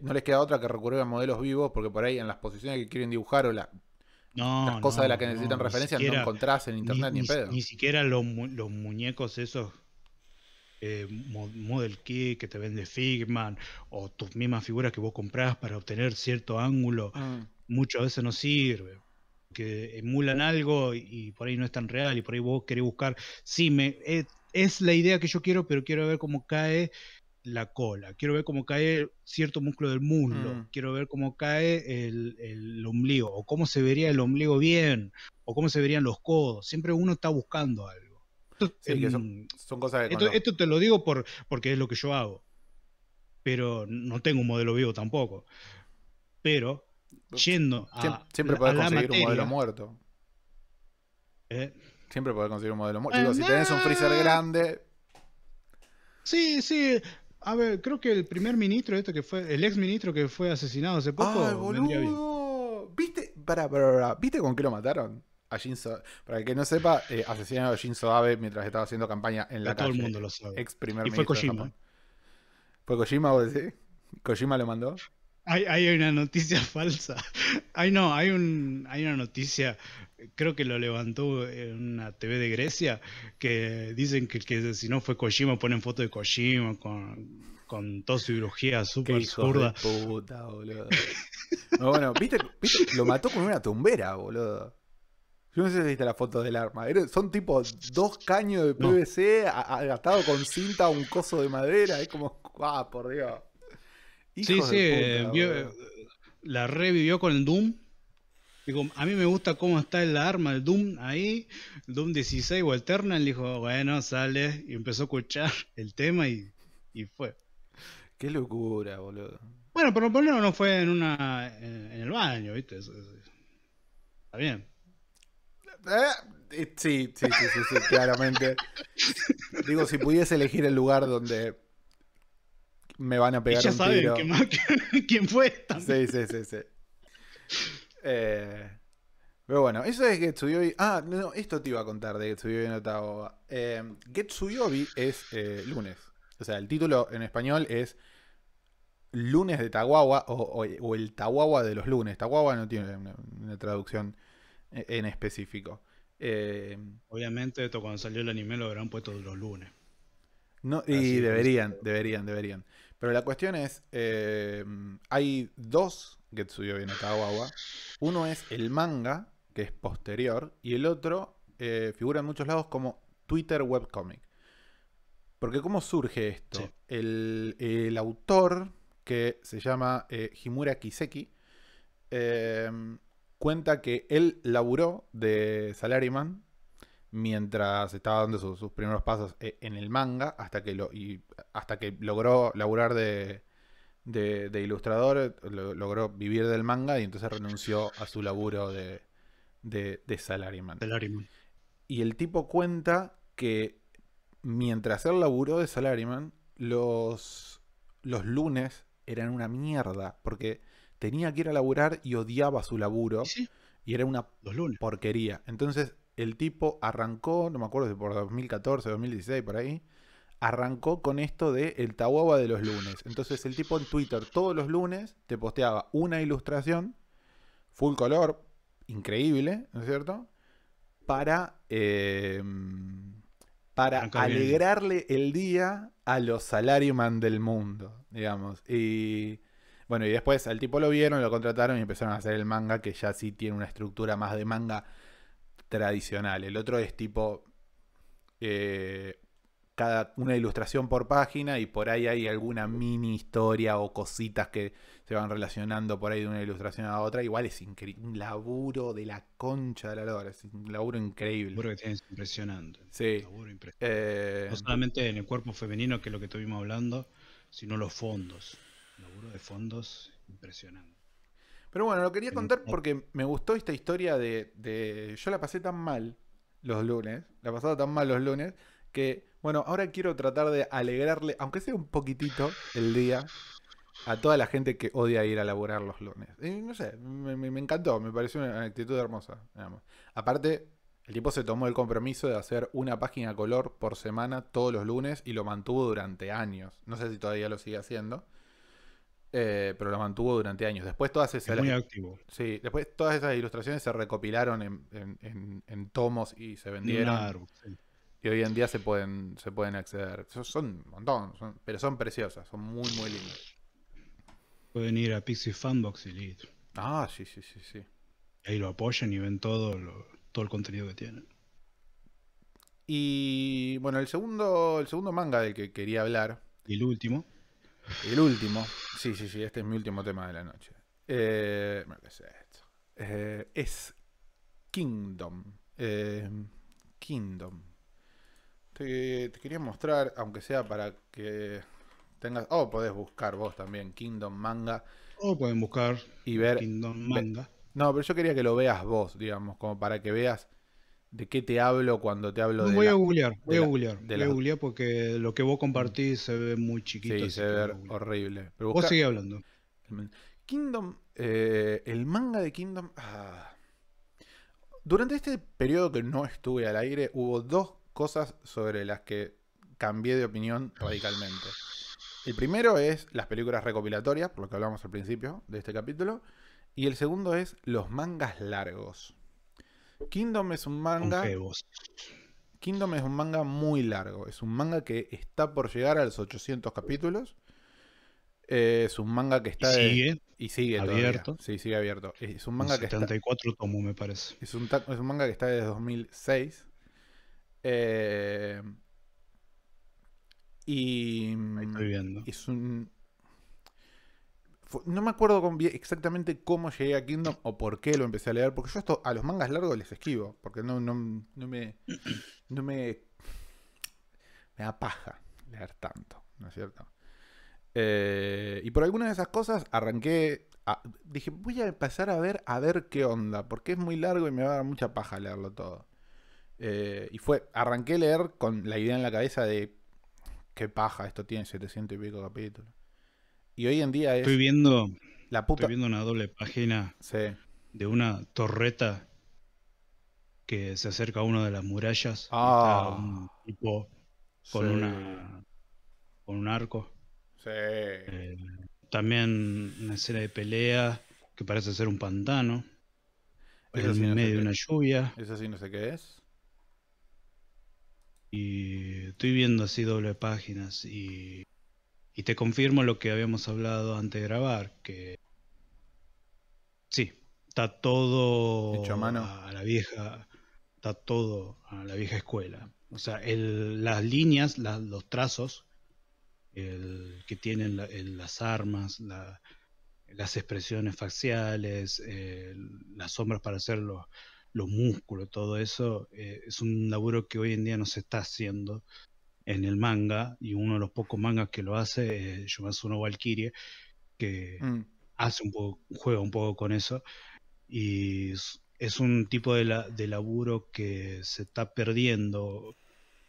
No les queda otra que recurrir a modelos vivos porque por ahí en las posiciones que quieren dibujar o la, las cosas de las que necesitan referencias no encontrás en internet ni, en pedo. Ni siquiera los muñecos esos eh, model kit que te vende Figman o tus mismas figuras que vos comprás para obtener cierto ángulo, mm. muchas veces no sirve. Que emulan algo y, por ahí no es tan real y por ahí vos querés buscar, si me, eh, es, la idea que yo quiero, pero quiero ver cómo cae la cola, quiero ver cómo cae cierto músculo del muslo, mm. quiero ver cómo cae el, ombligo, o cómo se vería el ombligo bien, o cómo se verían los codos. Siempre uno está buscando algo. Esto, em, son, cosas esto, te lo digo por, porque es lo que yo hago. Pero no tengo un modelo vivo tampoco. Pero yendo ¿Eh? Siempre, podés conseguir un modelo muerto. Siempre podés conseguir un modelo muerto. si tenés un freezer grande. Sí, sí. A ver, creo que el primer ministro, este que fue, el ex ministro que fue asesinado hace poco. ¿Viste? Para, ¿Viste con qué lo mataron? Para el que no sepa, eh, asesinó a Shinzo Abe mientras estaba haciendo campaña en la calle. Todo el mundo lo sabe. Ex y fue Kojima. ¿Fue Kojima, vos decís? ¿Kojima lo mandó? Hay, hay una noticia falsa. Hay no, hay, un, hay una noticia, creo que lo levantó en una TV de Grecia, que dicen que, que si no fue Kojima, ponen foto de Kojima con, toda su cirugía súper zurda. Puta, boludo. bueno, ¿viste, ¿viste? Lo mató con una tumbera, boludo. Yo no sé si viste la foto del arma. Son tipo dos caños de PVC agastados con cinta a un coso de madera. Es como, ¡ah, por Dios! sí, sí. Eh, eh, la revivió con el Doom. Digo, a mí me gusta cómo está el arma, el Doom ahí, el Doom 16 o Alternal, dijo, bueno, sale, y empezó a escuchar el tema y, fue. Qué locura, boludo. Bueno, pero por lo menos no fue en una en, el baño, ¿viste? Está bien. Eh, sí, sí, sí, sí, claramente. Digo, si pudiese elegir el lugar donde me van a pegar un saben quién fue. Sí, sí, sí, sí. Eh, pero bueno, eso es Getsuyobi. Ah, no, esto te iba a contar de Getsuyobi en Ottawa. Eh, Getsuyobi es eh, lunes. O sea, el título en español es Lunes de Tawawa o, el Tawawa de los lunes. Tawawa no tiene una traducción e-, en específico. Eh, Obviamente esto cuando salió el anime lo habrán puesto los lunes. No, y deberían, deberían, deberían. Pero la cuestión es, eh, hay dos Getsuyo agua Uno es el manga, que es posterior, y el otro eh, figura en muchos lados como Twitter Webcomic. Porque ¿cómo surge esto? El, el, autor, que se llama Himura Kiseki, cuenta que él laburó de salaryman mientras estaba dando sus, primeros pasos eh, en el manga hasta que, lo, hasta que logró laburar de, ilustrador, logró vivir del manga y entonces renunció a su laburo de, de, salaryman. Y el tipo cuenta que mientras él laburó de salaryman, los lunes eran una mierda porque tenía que ir a laburar y odiaba su laburo. Y era una porquería. Entonces el tipo arrancó, no me acuerdo si por 2014, 2016, por ahí, arrancó con esto de el Tahuaba de los lunes. Entonces el tipo en Twitter todos los lunes te posteaba una ilustración, full color, increíble, ¿no es cierto? Para, em, para alegrarle el día a los salaryman del mundo, digamos. Y bueno, y después al tipo lo vieron, lo contrataron y empezaron a hacer el manga, que ya sí tiene una estructura más de manga tradicional. El otro es tipo eh, cada una ilustración por página y por ahí hay alguna mini historia o cositas que se van relacionando por ahí de una ilustración a otra. Igual es un laburo de la concha de la lora, es un laburo increíble. Laburo que impresionante. Sí. Eh, no solamente en el cuerpo femenino, que es lo que estuvimos hablando, sino los fondos laburo de fondos impresionante. Pero bueno, lo quería contar porque me gustó esta historia de, Yo la pasé tan mal los lunes, la pasaba tan mal los lunes, que bueno, ahora quiero tratar de alegrarle, aunque sea un poquitito, el día a toda la gente que odia ir a laburar los lunes. no sé, me, encantó, me pareció una actitud hermosa. Aparte, el tipo se tomó el compromiso de hacer una página color por semana todos los lunes y lo mantuvo durante años. No sé si todavía lo sigue haciendo. Eh, pero lo mantuvo durante años. Después todas esas, es activo. todas esas ilustraciones se recopilaron en, tomos y se vendieron. Y hoy en día se pueden, acceder. Son, un montón, pero son preciosas, son muy, muy lindas. Pueden ir a Pixie Fanbox y listo. Ah, sí, sí, sí, sí. Ahí lo apoyan y ven todo, todo el contenido que tienen. Y bueno, el segundo, el segundo manga del que quería hablar. Y el último. El último. Sí, sí, sí, este es mi último tema de la noche. es, eh, esto? Eh, es Kingdom. Eh, Kingdom. Te, quería mostrar, aunque sea para que tengas. O oh, podés buscar vos también, Kingdom Manga. O oh, pueden buscar y ver. Kingdom Manga. No, pero yo quería que lo veas vos, digamos, como para que veas ¿De qué te hablo cuando te hablo de.? Voy a googlear, voy a googlear. voy a googlear porque lo que vos compartís se ve muy chiquito. Sí, se ve horrible. Pero Vos sigue hablando. Kingdom. Eh, el manga de Kingdom. Ah. Durante este periodo que no estuve al aire, hubo dos cosas sobre las que cambié de opinión radicalmente. El primero es las películas recopilatorias, por lo que hablamos al principio de este capítulo. Y el segundo es los mangas largos. Kingdom es un manga. Kingdom es un manga muy largo. Es un manga que está por llegar a los 800 capítulos. es un manga que está. Y sigue. y sigue abierto. Sí, sigue abierto. Es un manga que 74 está, me parece. Es un, un, manga que está desde 2006. Eh, y. estoy viendo. Es un, no me acuerdo exactamente cómo llegué a Kingdom o por qué lo empecé a leer, porque yo esto a los mangas largos les esquivo, porque no, me. No me. Me da paja leer tanto, ¿no es cierto? Eh, y por algunas de esas cosas arranqué. dije, voy a empezar a ver a ver qué onda, porque es muy largo y me va a dar mucha paja leerlo todo. Eh, y fue, arranqué a leer con la idea en la cabeza de qué paja, esto tiene 700 y pico capítulos. Y hoy en día Estoy viendo. La Estoy viendo una doble página de una torreta que se acerca a una de las murallas. Ah. un tipo con una. con un arco. Sí. Eh, también una escena de pelea que parece ser un pantano. en medio de una lluvia. Es sí no sé qué es. Y estoy viendo así doble páginas y y te confirmo lo que habíamos hablado antes de grabar, que sí, está todo a, la vieja, está todo a la vieja escuela. O sea, las líneas, los trazos que tienen las armas, las expresiones faciales, las sombras para hacer los, músculos, todo eso, eh, es un laburo que hoy en día no se está haciendo en el manga, y uno de los pocos mangas que lo hace es uno Valkyrie, que mm. hace un poco, juega un poco con eso, y es un tipo de, laburo que se está perdiendo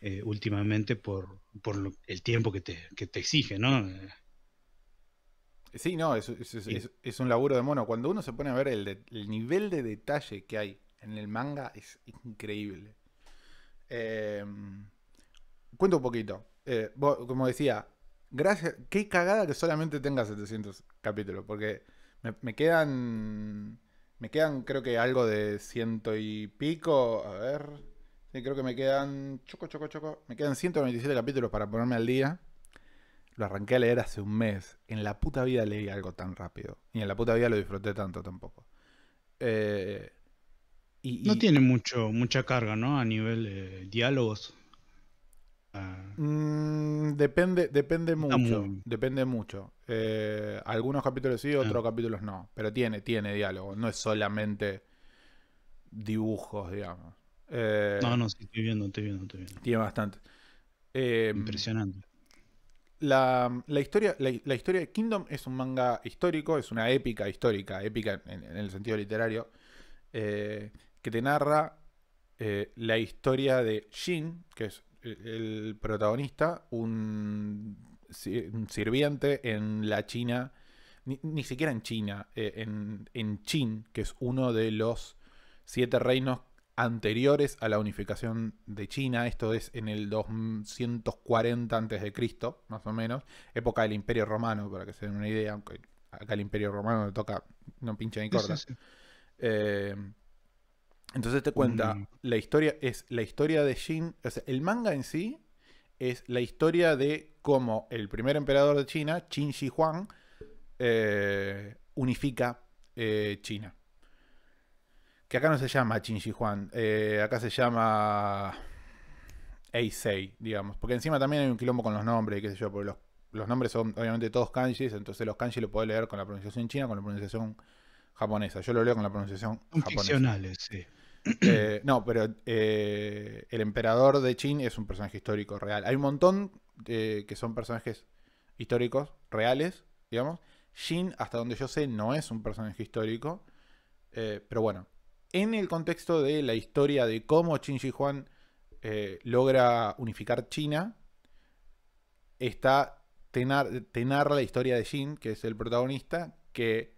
eh, últimamente por, el tiempo que te, exige, ¿no? Eh. Sí, no, es, es, un laburo de mono. Cuando uno se pone a ver el, el nivel de detalle que hay en el manga, es increíble. Eh, cuento un poquito. Eh, como decía, gracias, qué cagada que solamente tenga 700 capítulos, porque me, quedan, me quedan creo que algo de ciento y pico, a ver, creo que me quedan, choco, choco, choco, me quedan 197 capítulos para ponerme al día. Lo arranqué a leer hace un mes. En la puta vida leí algo tan rápido. Y en la puta vida lo disfruté tanto tampoco. Eh, no tiene mucho, mucha carga, ¿no? A nivel de diálogos. Ah. Mm, depende, depende mucho, depende mucho. Eh, algunos capítulos sí, otros ah. capítulos no. Pero tiene, tiene diálogo. No es solamente dibujos, digamos. Eh, no, no, sí, estoy viendo, estoy viendo, estoy viendo. Tiene bastante. Eh, Impresionante. La, historia, la, historia de Kingdom es un manga histórico, es una épica histórica, épica en, el sentido literario, que te narra la historia de Jin, que es el protagonista, un, sirviente en la China, ni, siquiera en China, eh, en, en Chin, que es uno de los siete reinos anteriores a la unificación de China, esto es en el 240 a.C., más o menos, época del Imperio Romano, para que se den una idea, aunque acá el Imperio Romano le toca, no pinche ni corta. Eh, entonces te cuenta, mm. la historia es la historia de Jin, o sea, el manga en sí es la historia de cómo el primer emperador de China, Qin Shi Huang, eh, unifica eh, China. Que acá no se llama Qin Shi Huang, eh, acá se llama Eisei, digamos. Porque encima también hay un quilombo con los nombres, qué sé yo, porque los, nombres son obviamente todos kanjis, entonces los kanjis lo podés leer con la pronunciación china, con la pronunciación japonesa. Yo lo leo con la pronunciación japonesa. sí. Eh, no, pero eh, el emperador de Qin es un personaje histórico real. Hay un montón eh, que son personajes históricos reales, digamos. Qin, hasta donde yo sé, no es un personaje histórico. pero bueno, en el contexto de la historia de cómo Qin Shi Huang logra unificar China, está tener la historia de Qin, que es el protagonista, que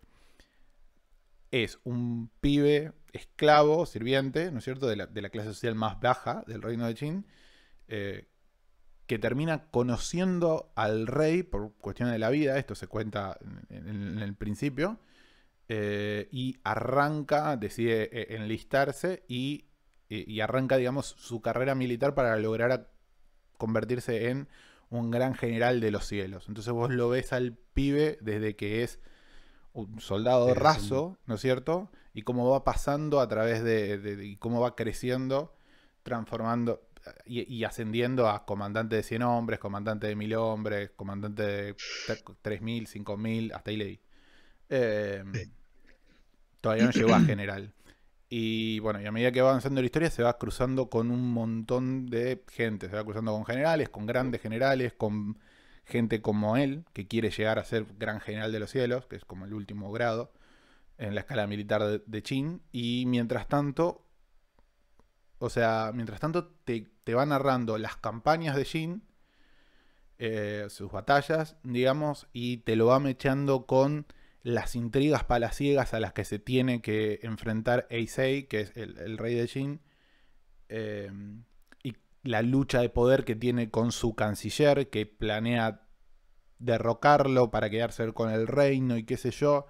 es un pibe esclavo, sirviente, ¿no es cierto?, de la, clase social más baja del reino de Ch'in eh, que termina conociendo al rey por cuestiones de la vida, esto se cuenta en, el principio, eh, y arranca, decide eh, enlistarse y, arranca, digamos, su carrera militar para lograr convertirse en un gran general de los cielos. Entonces vos lo ves al pibe desde que es un soldado raso, ¿no es cierto? y cómo va pasando a través de, y cómo va creciendo, transformando y, ascendiendo a comandante de 100 hombres, comandante de 1000 hombres, comandante de 3000, 5000, hasta ahí leí. Em, todavía no llegó a general. Y bueno, y a medida que va avanzando la historia se va cruzando con un montón de gente. Se va cruzando con generales, con grandes generales, con gente como él, que quiere llegar a ser gran general de los cielos, que es como el último grado en la escala militar de, Jin... Y mientras tanto, o sea, mientras tanto te, va narrando las campañas de Jin, eh, sus batallas, digamos, y te lo va mechando con las intrigas palaciegas a las que se tiene que enfrentar Eisei, que es el, rey de Jin, eh, y la lucha de poder que tiene con su canciller, que planea derrocarlo para quedarse con el reino y qué sé yo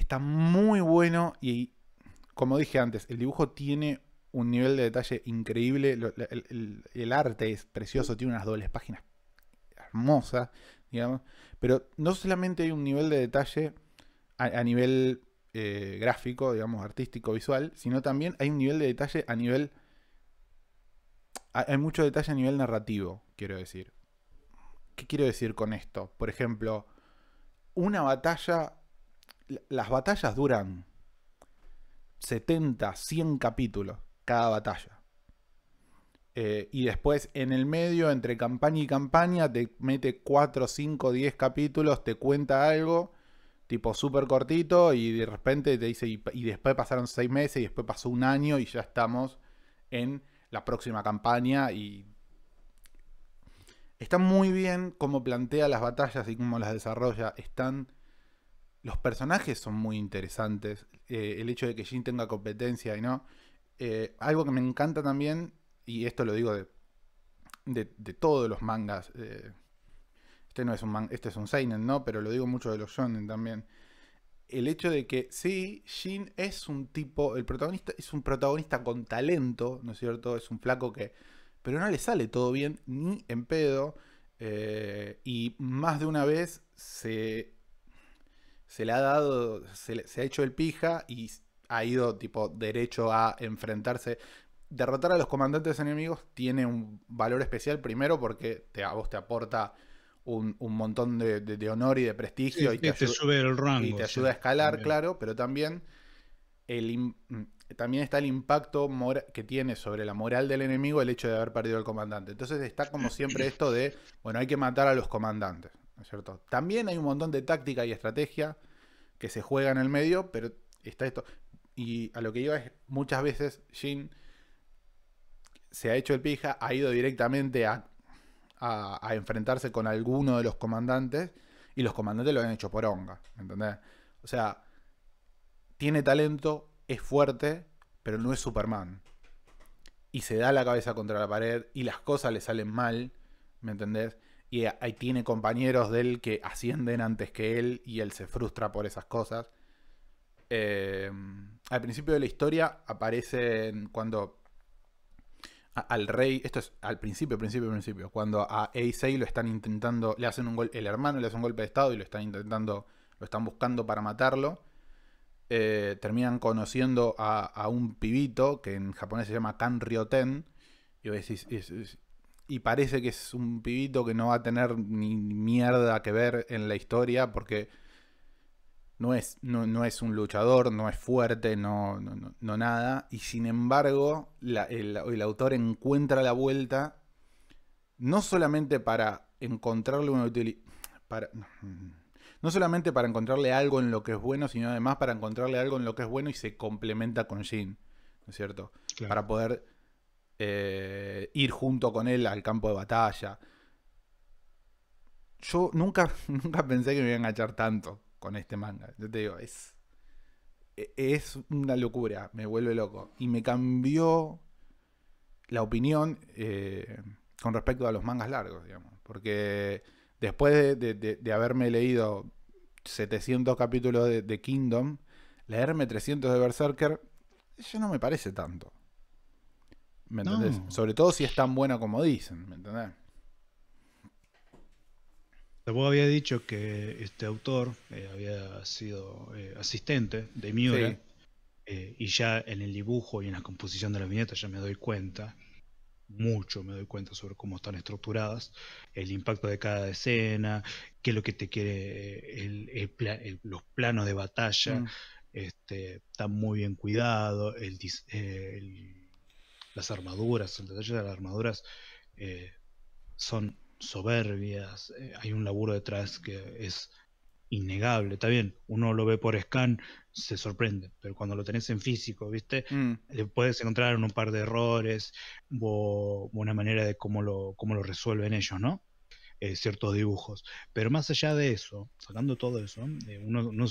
está muy bueno y, como dije antes, el dibujo tiene un nivel de detalle increíble, el, arte es precioso, tiene unas dobles páginas hermosas, digamos, pero no solamente hay un nivel de detalle a, nivel eh, gráfico, digamos, artístico, visual, sino también hay un nivel de detalle a nivel... Hay mucho detalle a nivel narrativo, quiero decir. ¿Qué quiero decir con esto? Por ejemplo, una batalla las batallas duran 70, 100 capítulos cada batalla. Eh, y después en el medio, entre campaña y campaña, te mete 4, 5, 10 capítulos, te cuenta algo, tipo súper cortito, y de repente te dice, y, después pasaron 6 meses, y después pasó un año, y ya estamos en la próxima campaña. Y está muy bien cómo plantea las batallas y cómo las desarrolla. Están los personajes son muy interesantes. Eh, el hecho de que Jin tenga competencia y no. Eh, algo que me encanta también, y esto lo digo de, de, todos los mangas. Eh, este no es un manga. este es un Seinen, ¿no? Pero lo digo mucho de los Shonen también. El hecho de que sí, Jin es un tipo. El protagonista es un protagonista con talento, ¿no es cierto? Es un flaco que. Pero no le sale todo bien, ni en pedo. y más de una vez se se le ha dado, se, se ha hecho el pija y ha ido tipo derecho a enfrentarse. Derrotar a los comandantes enemigos tiene un valor especial primero porque te, a vos te aporta un, montón de, honor y de prestigio y, te, ayuda, sube el y te ayuda a escalar, claro, pero también, el, mm, también está el impacto que tiene sobre la moral del enemigo el hecho de haber perdido al comandante. Entonces está como siempre esto de, bueno, hay que matar a los comandantes. También hay un montón de táctica y estrategia que se juega en el medio, pero está esto. Y a lo que iba es, muchas veces Jin se ha hecho el pija, ha ido directamente a, a, enfrentarse con alguno de los comandantes y los comandantes lo han hecho por ¿me ¿entendés? O sea, tiene talento, es fuerte, pero no es Superman. Y se da la cabeza contra la pared y las cosas le salen mal, ¿me entendés? y ahí tiene compañeros de él que ascienden antes que él y él se frustra por esas cosas. Em, al principio de la historia aparecen cuando al rey, esto es al principio, principio, principio, cuando a Eisei lo están intentando, le hacen un el hermano le hace un golpe de estado y lo están intentando, lo están buscando para matarlo. Eh, terminan conociendo a, un pibito que en japonés se llama Kanryoten. Y y parece que es un pibito que no va a tener ni mierda que ver en la historia porque no es, no, es un luchador, no es fuerte, no, no, nada. Y sin embargo, el, autor encuentra la vuelta no solamente para encontrarle mm, no solamente para encontrarle algo en lo que es bueno, sino además para encontrarle algo en lo que es bueno y se complementa con Jin, ¿no es cierto? Para poder eh, ir junto con él al campo de batalla. Yo nunca, nunca pensé que me iba a enganchar tanto con este manga. Yo te digo, es, e, es una locura, me vuelve loco. Y me cambió la opinión eh, con respecto a los mangas largos, digamos. Porque después de, haberme leído 700 capítulos de, Kingdom, leerme 300 de Berserker, ya no me parece tanto. ¿Me Sobre todo si es tan buena como dicen, ¿me entendés? Vos había dicho que este autor eh, había sido eh, asistente de Miura. Eh, y ya en el dibujo y en la composición de las viñetas ya me doy cuenta, mucho me doy cuenta sobre cómo están estructuradas, el impacto de cada escena, qué es lo que te quiere, los planos de batalla, mm. este, Están muy bien cuidados el, las armaduras, el detalle de las armaduras eh, son soberbias, eh, hay un laburo detrás que es innegable, está bien, uno lo ve por scan, se sorprende, pero cuando lo tenés en físico, ¿viste? Le mm. eh, puedes encontrar un par de errores o una manera de cómo lo, cómo lo resuelven ellos, ¿no? ciertos dibujos. Pero más allá de eso, sacando todo eso, uno,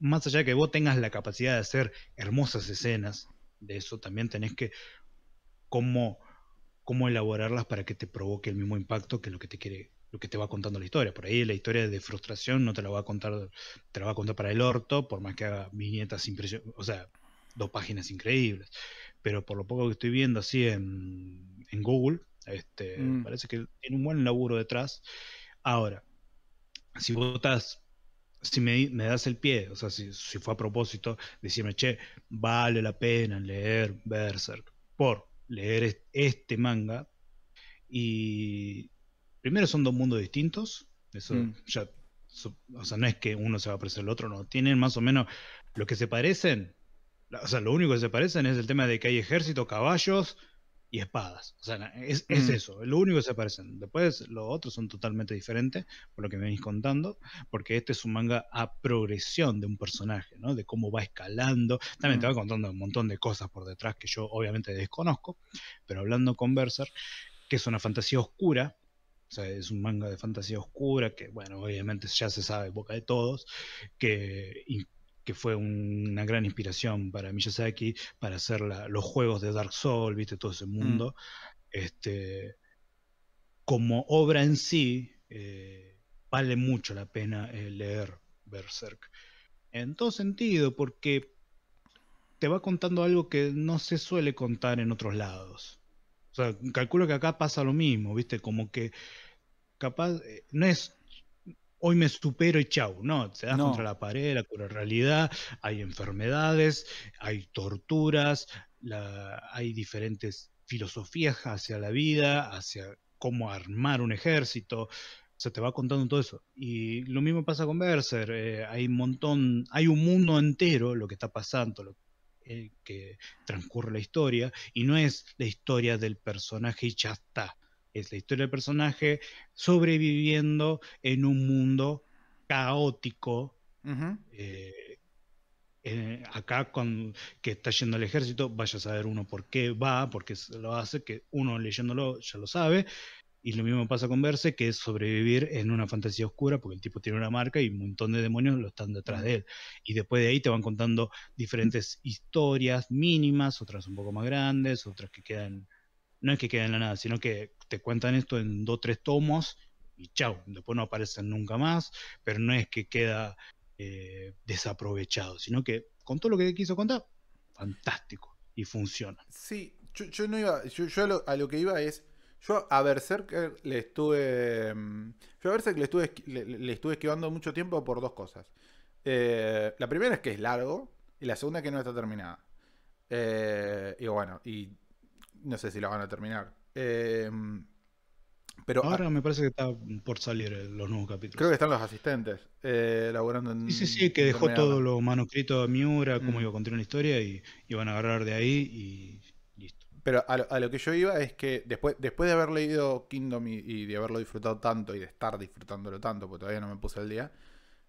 más allá de que vos tengas la capacidad de hacer hermosas escenas, de eso también tenés que cómo, cómo elaborarlas para que te provoque el mismo impacto que lo que te quiere lo que te va contando la historia. Por ahí la historia de frustración no te la va a contar, te la va a contar para el orto, por más que haga viñetas impresionantes, o sea, dos páginas increíbles. Pero por lo poco que estoy viendo así en, Google, este, mm. parece que tiene un buen laburo detrás. Ahora, si votas, si me, das el pie, o sea, si, si fue a propósito, decirme, che, vale la pena leer Berserk por leer este manga. Y primero son dos mundos distintos. Eso mm. ya. O sea, no es que uno se va a parecer al otro, no. Tienen más o menos lo que se parecen. O sea, lo único que se parecen es el tema de que hay ejército, caballos, y espadas. O sea, es, mm. eso, lo único que se aparecen, Después los otros son totalmente diferentes, por lo que me venís contando, porque este es un manga a progresión de un personaje, ¿no? De cómo va escalando. También te mm. va contando un montón de cosas por detrás que yo obviamente desconozco, pero hablando con Berser, que es una fantasía oscura, o sea, es un manga de fantasía oscura que, bueno, obviamente ya se sabe boca de todos, que que fue una gran inspiración para Miyazaki, para hacer los juegos de Dark Souls, viste, todo ese mm. mundo. Este, como obra en sí, eh, vale mucho la pena eh, leer Berserk. En todo sentido, porque te va contando algo que no se suele contar en otros lados. O sea, calculo que acá pasa lo mismo, ¿viste? Como que capaz, eh, no es hoy me supero y chau. No, se das contra la pared, la cura realidad, hay enfermedades, hay torturas, la, hay diferentes filosofías hacia la vida, hacia cómo armar un ejército. Se te va contando todo eso. Y lo mismo pasa con Berser. Eh, hay un montón, hay un mundo entero lo que está pasando, lo, eh, que transcurre la historia, y no es la historia del personaje y ya está. Es la historia del personaje sobreviviendo en un mundo caótico. Eh, eh, acá con que está yendo al ejército, vaya a saber uno por qué va, porque qué lo hace, que uno leyéndolo ya lo sabe. Y lo mismo pasa con Verse, que es sobrevivir en una fantasía oscura, porque el tipo tiene una marca y un montón de demonios lo están detrás de él. Y después de ahí te van contando diferentes historias mínimas, otras un poco más grandes, otras que quedan no es que quede en la nada, sino que te cuentan esto en dos, o tres tomos y chau, después no aparecen nunca más, pero no es que queda eh, desaprovechado, sino que con todo lo que quiso contar, fantástico y funciona. Sí, yo, no iba, yo, a, lo, que iba es, yo a Berserker le estuve, mm, yo a Berserker le estuve, le, estuve esquivando mucho tiempo por dos cosas. Eh, la primera es que es largo y la segunda es que no está terminada. Eh, y bueno, y no sé si la van a terminar. Eh, pero, Ahora me parece que está por salir los nuevos capítulos. Creo que están los asistentes eh, Sí, sí, sí, que dejó todo lo manuscrito a Miura, cómo mm. iba a contar una historia y, iban a agarrar de ahí y listo. Pero a lo, que yo iba es que después, después de haber leído Kingdom y, de haberlo disfrutado tanto y de estar disfrutándolo tanto, porque todavía no me puse al día,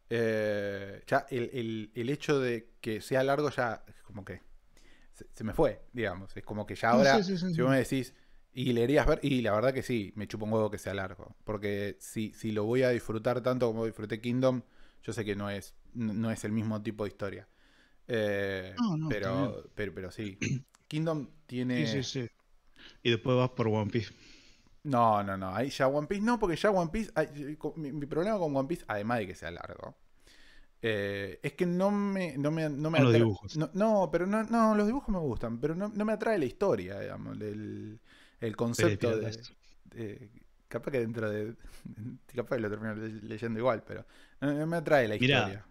eh, ya el, el, el hecho de que sea largo ya como que se, me fue, digamos. Es como que ya ahora, si vos me decís, y leerías ver, y la verdad que sí, me chupo un huevo que sea largo. Porque si, si lo voy a disfrutar tanto como disfruté Kingdom, yo sé que no es, no es el mismo tipo de historia. Eh, pero, pero, pero, sí. Kingdom tiene. Sí, sí, sí. Y después vas por One Piece. No, no, no. Ahí ya One Piece no, porque ya One Piece. mi, problema con One Piece, además de que sea largo, eh, es que no me, no no los dibujos. No, pero no, no, los dibujos me gustan, pero no, me atrae la historia, digamos, el, el concepto de, Capaz que dentro de. Capaz lo termino leyendo igual, pero no, me atrae la historia.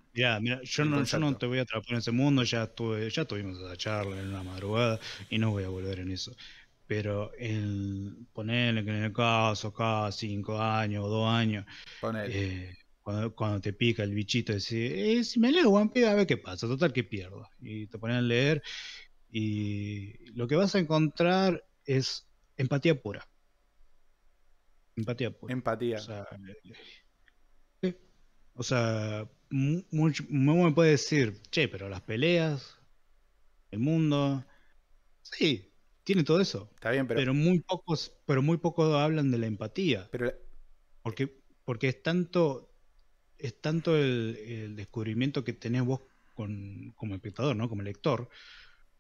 yo no, yo no te voy a atrapar en ese mundo, ya, estuve, ya tuvimos esa charla en una madrugada y no voy a volver en eso pero en ponerle que en el caso acá cinco años o dos años eh, cuando, te pica el bichito, decís, eh, si me leo One a ver qué pasa, total que pierdo. Y te ponen a leer y lo que vas a encontrar es empatía pura. Empatía pura. Empatía. Eh, o sea, o mucho, me puede decir, che, pero las peleas, el mundo, sí, tiene todo eso. Está bien, pero... pero muy pocos, pero muy pocos hablan de la empatía. Pero porque porque es tanto es tanto el, descubrimiento que tenés vos con, como espectador, ¿no? Como lector,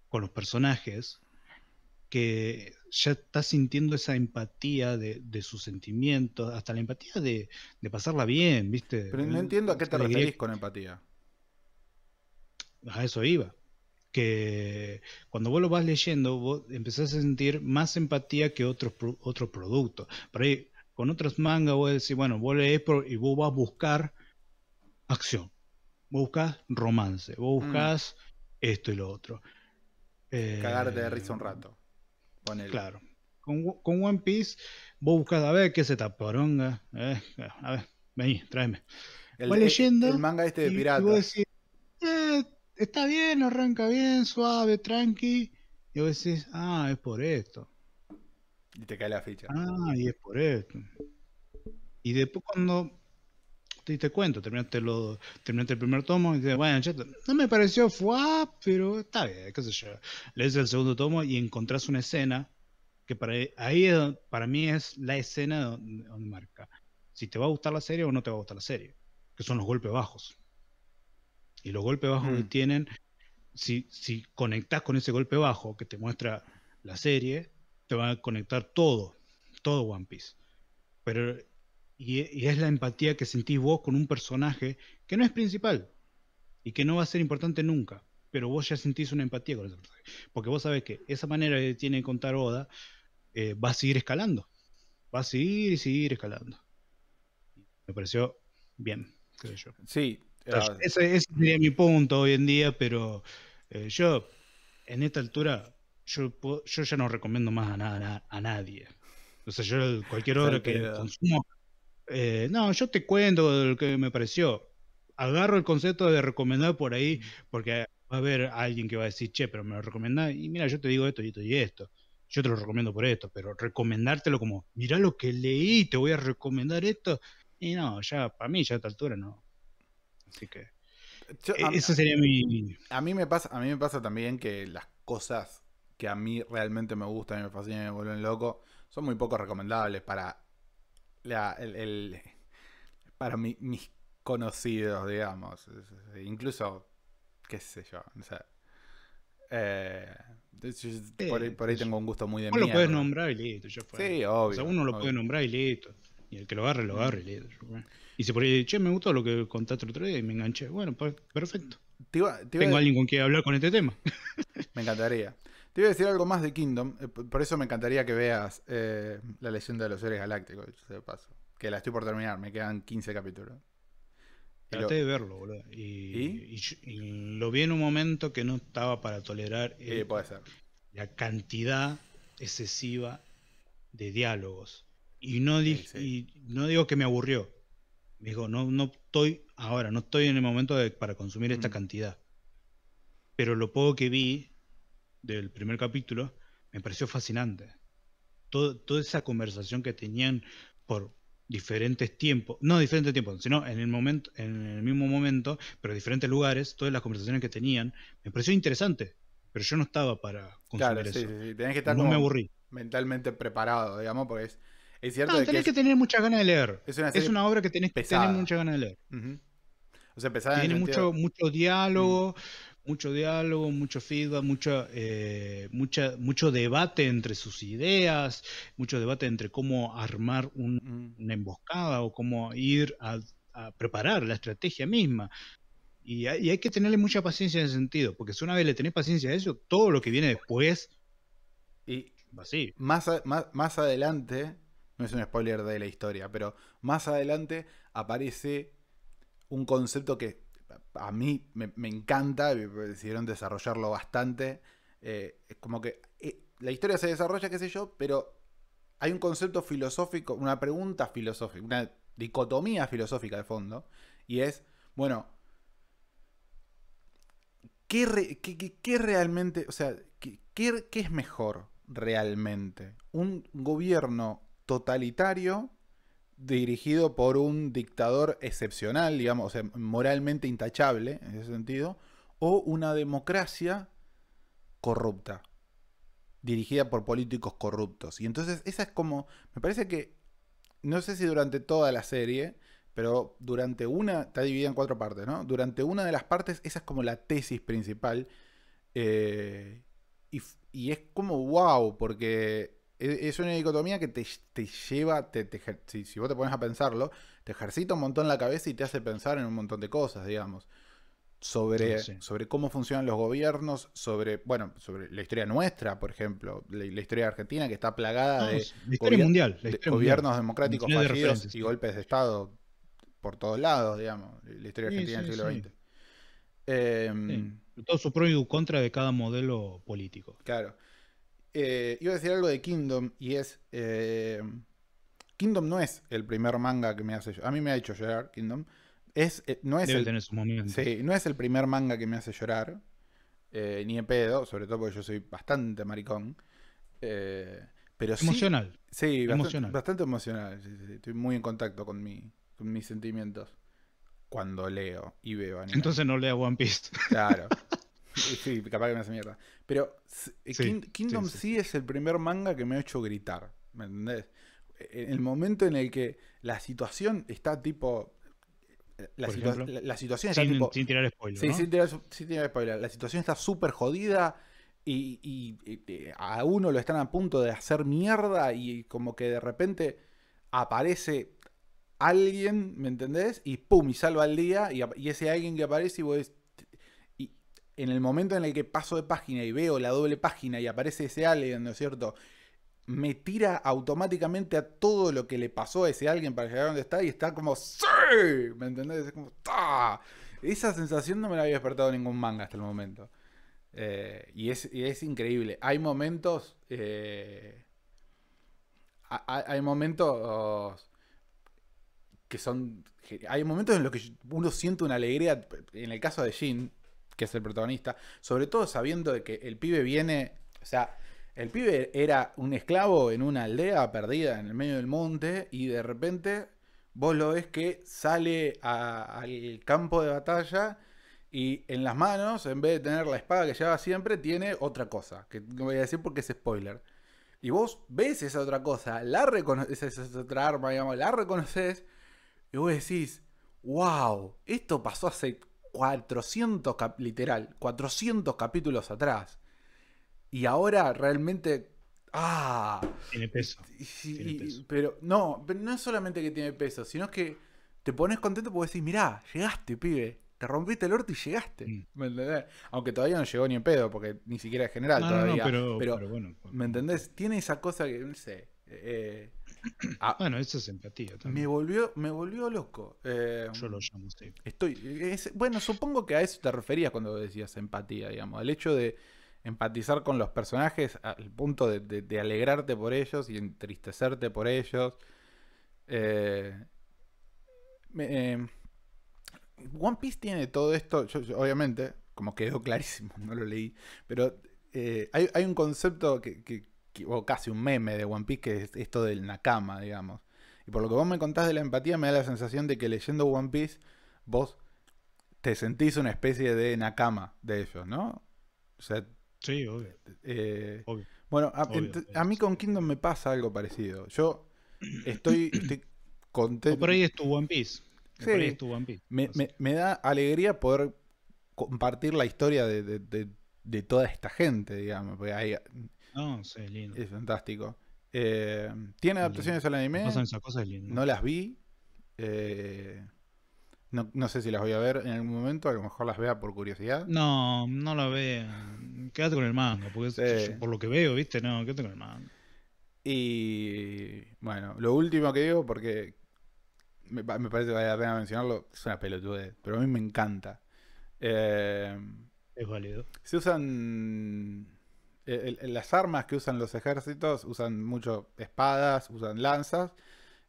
con los personajes, que ya estás sintiendo esa empatía de, de sus sentimientos, hasta la empatía de, pasarla bien, ¿viste? Pero no eh, entiendo a qué te referís con empatía. A eso iba. Que cuando vos lo vas leyendo, vos empezás a sentir más empatía que otros otro productos. Por ahí, con otros mangas vos decís, bueno, vos lees y vos vas a buscar acción, vos buscas romance, vos mm. buscas esto y lo otro. Eh, Cagarte de risa un rato. Claro. Con, con, One Piece, vos buscas a ver qué se taparonga. Eh, a ver, vení, tráeme. El, leyenda. El, manga este de pirata. Y vos decís, eh, está bien, arranca bien, suave, tranqui. Y vos decís, ah, es por esto. Y te cae la ficha. Ah, y es por esto. Y después cuando te diste cuenta, terminaste, lo, terminaste el primer tomo y dices, bueno, no me pareció fuá, ah, pero está bien, qué sé yo. Lees el segundo tomo y encontrás una escena que para, ahí para mí es la escena donde, marca si te va a gustar la serie o no te va a gustar la serie, que son los golpes bajos. Y los golpes bajos que mm. tienen, si, si conectás con ese golpe bajo que te muestra la serie, te va a conectar todo, todo One Piece. Pero e, y, es la empatía que sentís vos con un personaje que no es principal y que no va a ser importante nunca, pero vos ya sentís una empatía con ese personaje, porque vos sabés que esa manera que tiene de contar Oda eh, va a seguir escalando, va a seguir y seguir escalando. Me pareció bien, creo yo. Sí, ah. ese, ese, sería mi punto hoy en día, pero eh, yo en esta altura yo, yo ya no recomiendo más a, nada, a nadie. O sea, yo cualquier obra que eh, consumo eh, no, yo te cuento lo que me pareció. Agarro el concepto de recomendar por ahí, porque va a haber alguien que va a decir, che, pero me lo recomendás. Y mira, yo te digo esto y esto y esto. Yo te lo recomiendo por esto, pero recomendártelo como, mirá lo que leí, te voy a recomendar esto. Y no, ya, para mí, ya a esta altura no. Así que. E, eso sería mi. A mí, me pasa, a mí me pasa también que las cosas que a mí realmente me gustan y me fascinan y me vuelven loco son muy poco recomendables para la, el, para mis conocidos, digamos. Incluso, qué sé yo, o sea, eh, por, ahí, tengo un gusto muy de mí. lo nombrar y listo, Sí, obvio. O sea, uno lo puede nombrar y listo. Y el que lo agarre, lo mm. agarre y listo. Y si por ahí, che, me gustó lo que contaste el otro día y me enganché. Bueno, pues, perfecto. Tengo a... alguien con quien hablar con este tema. Me encantaría. Te iba a decir algo más de Kingdom, eh, por eso me encantaría que veas eh, La leyenda de los seres galácticos, paso. Que la estoy por terminar, me quedan 15 capítulos. Traté de verlo, boludo. Y, lo vi en un momento que no estaba para tolerar eh, puede ser. la cantidad excesiva de diálogos. Y no, digo que me aburrió. Digo, no, no estoy ahora, no estoy en el momento para consumir esta mm. cantidad. Pero lo poco que vi del primer capítulo me pareció fascinante. toda esa conversación que tenían por diferentes tiempos, no diferentes tiempos, sino en el momento, en el mismo momento, pero diferentes lugares, todas las conversaciones que tenían, me pareció interesante, pero yo no estaba para consumir eso. no me aburrí. mentalmente preparado, digamos, porque es, es cierto. No, tenés que, tener muchas ganas de leer. Es una, obra que tenés que tener muchas ganas de leer. O sea, Tiene mucho, mucho diálogo. Mm mucho diálogo, mucho feedback, eh, mucho debate entre sus ideas, mucho debate entre cómo armar mm. una emboscada o cómo ir a, preparar la estrategia misma. Y hay, que tenerle mucha paciencia en ese sentido, porque si una vez le tenés paciencia a eso, todo lo que viene después y así. Más, más, más adelante, no es un spoiler de la historia, pero más adelante aparece un concepto que a mí me, encanta, decidieron desarrollarlo bastante. Eh, es como que eh, la historia se desarrolla, qué sé yo, pero hay un concepto filosófico, una pregunta filosófica, una dicotomía filosófica de fondo, y es, bueno, ¿qué, realmente, o sea, qué es mejor realmente? ¿Un gobierno totalitario dirigido por un dictador excepcional, digamos, o sea, moralmente intachable en ese sentido, o una democracia corrupta, dirigida por políticos corruptos. Y entonces esa es como, me parece que, no sé si durante toda la serie, pero durante una, está dividida en cuatro partes, ¿no? Durante una de las partes, esa es como la tesis principal. Eh, y, y es como wow, porque es una dicotomía que te, te lleva, te, si, vos te pones a pensarlo, te ejercita un montón la cabeza y te hace pensar en un montón de cosas, digamos. Sobre, sobre cómo funcionan los gobiernos, sobre, bueno, sobre la historia nuestra, por ejemplo, la, historia de argentina que está plagada de, historia mundial, gobiernos democráticos fallidos y golpes de Estado por todos lados, digamos, la historia de argentina del siglo XX. Em, todo su pro y su contra de cada modelo político. Claro. Eh, iba a decir algo de Kingdom y es... Eh, Kingdom no es el primer manga que me hace llorar. A mí me ha hecho llorar Kingdom. Es, eh, no, es el, Sí, no es el primer manga que me hace llorar. Eh, ni pedo, sobre todo porque yo soy bastante maricón. pero emocional. Sí, bastante, emocional. estoy muy en contacto con, mi, con mis sentimientos cuando leo y veo anime. Entonces no lea One Piece. Claro. sí, capaz que me hace mierda. Pero eh, Kingdom sí, es el primer manga que me ha hecho gritar. ¿Me entendés? E-, en el momento en el que la situación está tipo. Eh, la, situación está Sin tirar spoiler. Sí, sin, tirar, La situación está súper jodida. Y, eh, a uno lo están a punto de hacer mierda. Y como que de repente aparece alguien, ¿me entendés? Y pum, y salva el día. Y, y ese alguien que aparece y vos en el momento en el que paso de página y veo la doble página y aparece ese alguien ¿no es cierto? Me tira automáticamente a todo lo que le pasó a ese alguien para llegar a donde está y está como ¡Sí! ¿Me entendés? Es como Esa sensación no me la había despertado ningún manga hasta el momento. Eh, y, es, increíble. Hay momentos. Eh, hay momentos que son. Hay momentos en los que uno siente una alegría. En el caso de Jin, que es el protagonista, sobre todo sabiendo de que el pibe viene, o sea, el pibe era un esclavo en una aldea perdida en el medio del monte y de repente vos lo ves que sale al campo de batalla y en las manos, en vez de tener la espada que lleva siempre, tiene otra cosa, que no voy a decir porque es spoiler. Y vos ves esa otra cosa, la reconoces, esa es otra arma, digamos, la reconoces y vos decís, wow, esto pasó hace 400, literal, 400 capítulos atrás. Y ahora realmente. ¡Ah! Tiene peso. Pero no, no es solamente que tiene peso, sino que te pones contento porque decís, mirá, llegaste, pibe. Te rompiste el orto y llegaste. Mm. ¿Me entendés? Aunque todavía no llegó ni en pedo, porque ni siquiera es general todavía. pero, bueno. ¿Me entendés? Tiene esa cosa que, no sé. Eh, Ah, bueno, eso es empatía también. Me volvió, me volvió loco. Eh, yo lo llamo, sí. Estoy, bueno, supongo que a eso te referías cuando decías empatía, digamos. Al hecho de empatizar con los personajes al punto de, alegrarte por ellos y entristecerte por ellos. Eh, eh, One Piece tiene todo esto, obviamente, como quedó clarísimo, no lo leí, pero hay, un concepto que, o casi un meme de One Piece, que es esto del Nakama, digamos. Y por lo que vos me contás de la empatía, me da la sensación de que leyendo One Piece, vos te sentís una especie de Nakama de ellos, ¿no? O sea, sí, obvio. Eh, bueno, a, mí con Kingdom me pasa algo parecido. Yo estoy, contento. por ahí es tu One Piece. por ahí es tu One Piece. Me, da alegría poder compartir la historia de, toda esta gente, digamos. Porque hay, no, sí, lindo. Es fantástico. Eh, Tiene adaptaciones al anime. esas cosas, No las vi. Eh, no, sé si las voy a ver en algún momento, a lo mejor las vea por curiosidad. No, no las vea. Quédate con el mango porque por lo que veo, ¿viste? No, quédate con el mango Y bueno, lo último que digo, porque me, parece que vale la pena mencionarlo, es una pelotudez, pero a mí me encanta. Eh, es válido. Se usan eh, las armas que usan los ejércitos usan mucho espadas, usan lanzas,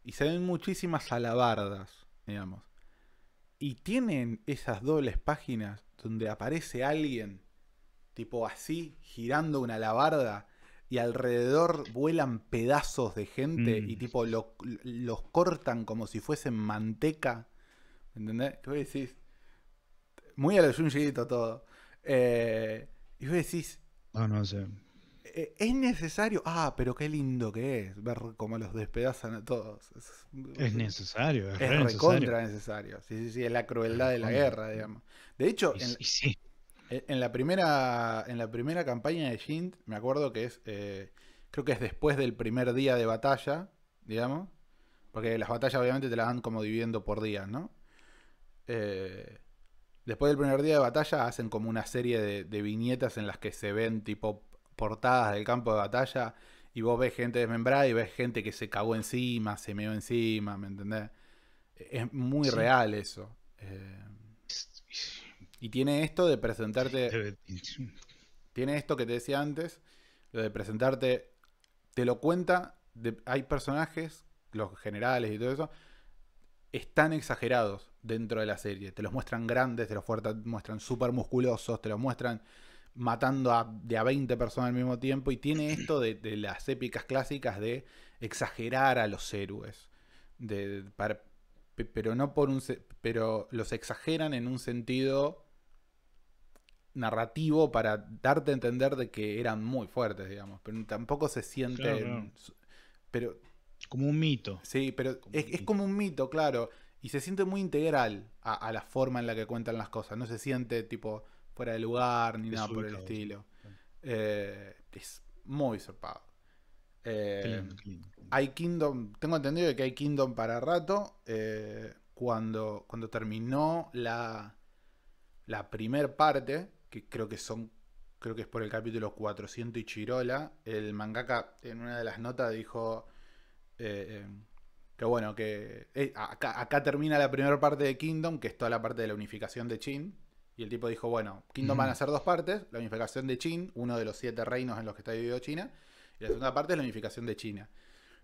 y se ven muchísimas alabardas, digamos. Y tienen esas dobles páginas donde aparece alguien, tipo así, girando una alabarda, y alrededor vuelan pedazos de gente y mm. tipo los cortan como si fuesen manteca. ¿Entendés? ¿Qué vos decís? Muy a todo. Eh, y vos decís, Ah, no sé. Eh, es necesario. Ah, pero qué lindo que es ver cómo los despedazan a todos. Es, necesario. Es, es necesario. Sí, sí, sí. Es la crueldad de la guerra, digamos. De hecho, en, sí. E, en, la primera, en la primera campaña de Shint me acuerdo que es. Eh, creo que es después del primer día de batalla, digamos. Porque las batallas obviamente te las dan como viviendo por días, ¿no? Eh, Después del primer día de batalla hacen como una serie de, viñetas en las que se ven tipo portadas del campo de batalla y vos ves gente desmembrada y ves gente que se cagó encima, se meó encima, ¿me entendés? Es muy real eso. Eh. y tiene esto de presentarte... tiene esto que te decía antes, lo de presentarte... Te lo cuenta, hay personajes, los generales y todo eso, están exagerados dentro de la serie. Te los muestran grandes, te los muestran súper musculosos, te los muestran matando a, de a 20 personas al mismo tiempo. Y tiene esto de, las épicas clásicas de exagerar a los héroes. De, pero no por un pero los exageran en un sentido narrativo para darte a entender de que eran muy fuertes, digamos, pero tampoco se siente pero como un mito. Sí, pero es como un mito, claro. Y se siente muy integral a, la forma en la que cuentan las cosas. No se siente tipo fuera de lugar ni nada por el estilo. Eh, es muy zarpado. Eh, hay Kingdom. Tengo entendido que hay Kingdom para rato. Eh, cuando, cuando terminó la, la primer parte, que creo que son. Creo que es por el capítulo 400 y Chirola. El mangaka en una de las notas dijo. Que bueno, que eh, acá, termina la primera parte de Kingdom, que es toda la parte de la unificación de Chin. Y el tipo dijo, bueno, Kingdom van a ser dos partes, la unificación de Chin, uno de los siete reinos en los que está dividido China, y la segunda parte es la unificación de China.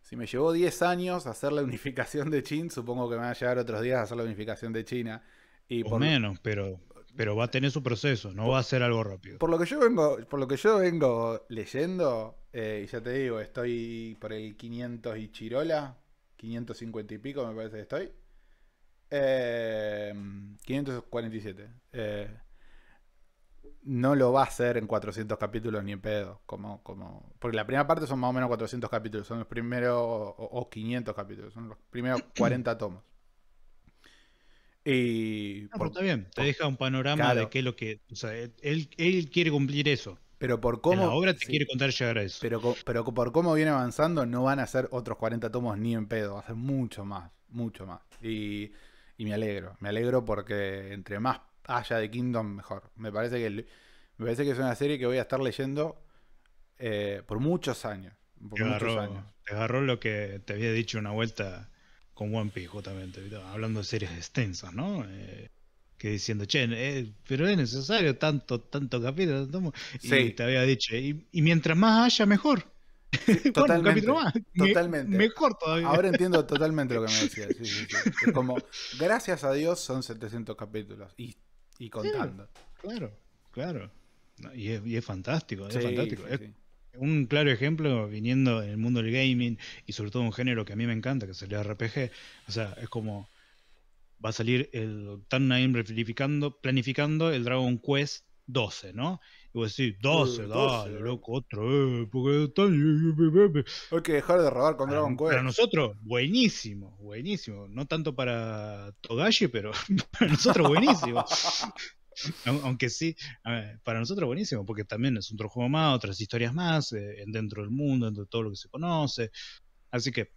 Si me llevó 10 años hacer la unificación de Chin, supongo que me va a llevar otros días a hacer la unificación de China. Y por o menos, pero, pero va a tener su proceso, no va a ser algo rápido. Por lo que yo vengo, por lo que yo vengo leyendo, eh, y ya te digo, estoy por el 500 y Chirola, 550 y pico, me parece que estoy. 547. Eh, eh, no lo va a hacer en 400 capítulos ni en pedo. Como, como, porque la primera parte son más o menos 400 capítulos. Son los primeros. O, 500 capítulos. Son los primeros 40 tomos. Y. No, ah, está bien. Te deja un panorama de qué es lo que. O sea, él quiere cumplir eso. Pero por cómo. la te contar eso. Pero, pero por cómo viene avanzando, no van a ser otros 40 tomos ni en pedo. Va a ser mucho más. Mucho más. Y, me alegro. Me alegro porque entre más haya de Kingdom, mejor. Me parece que, parece que es una serie que voy a estar leyendo eh, por muchos años. te, agarró, lo que te había dicho una vuelta con One Piece, justamente. Hablando de series extensas, ¿no? Eh, que diciendo, che, eh, pero es necesario tanto, tanto capítulo. Y te había dicho, y, mientras más haya, mejor. Totalmente. más. totalmente. mejor todavía. Ahora entiendo totalmente lo que me decías. como, gracias a Dios son 700 capítulos y, contando. claro, claro. y, es, fantástico, es fantástico. Es un claro ejemplo viniendo en el mundo del gaming y sobre todo un género que a mí me encanta, que es el RPG. O sea, es como va a salir el tan planificando, el Dragon Quest 12, ¿no? Y vos decís, 12, uh, loco, otro, eh, porque Hay que dejar de robar con Dragon Quest. Para nosotros, buenísimo, buenísimo. No tanto para Togashi, pero para nosotros buenísimo. Aunque sí, para nosotros buenísimo, porque también es otro juego más, otras historias más, eh, dentro del mundo, dentro de todo lo que se conoce. Así que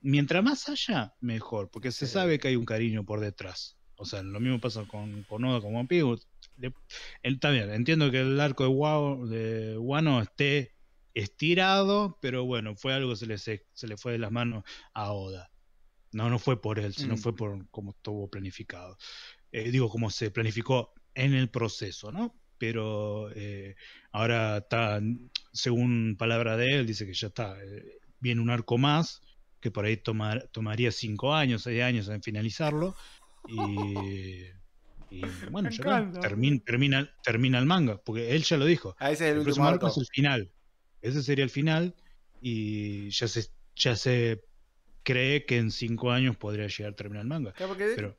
mientras más allá, mejor, porque se sabe que hay un cariño por detrás. O sea, lo mismo pasa con, con Oda, con One Piece. Él también, entiendo que el arco de, Wano, esté estirado, pero bueno, fue algo que se le, se, le fue de las manos a Oda. No, no fue por él, sino mm. fue por como estuvo planificado. Eh, digo, como se planificó en el proceso, ¿no? Pero eh, ahora está, según palabra de él, dice que ya está, eh, viene un arco más, que por ahí tomaría cinco años, seis años en finalizarlo. Y, bueno, termina, el manga, porque él ya lo dijo. Ah, ese es el, final. Ese sería el final y ya se, ya se cree que en cinco años podría llegar a terminar el manga. pero,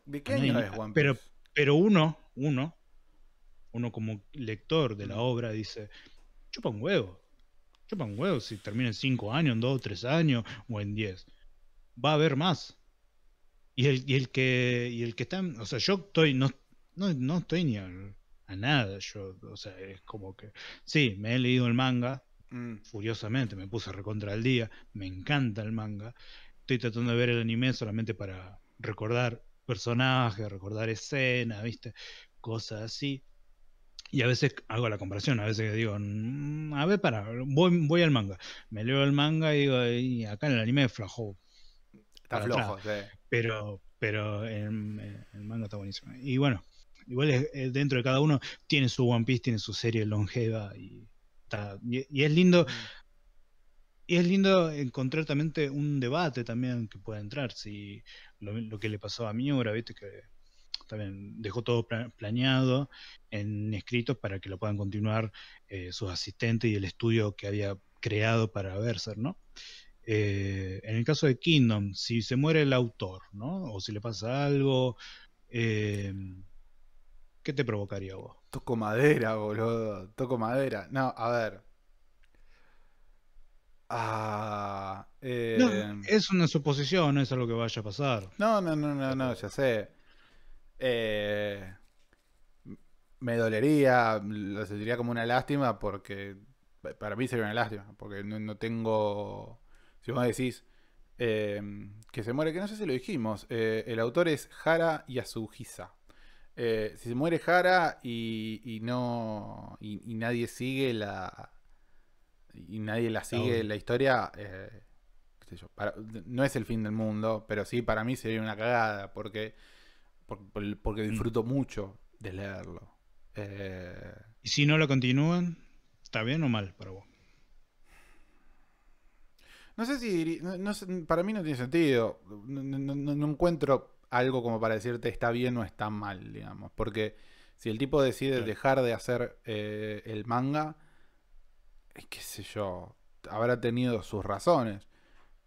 pero, pero uno, uno, uno como lector de la obra dice, chupa un huevo. Chupa un huevo si termina en 5 años, en 2, 3 años o en 10. Va a haber más. Y el, que el que está, o sea, yo estoy no no, estoy ni a, nada, yo, o sea, es como que sí, me he leído el manga mm. furiosamente, me puse a recontra al día, me encanta el manga. Estoy tratando de ver el anime solamente para recordar personajes, recordar escenas, ¿viste? Cosas así. Y a veces hago la comparación, a veces digo, mm, a ver, para, voy, voy al manga. Me leo el manga y digo, acá en el anime es flojo. Está flojo, sí. Pero, pero el, manga está buenísimo. Y bueno, igual es, dentro de cada uno tiene su One Piece, tiene su serie longeva y, está, y, es lindo. Y es lindo encontrar también un debate también que pueda entrar. Si lo, que le pasó a ahora viste que también dejó todo planeado en escrito para que lo puedan continuar eh, sus asistentes y el estudio que había creado para Berser, ¿no? Eh, en el caso de Kingdom, si se muere el autor, ¿no? O si le pasa algo, eh, ¿qué te provocaría vos? Toco madera, boludo. Toco madera. No, a ver. Ah, es una suposición, no es algo que vaya a pasar. No, no, no, no, no, ya sé. Eh, me dolería, lo sentiría como una lástima porque para mí sería una lástima, porque no, tengo, si vos decís, eh, que se muere, que no sé si lo dijimos, eh, el autor es Jara Yasugisa. si se muere Jara y, no y, nadie sigue la y nadie la sigue la historia no es el fin del mundo pero sí para mí sería una cagada porque porque, mm. disfruto mucho de leerlo. Eh, ¿Y si no lo continúan? ¿Está bien o mal para vos? No sé si. para mí no tiene sentido. No, encuentro algo como para decirte está bien o está mal, digamos. Porque si el tipo decide dejar de hacer eh, el manga, qué sé yo, habrá tenido sus razones.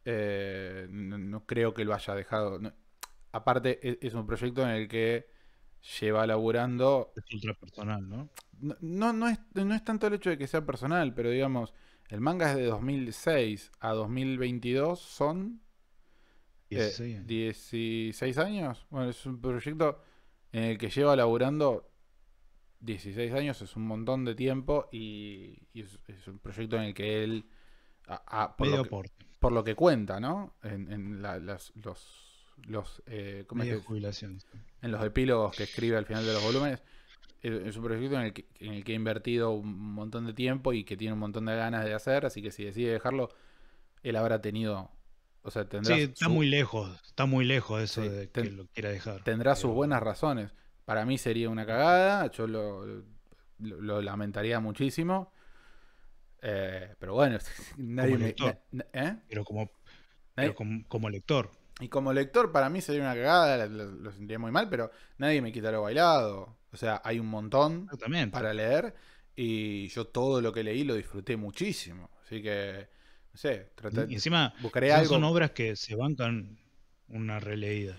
Eh, no, creo que lo haya dejado aparte e, es un proyecto en el que lleva laburando... Es ultra personal, ¿no? No, es, tanto el hecho de que sea personal, pero digamos, el manga es de 2006 a 2022, son 16 eh, años. Bueno, es un proyecto en el que lleva laburando 16 años, es un montón de tiempo y, es, un proyecto en el que él, a, por, lo que, por, lo que, cuenta, ¿no? En, los los eh, en los epílogos que escribe al final de los volúmenes. Es un proyecto en el, que, en el que he invertido un montón de tiempo y que tiene un montón de ganas de hacer, así que si decide dejarlo, él habrá tenido o sea, tendrá. Sí, está muy lejos. Está muy lejos eso de que lo quiera dejar. Tendrá sus buenas razones. Para mí sería una cagada. Yo lo, lamentaría muchísimo. Eh, pero bueno, nadie como me. ¿eh? como, como, lector. Y como lector, para mí sería una cagada, lo, sentiría muy mal, pero nadie me quita lo bailado. O sea, hay un montón para leer y yo todo lo que leí lo disfruté muchísimo. Así que, no sé, traté, encima, buscaré algo. Son obras que se bancan una releída.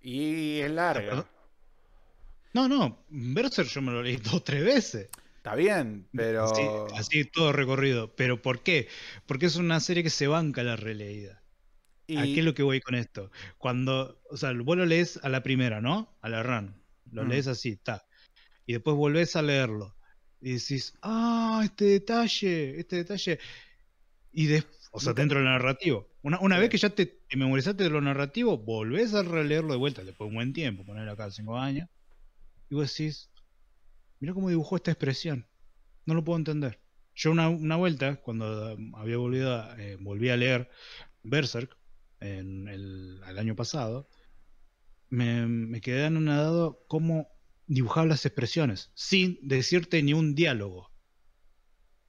Y es largo. Ah, no, no, Berser yo me lo leí dos tres veces. Está bien, pero. así todo recorrido. ¿Pero por qué? Porque es una serie que se banca la releída. ¿A qué es lo que voy con esto? Cuando, o sea, vos lo lees a la primera, ¿no? A la run. Lo mm. lees así, está. Y después volvés a leerlo. Y decís, ah, este detalle, este detalle. Y después, o sea, dentro del narrativo. Una, una vez que ya te, memorizaste de lo narrativo, volvés a releerlo de vuelta, después de un buen tiempo, poner acá cinco años. Y vos decís, mira cómo dibujó esta expresión. No lo puedo entender. Yo una, vuelta, cuando eh, había volvido a, eh, volví a leer Berserk, en el, año pasado, me, quedé anonadado cómo dibujar las expresiones sin decirte ni un diálogo.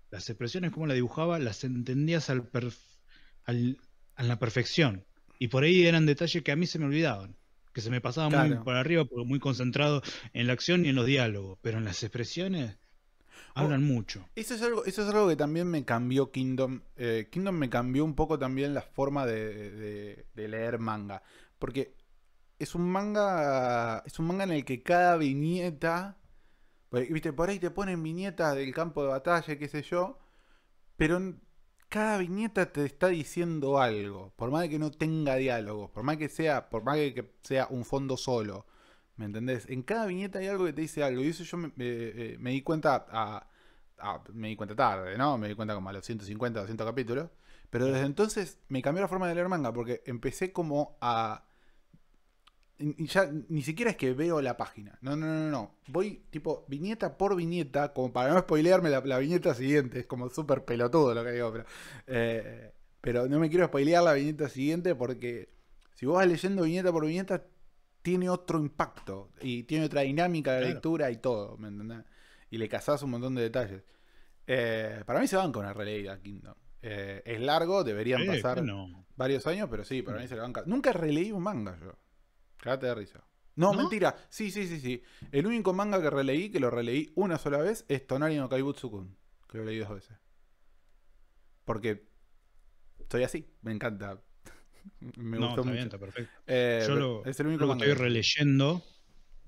Las expresiones, como la dibujaba, las entendías al, al a la perfección. Y por ahí eran detalles que a mí se me olvidaban, que se me pasaba por arriba, muy concentrado en la acción y en los diálogos. Pero en las expresiones Hablan mucho. Eso es, algo, eso es algo que también me cambió Kingdom. Eh, Kingdom me cambió un poco también la forma de, leer manga. Porque es un manga. Es un manga en el que cada viñeta. Pues, viste, por ahí te ponen viñetas del campo de batalla, qué sé yo. Pero cada viñeta te está diciendo algo. Por más que no tenga diálogos. Por más que sea. Por más que sea un fondo solo ¿Me entendés? En cada viñeta hay algo que te dice algo. Y eso yo me, eh, di cuenta me di cuenta tarde, ¿no? Me di cuenta como a los 150, 200 capítulos. Pero desde entonces me cambió la forma de leer manga porque empecé como a... ya ni siquiera es que veo la página. No, no, no, no. Voy tipo viñeta por viñeta, como para no spoilearme la, viñeta siguiente. Es como súper pelotudo lo que digo, pero... Eh, pero no me quiero spoilear la viñeta siguiente porque si vos vas leyendo viñeta por viñeta, tiene otro impacto y tiene otra dinámica de lectura y todo, ¿me entendés? Y le cazás un montón de detalles. Eh, para mí se banca una releída, Kingdom. Eh, es largo, deberían pasar varios años, pero sí, para mí se la banca. Nunca releí un manga yo. Cállate de risa. No, mentira. Sí, sí, sí, sí. El único manga que releí, que lo releí una sola vez, es Tonari no Kaibutsukun. Que lo leí dos veces. Porque soy así, me encanta no, está perfecto. Eh, Yo lo, estoy releyendo,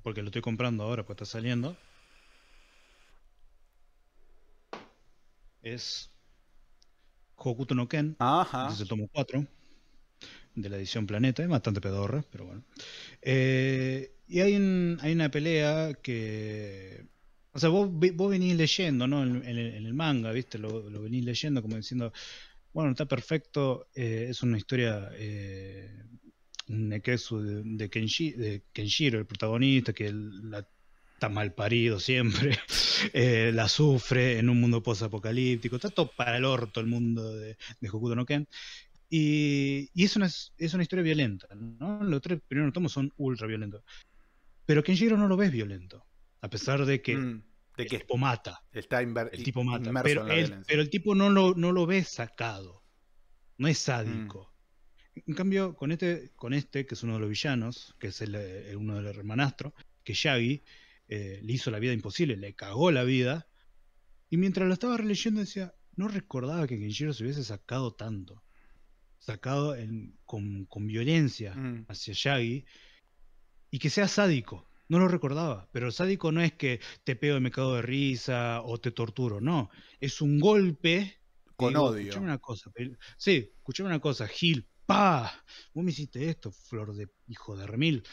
porque lo estoy comprando ahora, pues está saliendo. Es Hokuto no Ken, Ajá. es tomo 4 de la edición Planeta, es bastante pedorra, pero bueno. Eh, y hay, una pelea que o sea, vos, venís leyendo, ¿no? En, el manga, ¿viste? lo, venís leyendo como diciendo, bueno, está perfecto. Eh, es una historia eh, de, de, Kenshiro, el protagonista, que está mal parido siempre, eh, la sufre en un mundo post-apocalíptico. está todo para el orto el mundo de, de Hokuto no Ken. Y, y, es, una, historia violenta, Los tres primeros tomos son ultra violentos. Pero Kenshiro no lo ves violento, a pesar de que mm. ¿De el tipo mata. el tipo mata. Pero, el tipo no lo, no lo ve sacado. No es sádico. Mm. En cambio, con este, con este, que es uno de los villanos, que es uno de los hermanastros, que Shaggy eh, le hizo la vida imposible, le cagó la vida. Y mientras lo estaba releyendo decía, no recordaba que Kenjiro se hubiese sacado tanto. Sacado con, violencia mm. hacia Shaggy. Y que sea sádico. No lo recordaba, pero sádico no es que te pego y me cago de risa o te torturo, no. Es un golpe. Con odio. Escuchame una cosa. Sí, escuchame una cosa, Gil, pa, vos me hiciste esto, flor de hijo de remil.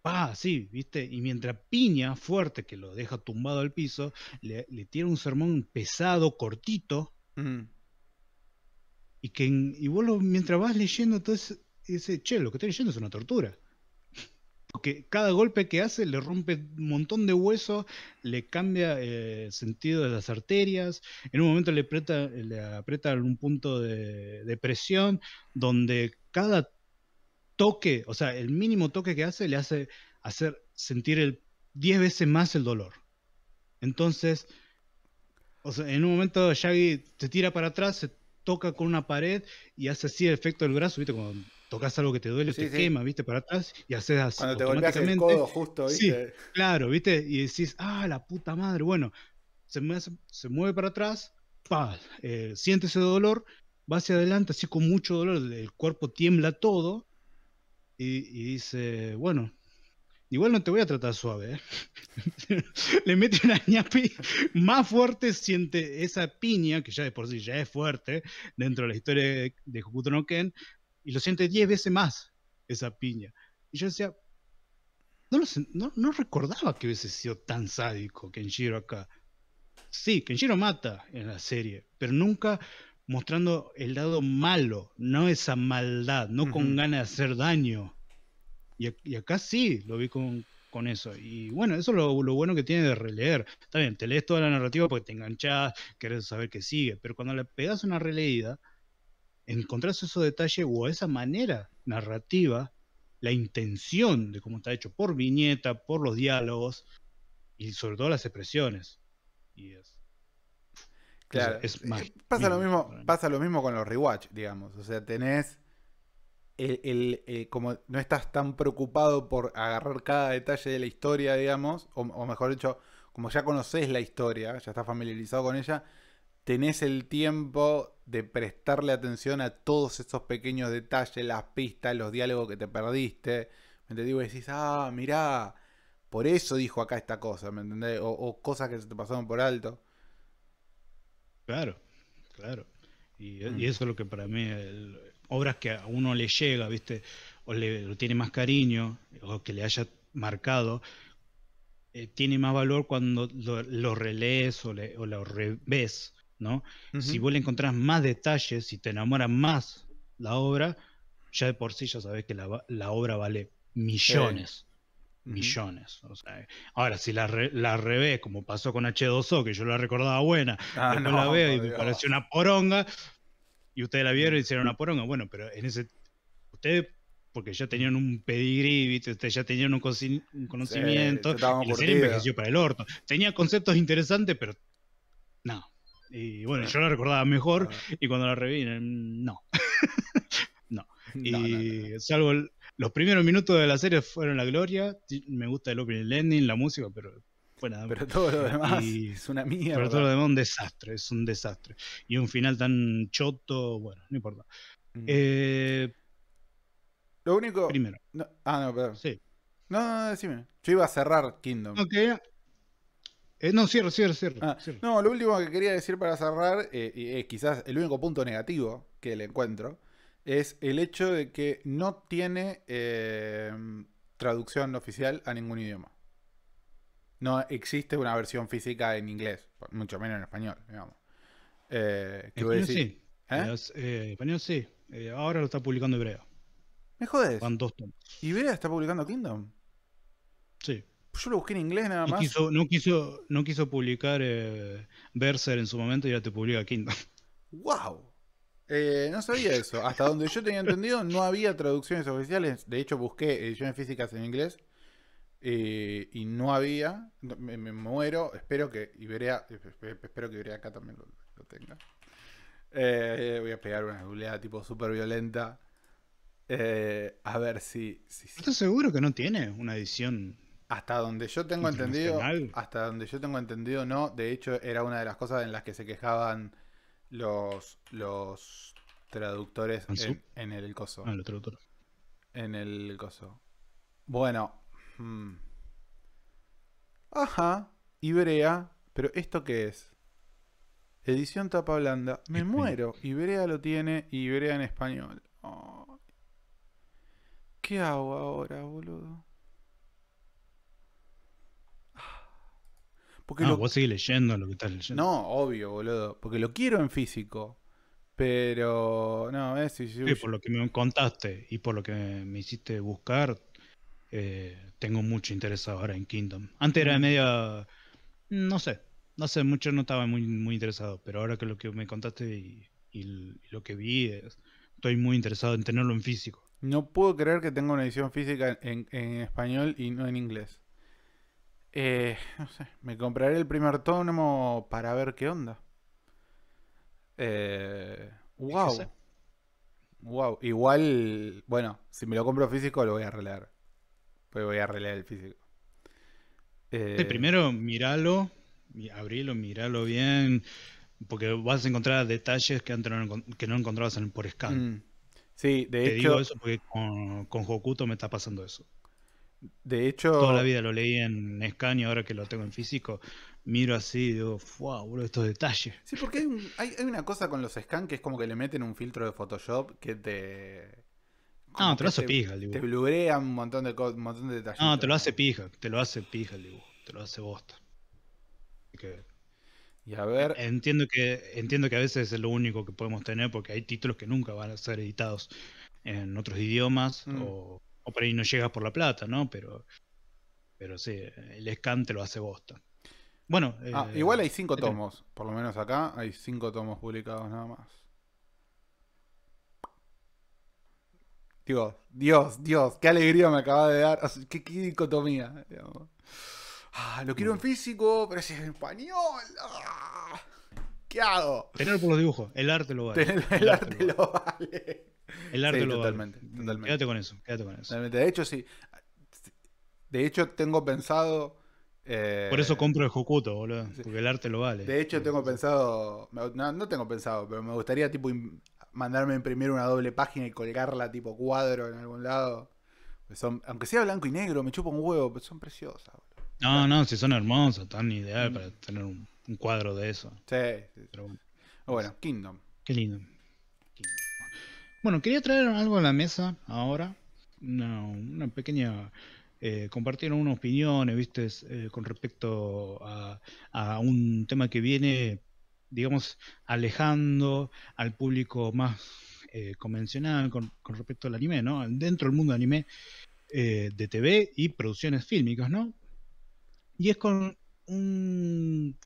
Pa, sí, viste. Y mientras piña fuerte, que lo deja tumbado al piso, le, tiene tira un sermón pesado, cortito. Y, que, y vos mientras vas leyendo, entonces, ese, che, lo que estoy leyendo es una tortura porque cada golpe que hace le rompe un montón de huesos, le cambia el eh, sentido de las arterias, en un momento le aprieta, le aprieta punto de, presión, donde cada toque, o sea, el mínimo toque que hace le hace hacer sentir el 10 veces más el dolor. Entonces, en un momento Shaggy se tira para atrás, se toca con una pared y hace así el efecto del brazo, ¿viste? Como tocas algo que te duele, te quema, viste, para atrás y haces así. Cuando te golpeas el codo justo, viste. claro, viste, y decís, ah, la puta madre, bueno, se, mueve, se mueve para atrás, pa, eh, siente ese dolor, va hacia adelante, así con mucho dolor, el cuerpo tiembla todo y, dice, bueno, Igual no te voy a tratar suave. ¿eh? Le mete una ñapi más fuerte, siente esa piña, que ya de por sí ya es fuerte, dentro de la historia de Hokuto no Ken, y lo siente diez veces más esa piña. Y yo decía, no, no, recordaba que hubiese sido tan sádico Kenjiro acá. Sí, Kenshiro mata en la serie, pero nunca mostrando el lado malo, no esa maldad, no con ganas de hacer daño. Y, acá sí, lo vi con, eso. Y bueno, eso es lo, bueno que tiene de releer. Está bien, te lees toda la narrativa porque te enganchas querés saber qué sigue, pero cuando le pegas una releída, encontrás esos detalles o esa manera narrativa, la intención de cómo está hecho por viñeta, por los diálogos y sobre todo las expresiones. Claro, eh, pasa lo mismo, pasa lo mismo con los rewatch, digamos. O sea, tenés el, eh, como no estás tan preocupado por agarrar cada detalle de la historia, digamos, o, o mejor dicho, como ya conoces la historia, ya estás familiarizado con ella, tenés el tiempo de prestarle atención a todos esos pequeños detalles, las pistas, los diálogos que te perdiste. ¿Me te digo, decís, ah, mirá, por eso dijo acá esta cosa, ¿me entendés? O, cosas que se te pasaron por alto. Claro, claro. Y, eh, mm. eso es lo que para mí, obras que a uno le llega, ¿viste? O le tiene más cariño, o que le haya marcado, eh, tiene más valor cuando lo, lo relees o, o lo reves si vos le encontrás más detalles, y te enamora más la obra, ya de por sí ya sabés que la, obra vale millones. Millones. ahora, si la, la revés, como pasó con H2O, que yo la recordaba buena, ah, no, la veo y me pareció una poronga, y ustedes la vieron y hicieron una poronga. Bueno, pero en ese. Ustedes porque ya tenían un pedigrí, ¿viste? ya tenían un, conocimiento, y la envejeció para el orto. Tenía conceptos interesantes, pero no, y bueno, yo la recordaba mejor y cuando la reví, no. no. Y salvo los primeros minutos de la serie fueron la gloria. Me gusta el opening, Lending, la música, pero bueno, pero todo lo demás es una mierda. Pero todo lo demás es un desastre, es un desastre. Y un final tan choto, bueno, no importa. Mm. Eh, lo único. Primero. ah, no, perdón. Sí. No, no, decime. Yo iba a cerrar Kingdom. Ok, eh, no, cierro, cierro, ah, cierro, No, lo último que quería decir para cerrar, eh, y es eh, quizás el único punto negativo que le encuentro, es el hecho de que no tiene traducción oficial a ningún idioma. No existe una versión física en inglés, mucho menos en español, digamos. ¿qué español, decir? Sí. español sí. ahora lo está publicando Ibrea. Me jodes. Van ¿Ibrea está publicando Kingdom? Sí. Pues yo lo busqué en inglés nada más. No quiso, no quiso, publicar eh, Berser en su momento y ya te publica aquí. ¡Wow! Eh, no sabía eso. Hasta donde yo tenía entendido, no había traducciones oficiales. De hecho, busqué ediciones físicas en inglés eh, y no había. Me, muero. Espero que Iberia, espero que Iberia acá también lo, tenga. voy a pegar una googleada tipo súper violenta. a ver si, si, ¿Estás seguro que no tiene una edición hasta donde yo tengo entendido, hasta donde yo tengo entendido, no. De hecho, era una de las cosas en las que se quejaban los, los traductores en, el coso. Ah, los traductores. En el coso. Bueno. Hmm. Ajá. Ibrea. Pero ¿esto qué es? Edición tapa blanda. Me muero. Ibrea lo tiene y Ibrea en español. ¿Qué hago ahora, boludo? Porque ah, lo... vos leyendo lo que estás leyendo. No, obvio, boludo. Porque lo quiero en físico. Pero, no, es... Y por lo que me contaste y por lo que me hiciste buscar, eh, tengo mucho interés ahora en Kingdom. Antes era media... No sé, no sé, mucho no estaba muy, muy interesado, pero ahora que lo que me contaste y, lo que vi, estoy muy interesado en tenerlo en físico. No puedo creer que tenga una edición física en español y no en inglés. Eh, no sé, me compraré el primer tónomo para ver qué onda. Eh, wow. wow. Igual, bueno, si me lo compro físico lo voy a relear Pues voy a relear el físico. Eh, primero, míralo, abrilo, míralo bien, porque vas a encontrar detalles que antes no, que no encontrabas en, por scan. Mm. Sí, de Te Digo eso porque con, con Hokuto me está pasando eso. De hecho. Toda la vida lo leí en scan y ahora que lo tengo en físico. Miro así y digo, wow, boludo, estos detalles. Sí, porque hay, una cosa con los scans que es como que le meten un filtro de Photoshop que te. No, ah, te lo hace pija el dibujo. Te blurea un montón de, un montón de detalles. No, te lo hace pija, te lo hace pija el dibujo, te lo hace bosta. Que... Y a ver. Entiendo que, entiendo que a veces es lo único que podemos tener porque hay títulos que nunca van a ser editados en otros idiomas mm. o o por ahí no llegas por la plata, ¿no? Pero, pero sí, el scan te lo hace bosta. Bueno. Ah, eh, igual hay cinco tomos, por lo menos acá hay cinco tomos publicados nada más. Digo, Dios, Dios, qué alegría me acaba de dar. qué, dicotomía. Ah, lo quiero en físico, pero si es en español. Ah, ¿Qué hago? Tener por los dibujos, el arte lo vale. el, arte, Lo vale. El arte lo vale. Mm, totalmente. Quédate con eso, quédate con eso. De hecho, sí. De hecho, tengo pensado. Eh, Por eso compro el jokuto boludo. Porque el arte lo vale. De hecho, tengo pensado. No, tengo pensado, pero me gustaría tipo mandarme a imprimir una doble página y colgarla tipo cuadro en algún lado. Pues aunque sea blanco y negro, me chupo un huevo, pero pues son preciosas, boludo. No, no, si son hermosas, tan ideal mm. para tener un, cuadro de eso. Sí, sí. bueno, Kingdom. Qué lindo. Bueno, quería traer algo a la mesa ahora, una, pequeña, eh, Compartieron unas opiniones, viste, eh, con respecto a, un tema que viene, digamos, alejando al público más eh, convencional con, respecto al anime, ¿no? Dentro del mundo de anime de TV y producciones fílmicas, ¿no? Y es con un,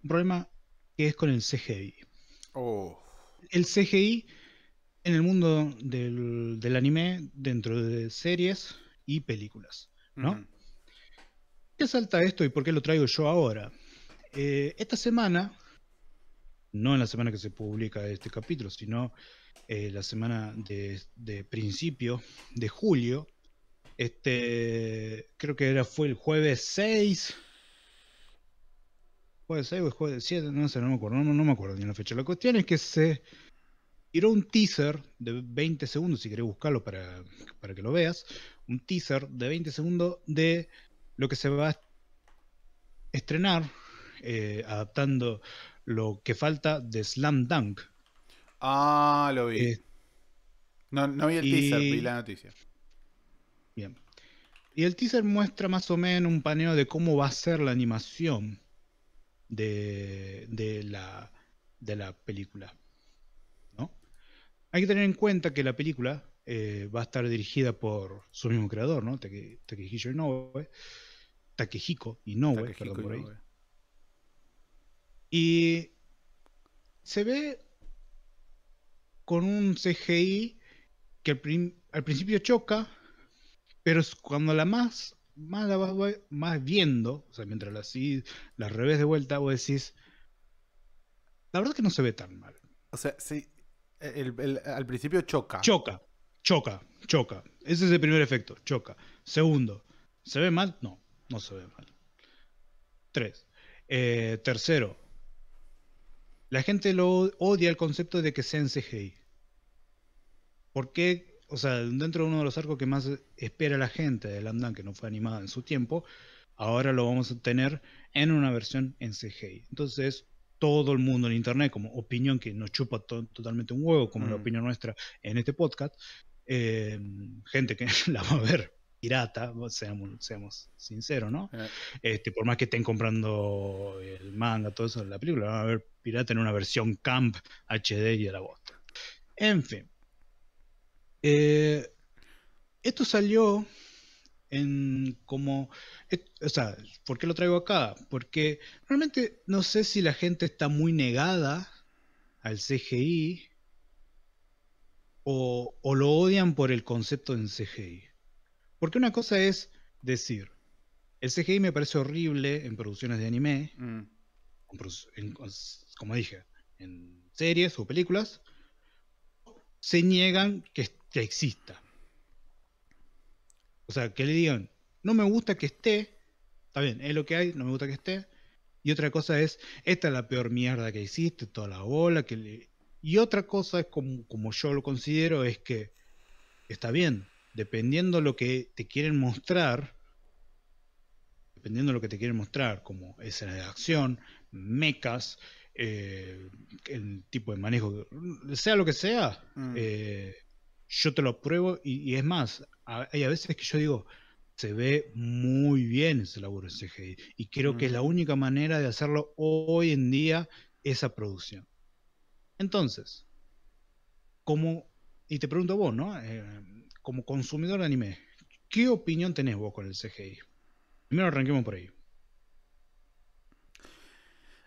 un problema que es con el CGI. Oh. El CGI en el mundo del, anime dentro de series y películas, ¿no? ¿Qué salta esto y por qué lo traigo yo ahora? Eh, esta semana, no en la semana que se publica este capítulo, sino eh, la semana de, principio de julio, este, creo que era, fue el jueves 6, jueves 6 o jueves 7, no sé, no me acuerdo, no me acuerdo ni la fecha. La cuestión es que se tiró un teaser de 20 segundos, si querés buscarlo para, que lo veas, un teaser de 20 segundos de lo que se va a estrenar, eh, adaptando lo que falta de Slam Dunk. Ah, lo vi. Eh, no, vi el teaser, vi la noticia. Bien. Y el teaser muestra más o menos un paneo de cómo va a ser la animación de, la, de la película. Hay que tener en cuenta que la película eh, va a estar dirigida por su mismo creador, ¿no? Take, Takehiko Inoue. Takehiko Inoue, perdón por ahí. Y se ve con un CGI que al, principio choca, pero cuando la más, más la vas más viendo, o sea, mientras la, así, la revés de vuelta, vos decís, la verdad que no se ve tan mal. O sea, sí, al principio choca. Choca, choca, choca. Ese es el primer efecto, choca. Segundo, ¿se ve mal? No, no se ve mal. Tres. Eh, tercero, la gente lo odia el concepto de que sea en CGI. ¿Por qué? O sea, dentro de uno de los arcos que más espera la gente de Landan, que no fue animada en su tiempo, ahora lo vamos a tener en una versión en CGI. Entonces, todo el mundo en Internet, como opinión que nos chupa totalmente un huevo, como la mm. opinión nuestra en este podcast, em, gente que la va a ver pirata, seamos, sinceros, ¿no? Eh. Este, por más que estén comprando el manga, todo eso, la película, ...la van a ver pirata en una versión camp HD y de la bosta. En fin. Eh, esto salió en cómo, eh, ¿por qué lo traigo acá? Porque realmente no sé si la gente está muy negada al CGI o, lo odian por el concepto en CGI. Porque una cosa es decir, el CGI me parece horrible en producciones de anime, mm. como dije, en series o películas, se niegan que exista. O sea, que le digan, no me gusta que esté, está bien, es lo que hay, no me gusta que esté. Y otra cosa es, esta es la peor mierda que hiciste, toda la bola. que le... Y otra cosa es como, yo lo considero, es que está bien, dependiendo lo que te quieren mostrar, dependiendo lo que te quieren mostrar, como escena de acción, mecas, eh, el tipo de manejo, sea lo que sea, mm. eh, yo te lo apruebo y, y, es más, hay a veces que yo digo, se ve muy bien ese laburo en CGI. Y creo que es mm. la única manera de hacerlo hoy en día esa producción. Entonces, como, y te pregunto vos, ¿no? Eh, como consumidor de anime, ¿qué opinión tenés vos con el CGI? Primero arranquemos por ahí.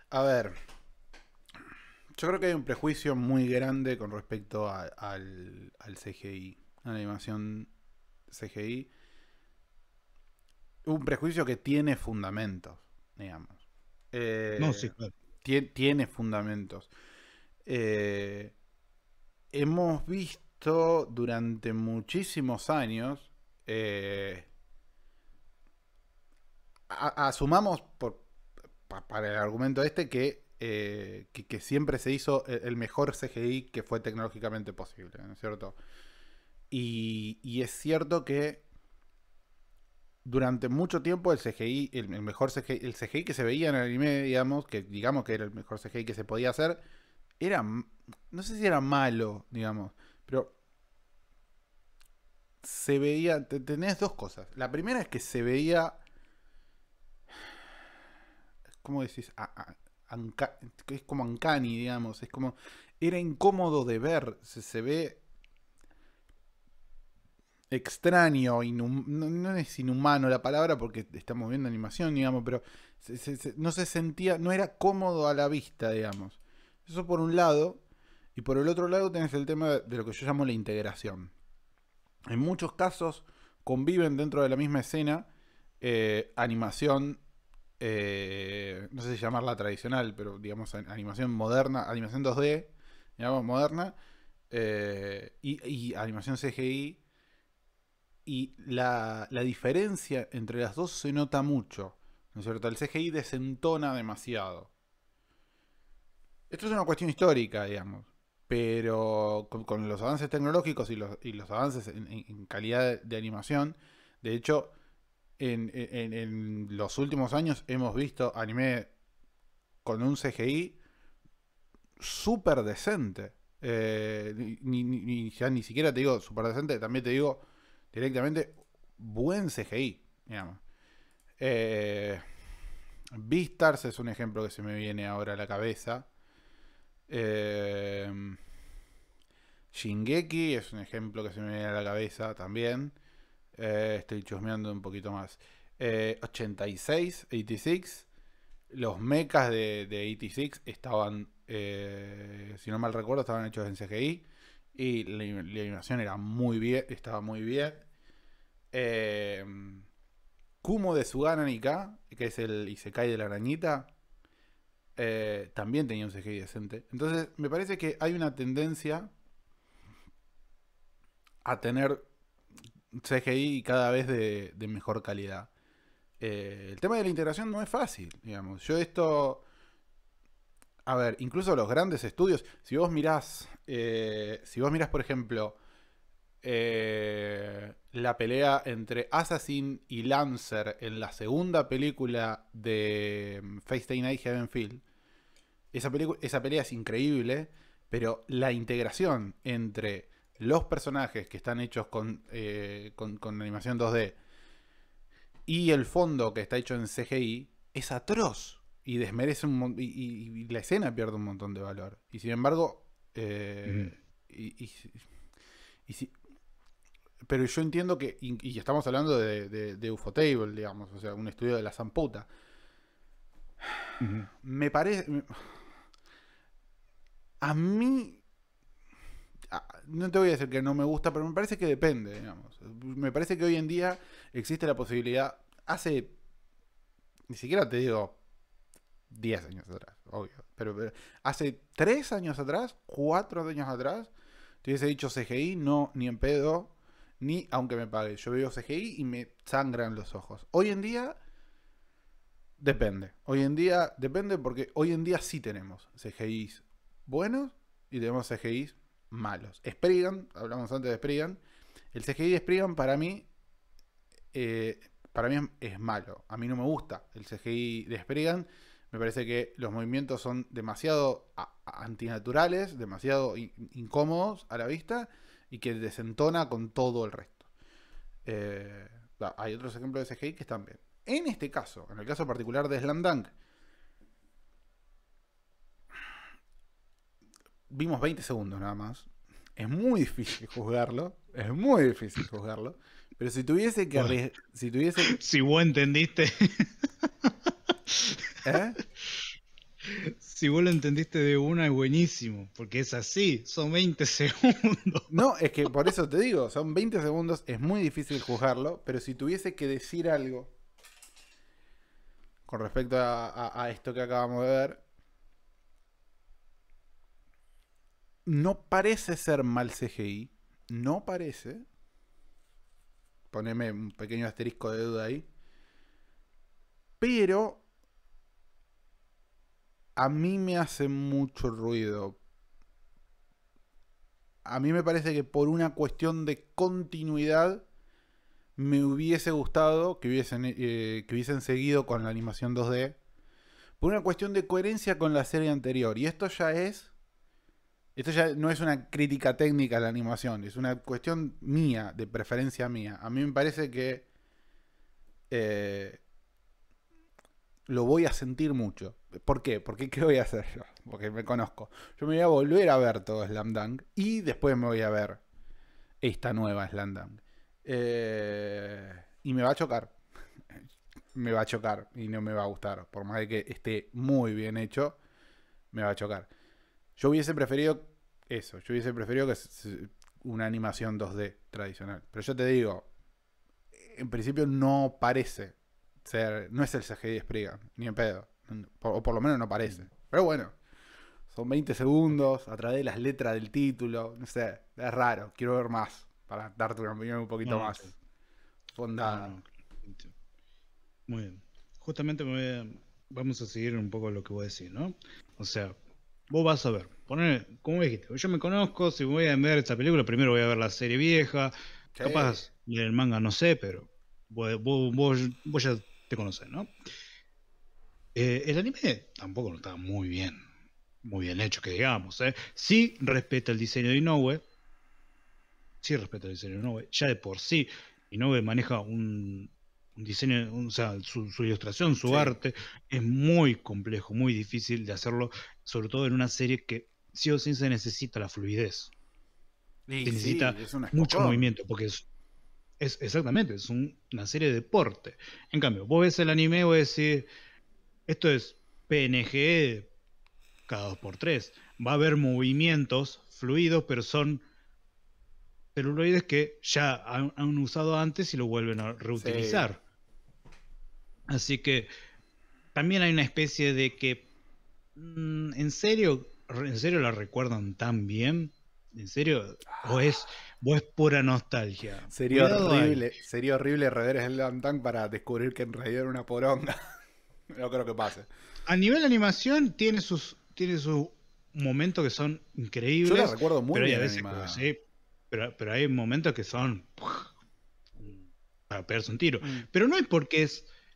A ver, yo creo que hay un prejuicio muy grande con respecto al, al CGI, a la animación CGI, un prejuicio que tiene fundamentos, digamos. Eh, no, sí, Tiene, fundamentos. Eh, hemos visto durante muchísimos años, eh, asumamos para el argumento este que, que, siempre se hizo el mejor CGI que fue tecnológicamente posible, ¿no es cierto? Y, es cierto que durante mucho tiempo el CGI, el, mejor CGI, el CGI que se veía en el anime, digamos, que digamos que era el mejor CGI que se podía hacer, era, no sé si era malo, digamos, pero se veía, tenés dos cosas. La primera es que se veía, ¿cómo decís? es como Ancani, digamos, es como, era incómodo de ver, se, se ve extraño, no, es inhumano la palabra porque estamos viendo animación, digamos, pero no se sentía, no era cómodo a la vista, digamos. Eso por un lado, y por el otro lado tenés el tema de lo que yo llamo la integración. En muchos casos conviven dentro de la misma escena eh, animación, eh, no sé si llamarla tradicional, pero digamos animación moderna, animación 2D, digamos moderna, eh, y animación CGI y la, diferencia entre las dos se nota mucho. ¿No es cierto? El CGI desentona demasiado. Esto es una cuestión histórica, digamos. Pero con, los avances tecnológicos y los, avances en, calidad de animación, de hecho, en, los últimos años hemos visto anime con un CGI súper decente. Eh, ni, ya ni siquiera te digo súper decente, también te digo directamente buen CGI, digamos. Eh, Beastars es un ejemplo que se me viene ahora a la cabeza. Eh, Shingeki es un ejemplo que se me viene a la cabeza también. Eh, estoy chusmeando un poquito más. 86, 86. Los mechas de, 86 estaban, si no mal recuerdo, estaban hechos en CGI. Y la, la animación era muy bien, estaba muy bien. Eh, Kumo de su que es el y Isekai de la arañita, eh, también tenía un CGI decente. Entonces, me parece que hay una tendencia a tener CGI cada vez de, mejor calidad. Eh, el tema de la integración no es fácil, digamos. Yo esto... A ver, incluso los grandes estudios, si vos mirás, eh, si vos mirás, por ejemplo, eh, la pelea entre Assassin y Lancer en la segunda película de mm, Face Day Night Heavenfield. Esa, esa pelea es increíble, pero la integración entre los personajes que están hechos con, eh, animación 2D y el fondo que está hecho en CGI es atroz y desmerece un y, la escena pierde un montón de valor. Y sin embargo, eh, y, si, pero yo entiendo que, y, estamos hablando de, de, de, Ufotable, digamos, o sea, un estudio de la zamputa. Me parece... A mí... No te voy a decir que no me gusta, pero me parece que depende, digamos. Me parece que hoy en día existe la posibilidad... Hace... Ni siquiera te digo 10 años atrás, obvio. Pero, pero hace 3 años atrás, 4 años atrás, te hubiese dicho CGI, no, ni en pedo, ni aunque me pague. Yo veo CGI y me sangran los ojos. Hoy en día depende. Hoy en día depende porque hoy en día sí tenemos CGI buenos y tenemos CGI malos. Sprigan, hablamos antes de Sprigan. El CGI de Sprigan para mí eh, para mí es malo. A mí no me gusta el CGI de Sprigan. Me parece que los movimientos son demasiado antinaturales, demasiado incómodos a la vista y que desentona con todo el resto. Eh, hay otros ejemplos de CGI que están bien. En este caso, en el caso particular de Slam vimos 20 segundos nada más. Es muy difícil juzgarlo. Es muy difícil juzgarlo. Pero si tuviese que. si tuviese. Si vos entendiste. ¿Eh? Si vos lo entendiste de una, es buenísimo, porque es así, son 20 segundos. No, es que por eso te digo, son 20 segundos, es muy difícil juzgarlo, pero si tuviese que decir algo con respecto a, esto que acabamos de ver, no parece ser mal CGI, no parece. Poneme un pequeño asterisco de duda ahí. Pero a mí me hace mucho ruido. A mí me parece que por una cuestión de continuidad me hubiese gustado que hubiesen, eh, que hubiesen seguido con la animación 2D. Por una cuestión de coherencia con la serie anterior. Y esto ya es... Esto ya no es una crítica técnica a la animación, es una cuestión mía, de preferencia mía. A mí me parece que eh, lo voy a sentir mucho. ¿Por qué? Porque ¿qué voy a hacer yo? Porque me conozco. Yo me voy a volver a ver todo Slam Dunk y después me voy a ver esta nueva Slam Dunk. Eh, y me va a chocar. me va a chocar y no me va a gustar. Por más de que esté muy bien hecho, me va a chocar. Yo hubiese preferido eso. Yo hubiese preferido que una animación 2D tradicional. Pero yo te digo, en principio no parece no es el CGI de ni en pedo. o por lo menos no parece. Pero bueno, son 20 segundos a través de las letras del título. No sé, es raro. Quiero ver más para darte una opinión un poquito más fundada. Ah, Muy bien. Justamente vamos a seguir un poco lo que vos decir ¿no? O sea, vos vas a ver, poner, como dijiste, yo me conozco, si voy a ver esta película, primero voy a ver la serie vieja, capaz, capaz el manga no sé, pero voy vos, te conocer, ¿no? Eh, el anime tampoco no está muy bien, muy bien hecho, que digamos. ¿eh? Sí respeta el diseño de Inoue, sí respeta el diseño de Inoue, ya de por sí Inoue maneja un, diseño, o sea, su, ilustración, su arte, es muy complejo, muy difícil de hacerlo, sobre todo en una serie que sí o sí se necesita la fluidez. necesita mucho movimiento, porque es, es, exactamente, es una serie de deporte. En cambio, vos ves el anime y vos decís, esto es PNG cada 2x3. Va a haber movimientos fluidos, pero son celuloides que ya han, usado antes y lo vuelven a reutilizar. Así que también hay una especie de que, mm, ¿en serio? ¿En serio la recuerdan tan bien? ¿En serio? Ah. ¿O es, pura nostalgia? Sería horrible, sería horrible rever el para descubrir que en realidad era una poronga. no creo que pase. A nivel de animación tiene sus, tiene momentos que son increíbles. Yo la recuerdo muy bien. Hay sí, pero, pero, hay momentos que son para pegarse un tiro. Mm. Pero no es porque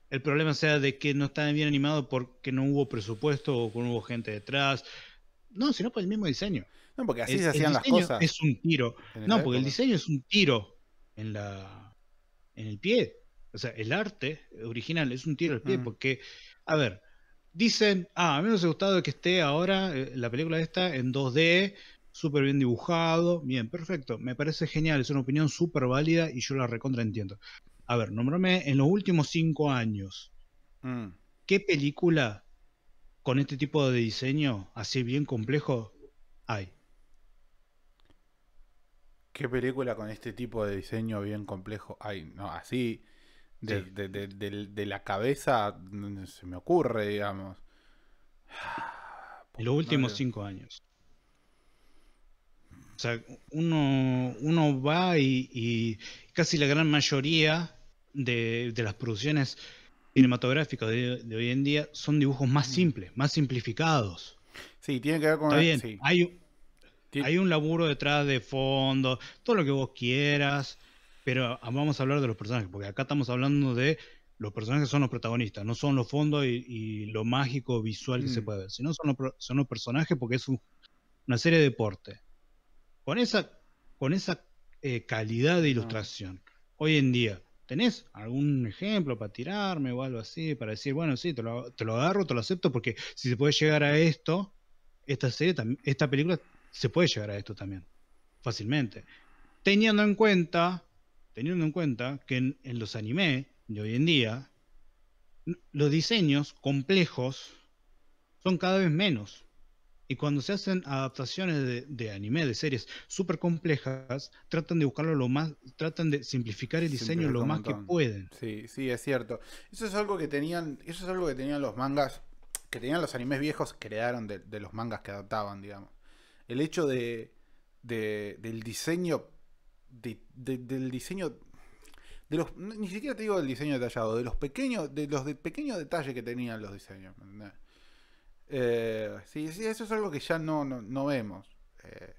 el problema sea de que no está bien animado porque no hubo presupuesto o no hubo gente detrás. No, sino por el mismo diseño. No, porque así el, se hacían las cosas. Es un tiro. No, porque el diseño es un tiro en, la, en el pie. O sea, el arte original es un tiro al pie, mm. porque, a ver, dicen, ah, a mí me ha gustado que esté ahora eh, la película esta en 2D, súper bien dibujado, bien, perfecto, me parece genial, es una opinión súper válida y yo la recontra entiendo. A ver, nombrame en los últimos cinco años, mm. ¿qué película con este tipo de diseño así bien complejo hay? ¿Qué película con este tipo de diseño bien complejo hay? No, así, de, la cabeza, mm, se me ocurre, digamos. Los últimos cinco años. O sea, uno, va y, casi la gran mayoría de, las producciones cinematográficas de, hoy en día son dibujos más mm. simples, más simplificados. Sí, tiene que ver con... Está hay un laburo detrás de fondo, todo lo que vos quieras, pero vamos a hablar de los personajes, porque acá estamos hablando de los personajes que son los protagonistas, no son los fondos y, lo mágico visual que se mm. puede ver, sino son los, personajes porque es una serie de deporte. Con esa, con esa eh, calidad de ah. ilustración, hoy en día, ¿tenés algún ejemplo para tirarme o algo así? Para decir, bueno, sí, te lo, te lo agarro, te lo acepto, porque si se puede llegar a esto, esta serie, esta película se puede llegar a esto también, fácilmente. Teniendo en cuenta, teniendo en cuenta que en, los anime de hoy en día, los diseños complejos son cada vez menos. Y cuando se hacen adaptaciones de, de anime, de series súper complejas, tratan de buscarlo lo más, tratan de simplificar el diseño lo más que pueden. Sí, sí, es cierto. Eso es algo que tenían, eso es algo que tenían los mangas, que tenían los animes viejos, crearon de, de los mangas que adaptaban, digamos el hecho de, de del diseño, del diseño, de los, ni siquiera te digo del diseño detallado, de los pequeños, de los pequeños detalles que tenían los diseños. Eh, sí, sí, eso es algo que ya no, no, vemos. Eh,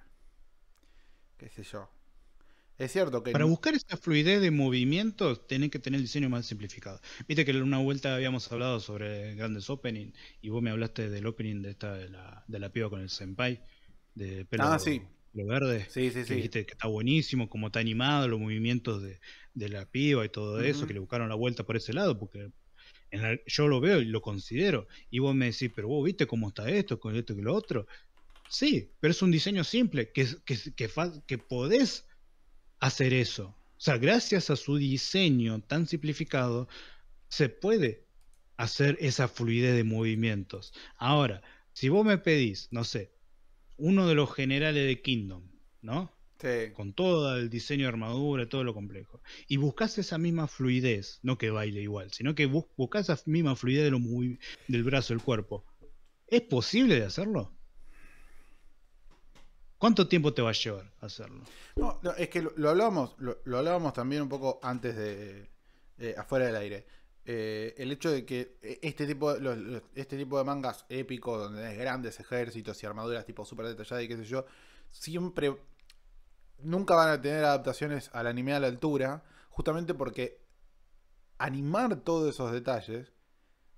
qué sé yo. Es cierto que. Para buscar esa fluidez de movimiento tenés que tener el diseño más simplificado. Viste que en una vuelta habíamos hablado sobre grandes opening y vos me hablaste del opening de esta de la, de la piba con el senpai de ah, pelo, ah, verde. Sí, sí, que dijiste que está buenísimo, como está animado, los movimientos de, la piba y todo eso, que le buscaron la vuelta por ese lado, porque yo lo veo y lo considero. Y vos me decís, pero vos viste cómo está esto, con esto y lo otro. Sí, pero es un diseño simple, que, que, que, que podés hacer eso. O sea, gracias a su diseño tan simplificado, se puede hacer esa fluidez de movimientos. Ahora, si vos me pedís, no sé, uno de los generales de Kingdom, ¿no? Sí. Con todo el diseño de armadura, todo lo complejo. Y buscas esa misma fluidez, no que baile igual, sino que buscas esa misma fluidez de lo del brazo, del cuerpo. ¿Es posible de hacerlo? ¿Cuánto tiempo te va a llevar hacerlo? No, es que lo, hablábamos, lo, también un poco antes de eh, afuera del aire. Eh, el hecho de que eh, este tipo de, este tipo de mangas épicos, donde tenés grandes ejércitos y armaduras tipo súper detalladas y qué sé yo, siempre nunca van a tener adaptaciones al anime a la altura, justamente porque animar todos esos detalles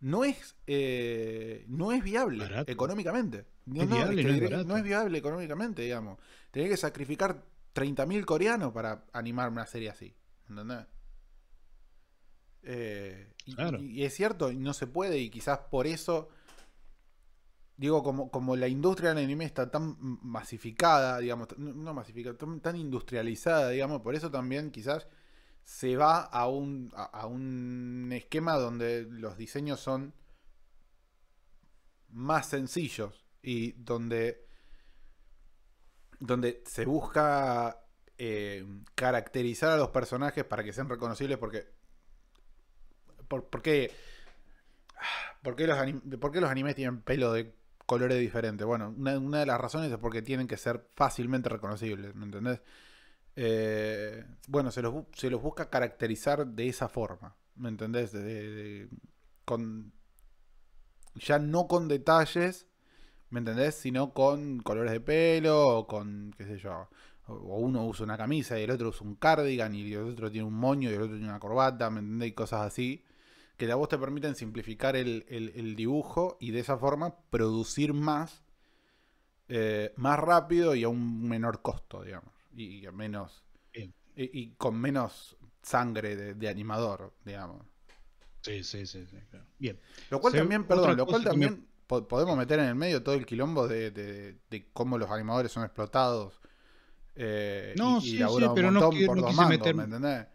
no es, eh, no es viable económicamente. No, es viable, económicamente, digamos. Tenés que sacrificar 30.000 coreanos para animar una serie así. ¿Entendés? Eh, y, y, es cierto, no se puede, y quizás por eso, digo, como, como la industria del anime está tan masificada, digamos, no masificada, tan, industrializada, digamos, por eso también quizás se va a un, un esquema donde los diseños son más sencillos y donde, donde se busca eh, caracterizar a los personajes para que sean reconocibles porque por, qué, los animes tienen pelo de colores diferentes? Bueno, una, de las razones es porque tienen que ser fácilmente reconocibles, ¿me entendés? Eh, bueno, se los, se los busca caracterizar de esa forma, ¿me entendés? con, ya no con detalles, ¿me entendés? Sino con colores de pelo o con, qué sé yo, o uno usa una camisa y el otro usa un cardigan y el otro tiene un moño y el otro tiene una corbata, ¿me entendés? Y cosas así que la voz te permiten simplificar el, dibujo y de esa forma producir más, eh, más rápido y a un menor costo, digamos. Y, menos. Y, con menos sangre de, animador, digamos. Sí, sí, sí, Bien. Lo cual también, perdón, lo cual también podemos meter en el medio todo el quilombo de, cómo los animadores son explotados. Eh, no, sí, sí, pero no, no meterme.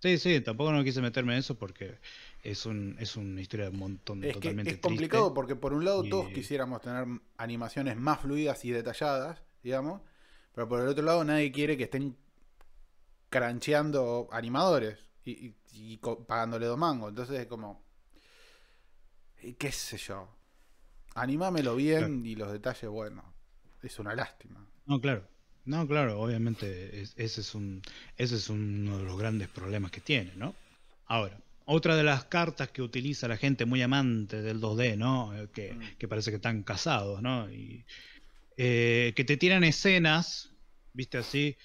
Sí, sí, tampoco no quise meterme en eso porque es, un, es una historia de un montón es totalmente Es complicado porque por un lado todos quisiéramos tener animaciones más fluidas y detalladas, digamos, pero por el otro lado nadie quiere que estén crancheando animadores y, pagándole dos mangos. Entonces es como, qué sé yo, animámelo bien y los detalles, bueno, es una lástima. No, claro. No, claro, obviamente ese, es un, ese es uno de los grandes problemas que tiene, ¿no? Ahora, otra de las cartas que utiliza la gente muy amante del 2D, ¿no? Eh, mm. Que, parece que están casados, ¿no? Y, eh, que te tiran escenas, viste así.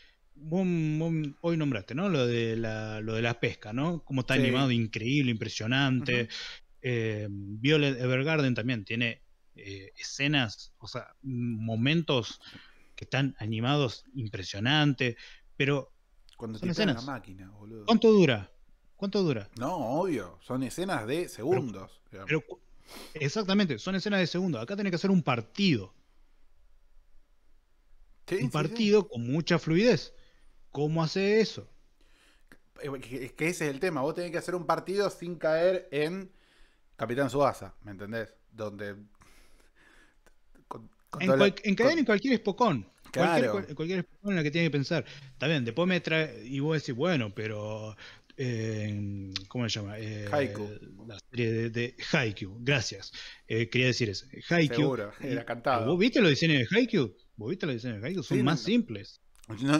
hoy nombraste, ¿no? Lo de la, lo de la pesca, ¿no? Como está animado, increíble, impresionante. Eh, Violet Evergarden también tiene escenas, o sea, momentos que están animados, impresionante. Pero. Cuando te la máquina, boludo. ¿Cuánto dura? ¿Cuánto dura? No, obvio, son escenas de segundos. exactamente, son escenas de segundos. Acá tenés que hacer un partido. un partido con mucha fluidez. ¿Cómo hace eso? Eh, es que ese es el tema. Vos tenés que hacer un partido sin caer en Capitán Suaza, ¿me entendés? Donde. en, caer en cualquier espocón. Claro. Cualquier, espocón en la que tiene que pensar. Está bien, después me trae. Y vos decís, bueno, pero eh, ¿cómo se llama? Eh, Haiku. La serie de, Haiku, gracias. Eh, quería decir eso. Haiku. era cantado. ¿Vos viste los diseños de Haiku? ¿Vos viste los diseños de Haiku? Son más simples.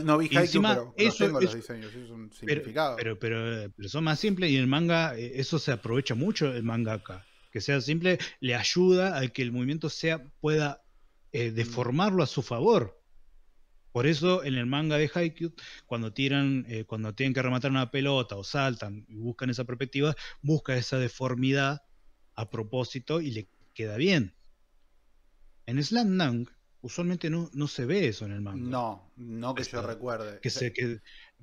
No, vi Haiku, pero eso, no tengo los diseños, eso es un significado. Pero, pero, pero, son más simples y el manga, eh, eso se aprovecha mucho el manga acá, Que sea simple, le ayuda a que el movimiento sea, pueda eh, mm. deformarlo a su favor. Por eso en el manga de Haikyuu, cuando tiran, eh, cuando tienen que rematar una pelota o saltan y buscan esa perspectiva, busca esa deformidad a propósito y le queda bien. En Slam Dunk usualmente no, no se ve eso en el manga. No, no que se recuerde. Que se,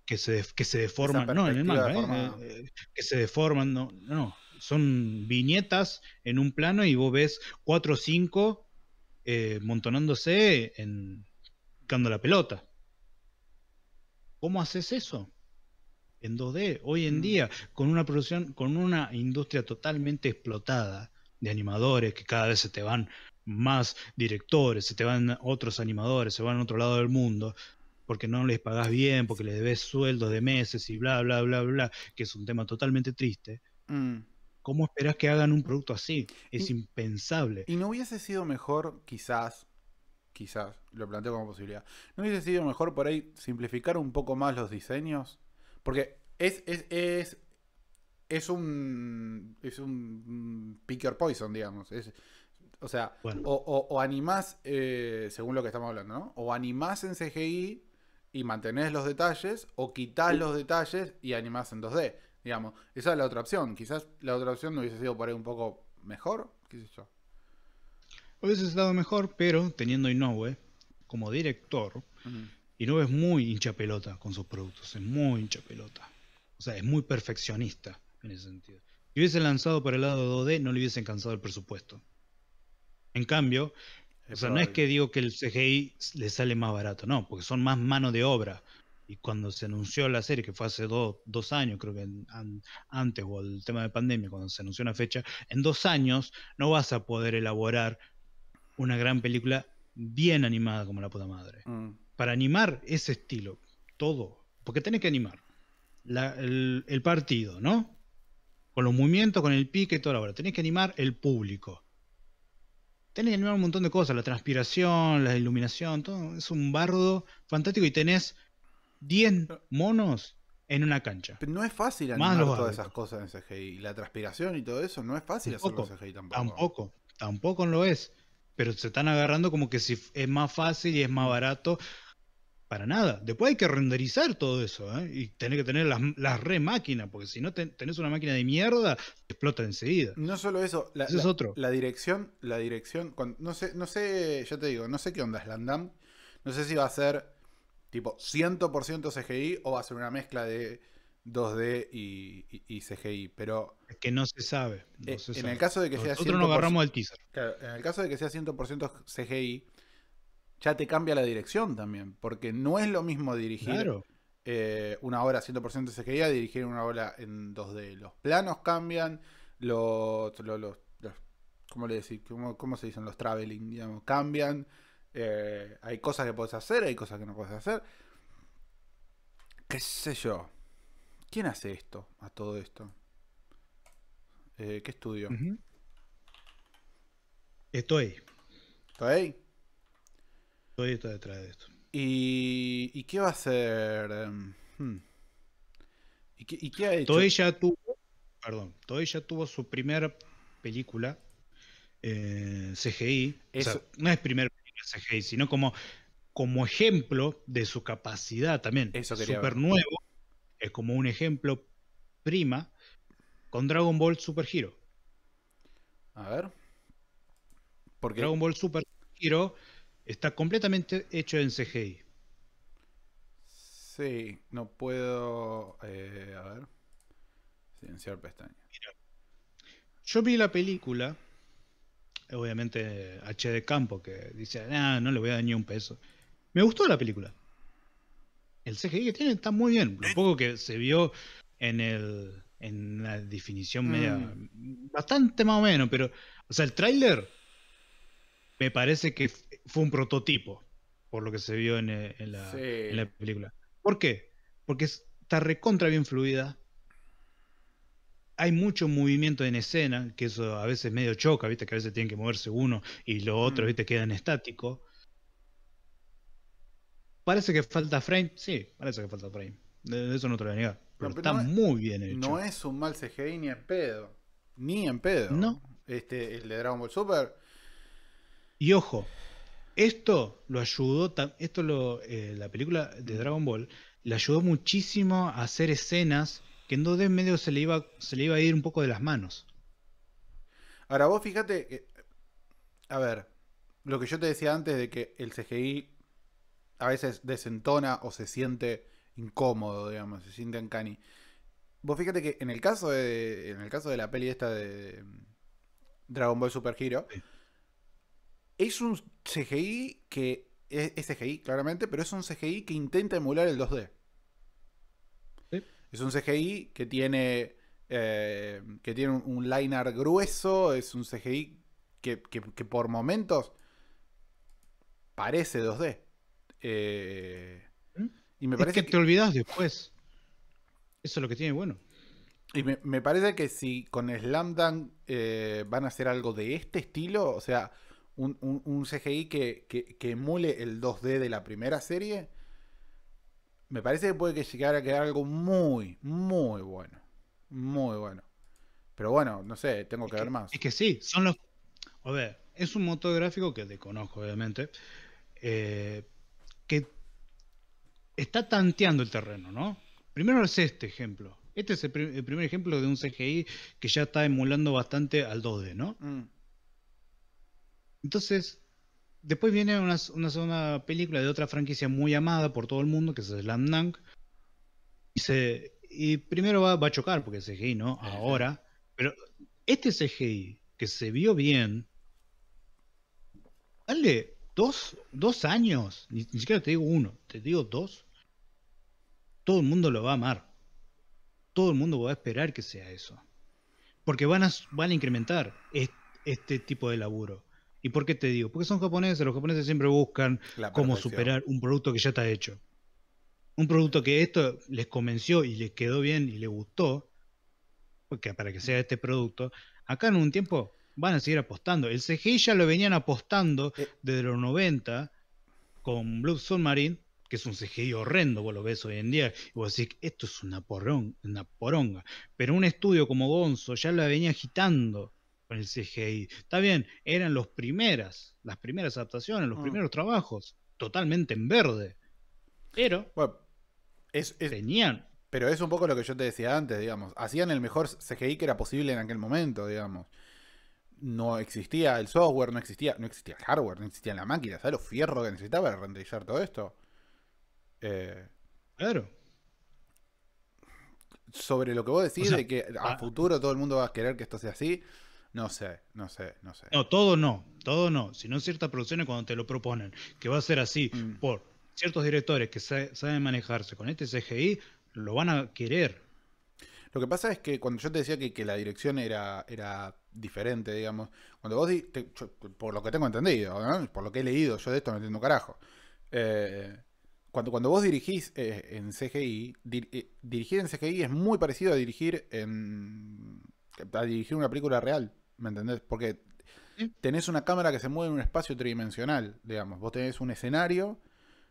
que, se, se deforman, no, en el manga, ¿eh? Eh, que se deforman, no, no, son viñetas en un plano y vos ves cuatro o cinco montonándose en, la pelota. ¿Cómo haces eso? En 2D, hoy en mm. día, con una producción, con una industria totalmente explotada de animadores que cada vez se te van más directores, se te van otros animadores, se van a otro lado del mundo, porque no les pagás bien, porque les debes sueldos de meses y bla, bla, bla, bla, que es un tema totalmente triste. Mm. ¿Cómo esperás que hagan un producto así? Es impensable. ¿Y no hubiese sido mejor, quizás, Quizás, lo planteo como posibilidad. ¿No hubiese sido mejor por ahí simplificar un poco más los diseños? Porque es, es, es, es un. Es un mm, pick your poison, digamos. Es, o sea, o, o, animás, eh, según lo que estamos hablando, ¿no? O animás en CGI y mantenés los detalles, o quitás los detalles y animás en 2D. Digamos, esa es la otra opción. Quizás la otra opción no hubiese sido por ahí un poco mejor, qué sé yo. Hubiese estado mejor, pero teniendo Inoue como director, Inoue es muy hincha pelota con sus productos, es muy hincha pelota. O sea, es muy perfeccionista en ese sentido. Si hubiese lanzado por el lado 2D, no le hubiesen cansado el presupuesto. En cambio, o sea, no es que digo que el CGI le sale más barato, no, porque son más mano de obra. Y cuando se anunció la serie, que fue hace dos años, creo que antes o el tema de pandemia, cuando se anunció una fecha, en dos años no vas a poder elaborar una gran película bien animada como la puta madre. Mm. Para animar ese estilo, todo, porque tenés que animar el, partido, ¿no? Con los movimientos, con el pique, toda la hora. Tenés que animar el público. Tenés que animar un montón de cosas, la transpiración, la iluminación, todo. Es un bardo fantástico y tenés 10 monos en una cancha. no es fácil animar todas esas cosas en CGI. La transpiración y todo eso no es fácil CGI tampoco. Tampoco, tampoco lo es pero se están agarrando como que si es más fácil y es más barato. Para nada. Después hay que renderizar todo eso, ¿eh? Y tener que tener las, las re máquinas, porque si no tenés una máquina de mierda, explota enseguida. No solo eso, la, dirección, la dirección, no sé, no sé, ya te digo, no sé qué onda es Landam. No sé si va a ser tipo 100% CGI o va a ser una mezcla de 2D y, CGI, pero... que no se sabe. Eh, en el caso de que sea... nos agarramos teaser. en el caso de que sea 100% CGI, ya te cambia la dirección también, porque no es lo mismo dirigir eh, una obra 100% CGI a dirigir una obra en 2D. Los planos cambian, los... ¿Cómo le decís? ¿Cómo, se dicen los traveling? Digamos, cambian. Eh, hay cosas que puedes hacer, hay cosas que no puedes hacer. ¿Qué sé yo? ¿Quién hace esto a todo esto? Eh, ¿Qué estudio? Estoy. ¿Estoy? Estoy detrás de esto. ¿Y, qué va a hacer? Em, hmm. ¿Y, qué, ha hecho? tuvo, perdón, tuvo su primera película eh, CGI. no es primera película CGI, sino como, como ejemplo de su capacidad también. Eso quería Super nuevo es como un ejemplo prima con Dragon Ball Super Hero. A ver. Porque Dragon Ball Super Hero está completamente hecho en CGI. Sí, no puedo. Eh, a ver. Silenciar pestaña. yo vi la película, obviamente HD campo, que dice, no le voy a dar ni un peso. Me gustó la película el CGI que tiene está muy bien. Lo poco que se vio en el en la definición media mm. bastante más o menos, pero o sea, el tráiler me parece que fue un prototipo por lo que se vio en, eh, la, película. ¿Por qué? Porque está recontra bien fluida. Hay mucho movimiento en escena, que eso a veces medio choca, viste que a veces tienen que moverse uno y los otro, mm. viste, quedan estático. Parece que falta frame, sí, parece que falta frame. Eso no te lo voy a negar. Pero, está muy bien hecho. No es un mal CGI ni en pedo. Ni en pedo. No. Este, el de Dragon Ball Super. Y ojo, esto lo ayudó, esto lo, eh, la película de Dragon Ball le ayudó muchísimo a hacer escenas que en 2D medio se le iba, se le iba a ir un poco de las manos. Ahora vos fíjate, que, a ver, lo que yo te decía antes de que el CGI a veces desentona o se siente incómodo, digamos, se siente uncanny Vos fíjate que en el caso de, en el caso de la peli esta de mm, Dragon Ball Super Hero, es un CGI que es, CGI claramente, pero es un CGI que intenta emular el 2D. Es un CGI que tiene eh, que tiene un, liner grueso, es un CGI que por momentos parece 2D. Eh, ¿Mm? y me es parece que, te olvidas después. Eso es lo que tiene bueno. Y me, parece que si con Slam Dunk eh, van a hacer algo de este estilo, o sea, un, un, CGI que, que, emule el 2D de la primera serie, me parece que puede llegar a quedar algo muy, muy bueno. Muy bueno. Pero bueno, no sé, tengo que, ver más. Es que sí, son los. A ver, es un motor gráfico que desconozco, obviamente. Eh, que está tanteando el terreno, ¿no? Primero es este ejemplo. Este es el, primer ejemplo de un CGI que ya está emulando bastante al 2D, ¿no? Mm. Entonces, después viene una, segunda película de otra franquicia muy amada por todo el mundo, que es Slam Dunk. Y, primero va, va, a chocar, porque es CGI, ¿no? Ahora. Pero este CGI, que se vio bien, dale dos, años, ni, siquiera te digo uno, te digo dos, todo el mundo lo va a amar. Todo el mundo va a esperar que sea eso. Porque van a, van a incrementar este, tipo de laburo. ¿Y por qué te digo? Porque son japoneses, los japoneses siempre buscan cómo superar un producto que ya está hecho. Un producto que esto les convenció y les quedó bien y les gustó, porque para que sea este producto, acá en un tiempo van a seguir apostando. El CGI ya lo venían apostando eh. desde los 90 con Blue Submarine, que es un CGI horrendo, vos lo ves hoy en día, y vos decís, esto es una, porrón, una poronga. Pero un estudio como Gonzo ya lo venía agitando con el CGI. Está bien, eran los primeras, las primeras adaptaciones, los mm. primeros trabajos, totalmente en verde. Pero tenían. Pero es un poco lo que yo te decía antes, digamos. Hacían el mejor CGI que era posible en aquel momento, digamos no existía el software, no existía, no existía el hardware, no existía la máquina. ¿sabes lo fierro que necesitaba para renderizar todo esto? Eh, claro. Sobre lo que vos decís de que a ah. futuro todo el mundo va a querer que esto sea así, no sé, no sé, no sé. No, todo no, todo no, sino ciertas producciones cuando te lo proponen, que va a ser así mm. por ciertos directores que saben manejarse con este CGI, lo van a querer, lo que pasa es que cuando yo te decía que, que la dirección era, era diferente, digamos, cuando vos, por lo que tengo entendido, por lo que he leído, yo de esto no entiendo carajo. Eh, cuando, cuando vos dirigís eh, en CGI, eh, dirigir en CGI es muy parecido a dirigir en, a dirigir una película real, ¿me entendés? Porque tenés una cámara que se mueve en un espacio tridimensional, digamos, vos tenés un escenario,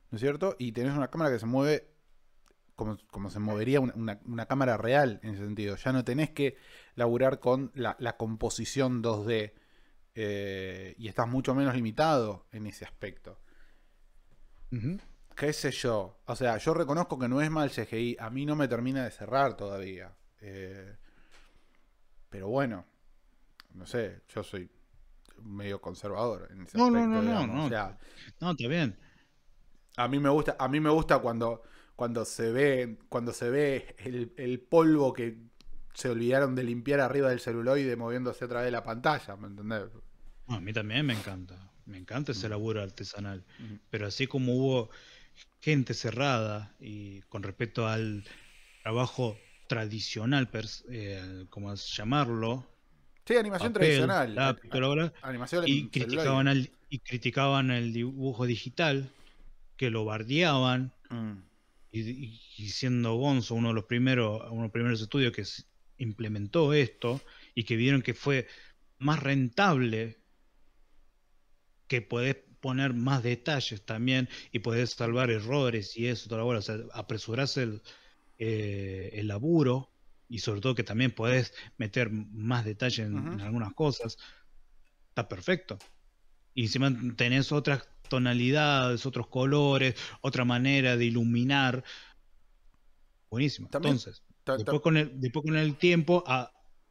¿no es cierto? Y tenés una cámara que se mueve como, se movería una, cámara real en ese sentido. Ya no tenés que laburar con la, composición 2D eh, y estás mucho menos limitado en ese aspecto. ¿Qué sé yo? O sea, yo reconozco que no es mal CGI, a mí no me termina de cerrar todavía. Eh, pero bueno, no sé, yo soy medio conservador en ese no, aspecto. No, no, no, no, está bien. A mí me gusta, a mí me gusta cuando cuando se ve, cuando se ve el, polvo que se olvidaron de limpiar arriba del celuloide moviéndose a través de la pantalla, ¿me entendés? a mí también me encanta, me encanta ese mm. laburo artesanal, mm. pero así como hubo gente cerrada y con respecto al trabajo tradicional, eh, como llamarlo. Sí, animación tradicional. y, criticaban criticaban el dibujo digital, que lo bardeaban. Mm y, siendo Gonzo uno de los primeros, uno primeros estudios que implementó esto y que vieron que fue más rentable que podés poner más detalles también y podés salvar errores y eso, toda O apresurás eh, el, laburo y sobre todo que también podés meter más detalles en, algunas cosas. Está perfecto. Y si tenés otras tonalidades, otros colores, otra manera de iluminar. Buenísimo. Entonces, después con, el, con el, tiempo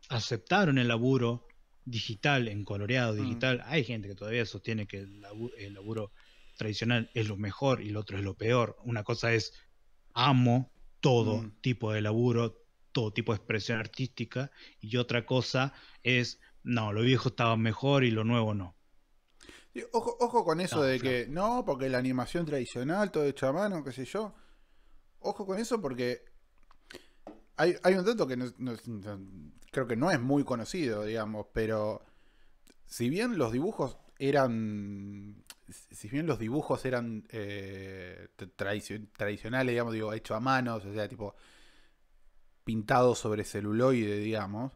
aceptaron el laburo digital, en coloreado mm. digital. Hay gente que todavía sostiene que el laburo, tradicional es lo mejor y el otro es lo peor. Una cosa es amo todo mm. tipo de laburo, todo tipo de expresión artística, y otra cosa es, no, lo viejo estaba mejor y lo nuevo no. Ojo, con eso de que no. porque la animación tradicional, todo hecho a mano, qué sé yo. Ojo con eso porque hay, un dato que creo que no es muy conocido, digamos, pero si bien los dibujos eran, si bien los dibujos eran eh, tradicionales, digamos, digo, hechos a mano, o sea, tipo pintados sobre celuloide, digamos,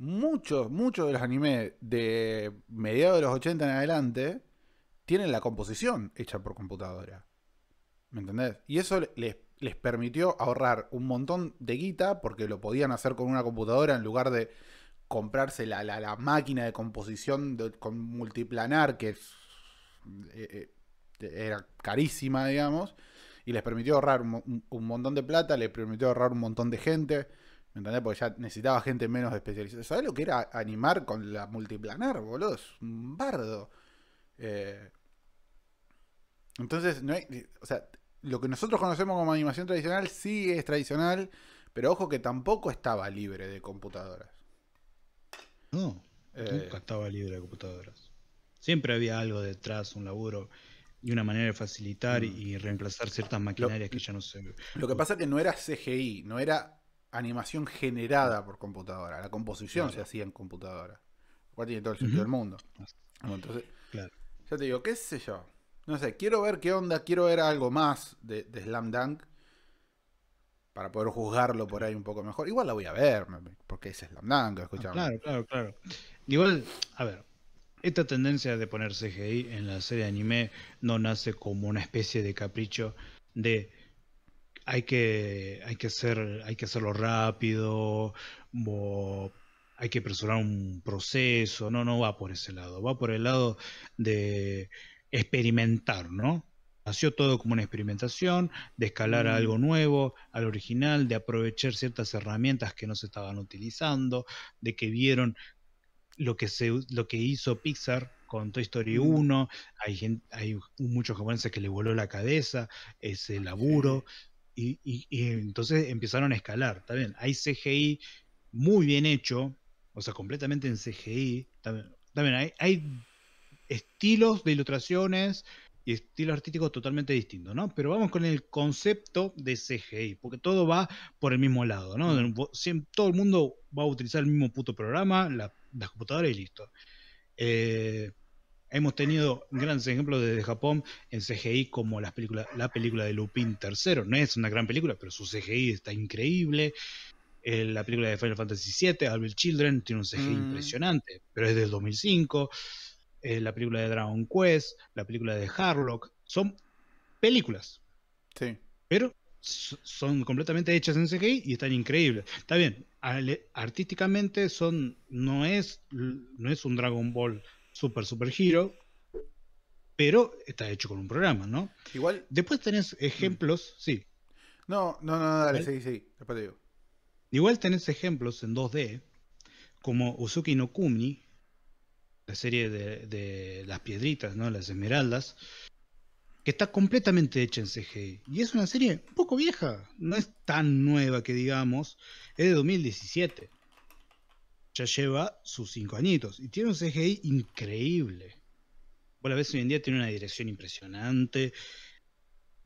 muchos, muchos de los animes de mediados de los 80 en adelante tienen la composición hecha por computadora. ¿Me entendés? Y eso les, permitió ahorrar un montón de guita porque lo podían hacer con una computadora en lugar de comprarse la, la, máquina de composición con multiplanar que eh, eh, era carísima, digamos. Y les permitió ahorrar un montón de plata, les permitió ahorrar un montón de gente ¿Me entendés? Porque ya necesitaba gente menos especializada. ¿Sabés lo que era animar con la multiplanar, boludo? Es un bardo. Eh, entonces, o sea, lo que nosotros conocemos como animación tradicional sí es tradicional, pero ojo que tampoco estaba libre de computadoras. No, eh, nunca estaba libre de computadoras. Siempre había algo detrás, un laburo y una manera de facilitar mm. y reemplazar ciertas maquinarias que ya no se... Lo que pasa es que no era CGI, no era animación generada por computadora. La composición se hacía en computadora. igual tiene todo el sentido del mundo. entonces, claro. te digo, qué sé yo. No sé, quiero ver qué onda, quiero ver algo más de, Slam Dunk para poder juzgarlo por ahí un poco mejor. Igual la voy a ver, porque es Slam Dunk, escuchamos. claro, claro, claro. Igual, a ver, esta tendencia de poner CGI en la serie anime no nace como una especie de capricho de hay que, hay que, hay que hacerlo rápido, hay que apresurar un proceso, no, no va por ese lado, va por el lado de experimentar, ¿no? Nació todo como una experimentación, de escalar mm. algo nuevo, al original, de aprovechar ciertas herramientas que no se estaban utilizando, de que vieron lo que, se, lo que hizo Pixar con Toy Story 1, mm. hay, gente, hay muchos japoneses que le voló la cabeza ese laburo, y, entonces empezaron a escalar, está Hay CGI muy bien hecho, o sea, completamente en CGI. También, también hay, estilos de ilustraciones y estilos artísticos totalmente distintos, ¿no? Pero vamos con el concepto de CGI, porque todo va por el mismo lado, ¿no? Mm. todo el mundo va a utilizar el mismo puto programa, las computadoras y listo. Eh, Hemos tenido grandes ejemplos desde Japón en CGI como las películas, la película de Lupin III. No es una gran película, pero su CGI está increíble. Eh, la película de Final Fantasy VII, Albert Children, tiene un CGI mm. impresionante, pero es del 2005. Eh, la película de Dragon Quest, la película de Harlock. Son películas. Sí. Pero son completamente hechas en CGI y están increíbles. Está bien, artísticamente son no es no es un Dragon Ball Super Super Hero, pero está hecho con un programa, ¿no? Igual. Después tenés ejemplos, mm. sí. No, no, no, dale, sí, sí, después Igual tenés ejemplos en 2D, como Uzuki no Kumi, la serie de, de, las piedritas, ¿no? Las esmeraldas, que está completamente hecha en CG Y es una serie un poco vieja, no es tan nueva que digamos, es de 2017 ya lleva sus cinco añitos y tiene un CGI increíble. Bueno, la veces hoy en día tiene una dirección impresionante.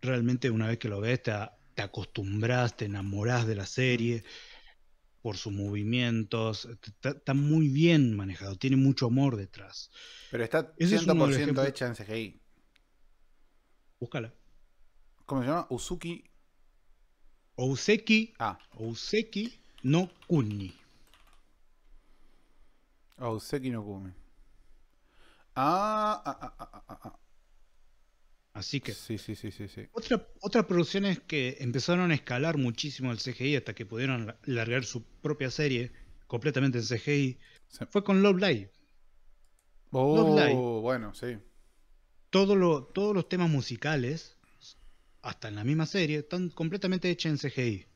Realmente una vez que lo ves te, te acostumbras, te enamorás de la serie por sus movimientos. Está, muy bien manejado, tiene mucho amor detrás. Pero está 100% hecha en CGI. Búscala. ¿Cómo se llama? Usuki Ouseki. Ah. Ouseki no Kuni. Auseki no Kumi. Ah, ah, ah, ah, ah. Así que. Sí, sí, sí, sí. sí. Otra, otras producciones que empezaron a escalar muchísimo el CGI hasta que pudieron largar su propia serie completamente en CGI fue con Love Live. bueno, sí. todos los temas musicales, hasta en la misma serie, están completamente hechos en CGI.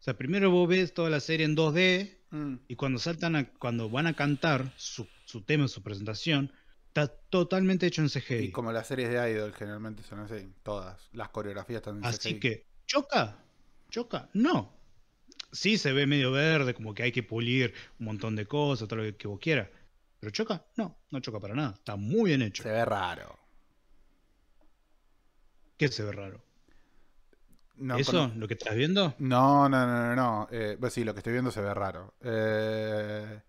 O sea, primero vos ves toda la serie en 2D Mm. Y cuando saltan, a, cuando van a cantar su, tema, su presentación, está totalmente hecho en CGI. Y como las series de Idol generalmente son así, todas. Las coreografías están en así Así que, ¿choca? ¿Choca? No. Sí se ve medio verde, como que hay que pulir un montón de cosas, todo lo que vos quieras. ¿Pero choca? No, no choca para nada. Está muy bien hecho. Se ve raro. ¿Qué se ve raro? ¿Eso? ¿Lo que estás viendo? No, no, no, no. no. Eh, pues sí, lo que estoy viendo se ve raro. Eh,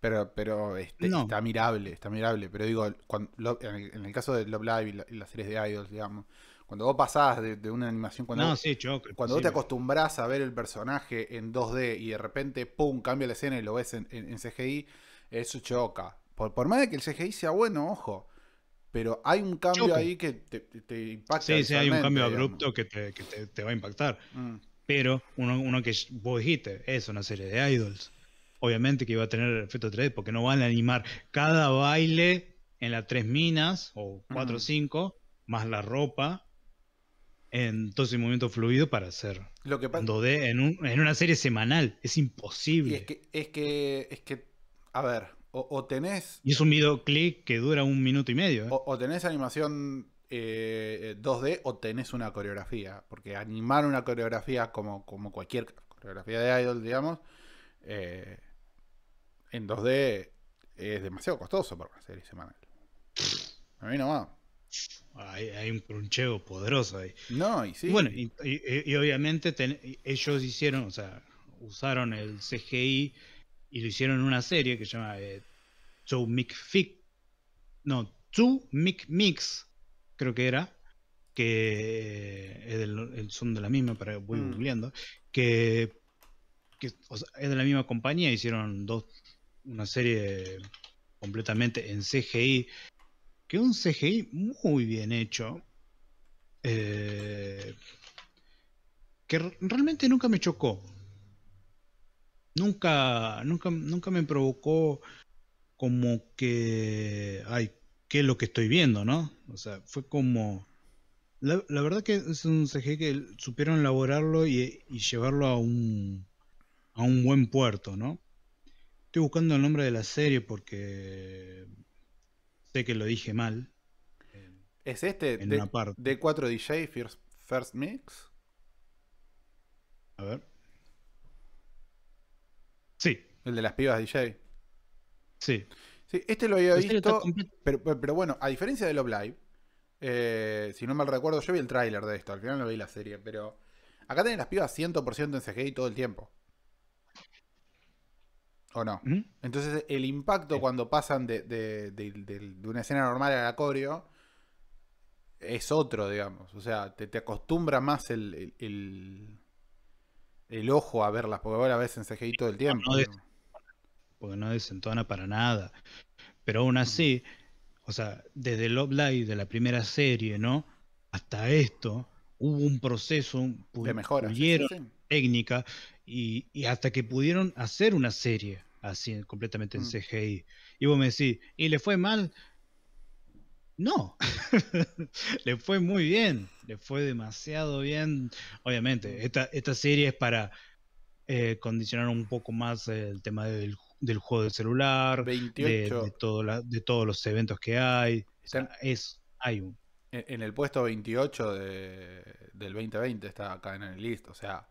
pero pero este, está mirable, está mirable. Pero digo, cuando, en, el, caso de Love Live y, la, las series de Idols, digamos, cuando vos pasás de, una animación. Cuando, no, sí, choca. cuando vos te acostumbras a ver el personaje en 2D y de repente, pum, cambia la escena y lo ves en, CGI, eso choca. Por, por más de que el CGI sea bueno, ojo pero hay un cambio ahí que te, impacta. Sí, sí, hay un cambio abrupto que te, va a impactar. Mm. Pero uno, uno, que vos dijiste, es una serie de idols. Obviamente que iba a tener efecto 3D porque no van a animar cada baile en las tres minas o cuatro o mm. cinco, más la ropa. En todo ese movimiento fluido para hacer lo que 2 en, una serie semanal. Es imposible. es que, es que, es que, a ver, o, tenés. Y es un videoclip que dura un minuto y medio. ¿eh? O, tenés animación 2D eh, o tenés una coreografía. Porque animar una coreografía como, como cualquier coreografía de idol, digamos, eh, en 2D es demasiado costoso para una serie semanal. A mí no va. Hay, un cruncheo poderoso ahí. No, y sí. Bueno, y, obviamente ellos hicieron, o sea, usaron el CGI y lo hicieron una serie que se llama eh, Two Mic no, Two Mic Mix, creo que era, que eh, son de la misma, para voy mm. que, es de la misma compañía, hicieron dos, una serie completamente en CGI, que un CGI muy bien hecho, eh, que realmente nunca me chocó nunca, nunca, nunca me provocó como que, ay, ¿qué es lo que estoy viendo, no? O sea, fue como... La, verdad que es un CG que supieron elaborarlo y, llevarlo a un, a un buen puerto, ¿no? Estoy buscando el nombre de la serie porque sé que lo dije mal. ¿Es este? de 4 dj First Mix? A ver. El de las pibas DJ. Sí. Sí, este lo había visto. Pero, bueno, a diferencia de Love Live, eh, si no mal recuerdo, yo vi el tráiler de esto. Al final no vi la serie, pero. Acá tienen las pibas 100% en CGI todo el tiempo. ¿O no? ¿Mm? Entonces, el impacto cuando pasan de, una escena normal a la coreo es otro, digamos. O sea, te, acostumbra más el, el, ojo a verlas, porque vos ves en CGI todo el tiempo. No, porque no desentona para nada. Pero aún así, o sea, desde Love Live, de la primera serie, ¿no? Hasta esto, hubo un proceso de mejora técnica y, hasta que pudieron hacer una serie así completamente en mm. CGI. Y vos me decís, ¿y le fue mal? No, le fue muy bien, le fue demasiado bien. Obviamente, mm. esta, esta serie es para eh, condicionar un poco más el tema del del juego del celular, De, de, todos los eventos que hay. es, hay un. En, el puesto 28 de, del 2020 está acá en el List, o sea,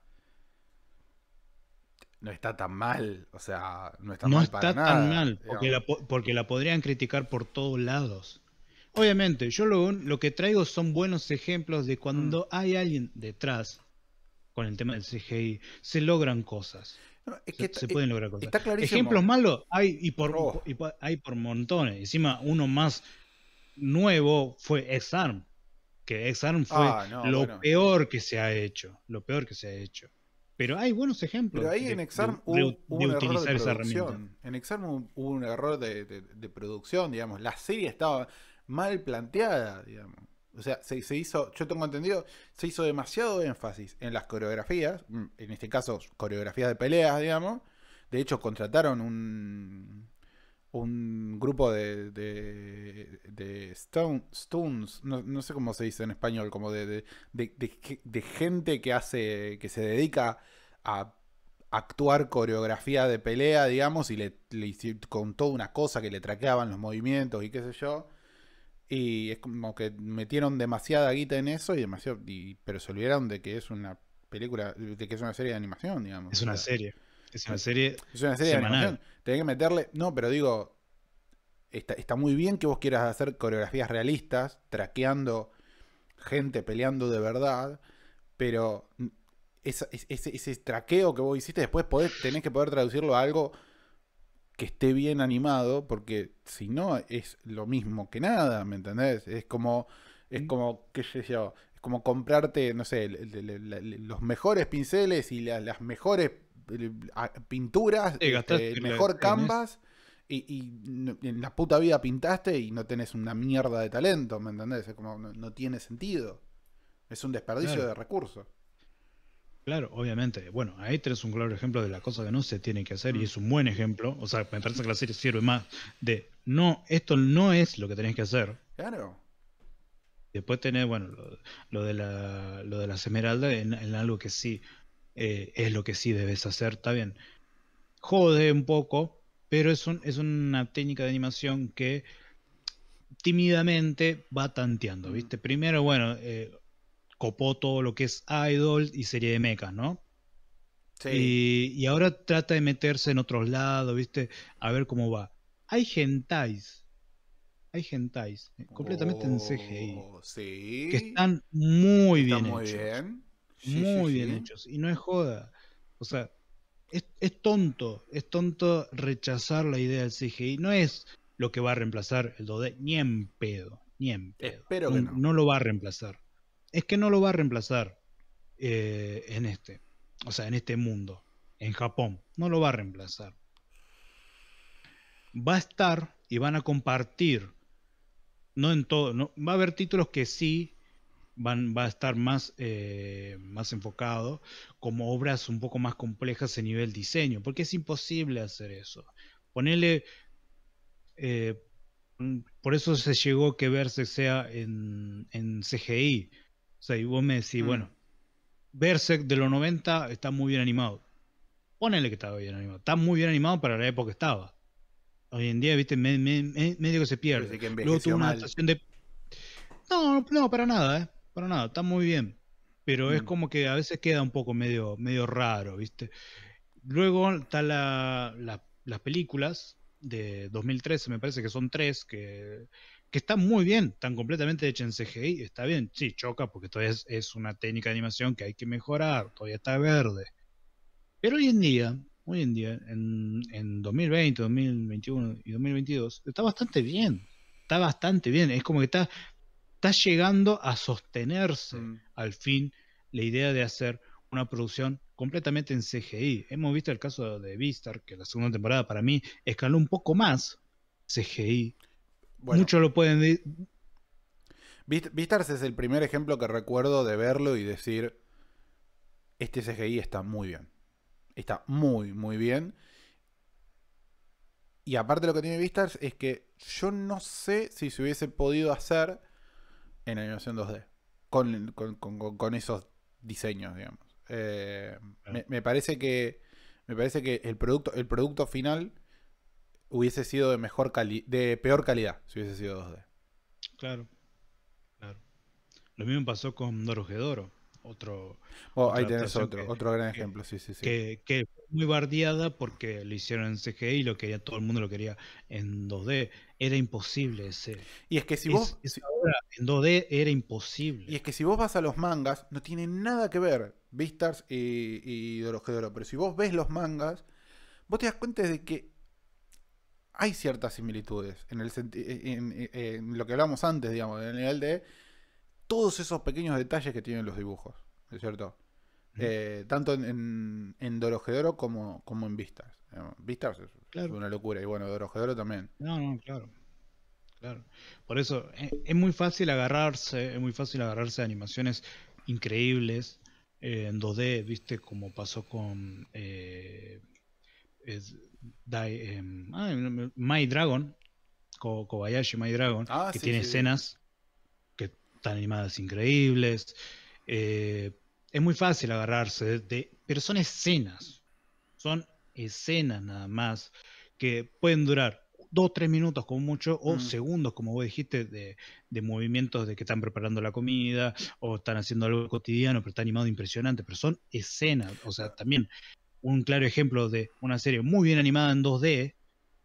no está tan mal, o sea, no está mal está tan mal, porque la, podrían criticar por todos lados. Obviamente, yo lo, lo que traigo son buenos ejemplos de cuando mm. hay alguien detrás con el tema del CGI, se logran cosas se, eh, pueden lograr cosas. Ejemplos malos hay y por, y hay por montones. Encima, uno más nuevo fue Exarm. Que Exarm fue ah, lo peor que se ha hecho. Lo peor que se ha hecho. Pero hay buenos ejemplos. Pero ahí de, en Exarm hubo, En Exarm hubo un error de, producción, digamos. La serie estaba mal planteada, digamos. O sea, se, hizo, yo tengo entendido, se hizo demasiado énfasis en las coreografías, mm, en este caso coreografías de peleas, digamos. De hecho, contrataron un, un grupo de, de, stones, no, sé cómo se dice en español, como de, gente que hace, que se dedica a actuar coreografía de pelea, digamos, y le, contó con toda una cosa que le traqueaban los movimientos y qué sé yo. Y es como que metieron demasiada guita en eso, y demasiado, pero se olvidaron de que es una película, de que es una serie de animación, digamos. Es una serie. Es una serie. Es de animación. Tenés que meterle. No, pero digo, está, muy bien que vos quieras hacer coreografías realistas, traqueando gente peleando de verdad, pero ese, ese, ese traqueo que vos hiciste después tenés que poder traducirlo a algo que esté bien animado, porque si no es lo mismo que nada, ¿me entendés? Es como, es como, qué sé yo, es como comprarte, no sé, los mejores pinceles y las mejores eh, pinturas, el este, mejor canvas. Y, en la puta vida pintaste y no tenés una mierda de talento, ¿me entendés? Es como, no, tiene sentido. Es un desperdicio de recursos. Claro, obviamente. Bueno, ahí tenés un claro ejemplo de la cosa que no se tiene que hacer y mm. es un buen ejemplo. O sea, me parece que la serie sirve más de no, esto no es lo que tenés que hacer. Claro. Después tenés, bueno, lo, de, la, lo de las esmeraldas en, algo que sí eh, es lo que sí debes hacer, está bien. Jode un poco, pero es, un, es una técnica de animación que tímidamente va tanteando, mm. ¿viste? Primero, bueno, eh, copó todo lo que es Idol y serie de mechas, ¿no? Sí. Y, ahora trata de meterse en otros lados, ¿viste? A ver cómo va. Hay gentais, Hay gentais, eh, Completamente en CGI. Oh, que están muy bien muy hechos. Bien. muy bien hechos. Y no es joda. O sea, es, tonto. Es tonto rechazar la idea del CGI. No es lo que va a reemplazar el 2D. Ni en pedo. Ni en pedo. Espero que no lo va a reemplazar es que no lo va a reemplazar eh, en este, o sea, en este mundo, en Japón, no lo va a reemplazar. Va a estar y van a compartir, no en todo, va a haber títulos que sí Van, va a estar más, eh, más enfocado como obras un poco más complejas en nivel diseño, porque es imposible hacer eso. Ponerle, eh, por eso se llegó que verse sea en, en, CGI, sea, y vos me decís, mm. bueno, Berserk de los 90 está muy bien animado. Ponele que estaba bien animado. Está muy bien animado para la época que estaba. Hoy en día, viste, medio que se pierde. Que Luego tuvo una de. No, no, para nada, ¿eh? Para nada, está muy bien. Pero es mm. como que a veces queda un poco medio, medio raro, ¿viste? Luego están las películas de 2013, me parece que son tres, que que está muy bien, están completamente hechas en CGI, está bien, sí, choca porque todavía es, una técnica de animación que hay que mejorar, todavía está verde. Pero hoy en día, hoy en día, en, 2020, 2021 y 2022, está bastante bien, está bastante bien, es como que está, está llegando a sostenerse mm. al fin la idea de hacer una producción completamente en CGI. Hemos visto el caso de Vistar, que la segunda temporada para mí escaló un poco más CGI Muchos lo pueden. Vistars es el primer ejemplo que recuerdo de verlo y decir: Este CGI está muy bien. Está muy, muy bien. Y aparte, lo que tiene Vistars es que yo no sé si se hubiese podido hacer en animación 2D con, esos diseños, digamos. Eh, me, parece que me parece que el producto, el producto final hubiese sido de mejor cali de peor calidad si hubiese sido 2D. Claro, claro. Lo mismo pasó con Doro otro. Oh, ahí tenés otro, otro gran ejemplo, sí, sí, sí. Que, que, muy bardeada porque lo hicieron en CGI y lo todo el mundo lo quería en 2D. Era imposible ese. Y es que si vos. en 2D era imposible. Y es que si vos vas a los mangas, no tiene nada que ver Vistas y, y Doro Pero si vos ves los mangas, vos te das cuenta de que hay ciertas similitudes en, el eh, eh, eh, en, lo que hablamos antes, digamos, en el nivel de todos esos pequeños detalles que tienen los dibujos, ¿es cierto? tanto en, en, Dorojedoro como, como en Vistas. Vistas es, una locura, y bueno, Dorojedoro también. No, no, claro. claro. Por eso, es, muy fácil agarrarse, es muy fácil agarrarse a animaciones increíbles en 2D, viste, como pasó con eh, Em, My Dragon, Kobayashi My Dragon, ah, que tiene escenas que están animadas increíbles. Eh, es muy fácil agarrarse, pero son escenas, son escenas nada más que pueden durar dos, tres minutos como mucho, o mm. segundos, como vos dijiste, de, de, movimientos de que están preparando la comida, o están haciendo algo cotidiano, pero está animado impresionante, pero son escenas, o sea, también un claro ejemplo de una serie muy bien animada en 2D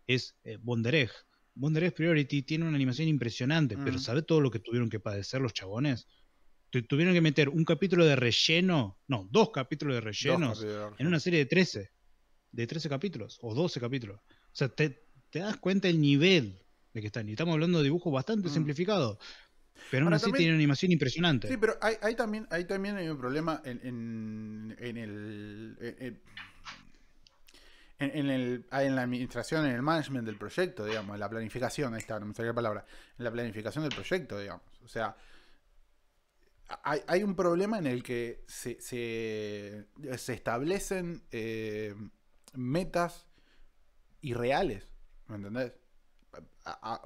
es Bondereg. Eh, Bonderej. Priority tiene una animación impresionante, pero ¿sabe todo lo que tuvieron que padecer los chabones? tuvieron que meter un capítulo de relleno, no, dos capítulos de relleno en una serie de 13, de 13 capítulos o 12 capítulos. O sea, te, das cuenta el nivel de que están. Y estamos hablando de dibujos bastante mm. simplificados. Pero aún así tiene una animación impresionante. Sí, pero hay, también, hay también un problema en, el. Eh, eh, en, el, ah, en la administración, en el management del proyecto, digamos, en la planificación, ahí está, no me salía la palabra, en la planificación del proyecto, digamos. O sea, hay, un problema en el que se, establecen eh, metas irreales, ¿me entendés?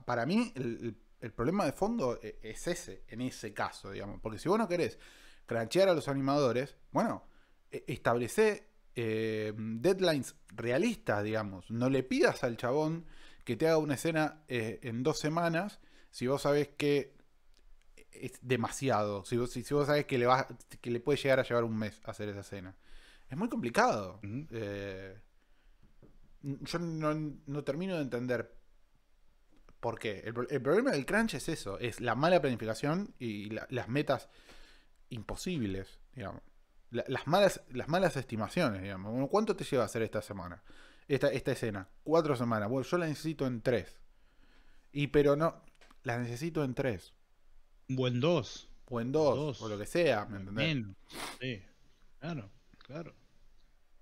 para mí, el, el problema de fondo e, es ese, en ese caso, digamos. Porque si vos no querés cranchear a los animadores, bueno, e, establece eh, deadlines realistas, digamos. No le pidas al chabón que te haga una escena eh, en dos semanas si vos sabés que es demasiado. Si vos, si, vos sabés que le, vas, que le puede llegar a llevar un mes hacer esa escena. Es muy complicado. Eh, yo no, termino de entender por qué. El, problema del crunch es eso, es la mala planificación y las metas imposibles, digamos las, malas, las malas estimaciones, digamos. ¿Cuánto te lleva a hacer esta semana? Esta, esta escena. Cuatro semanas. Bueno, yo la necesito en tres. Y pero no, la necesito en tres. O dos. O en dos, o lo que sea, ¿me entendés? Menos. Sí, claro, claro.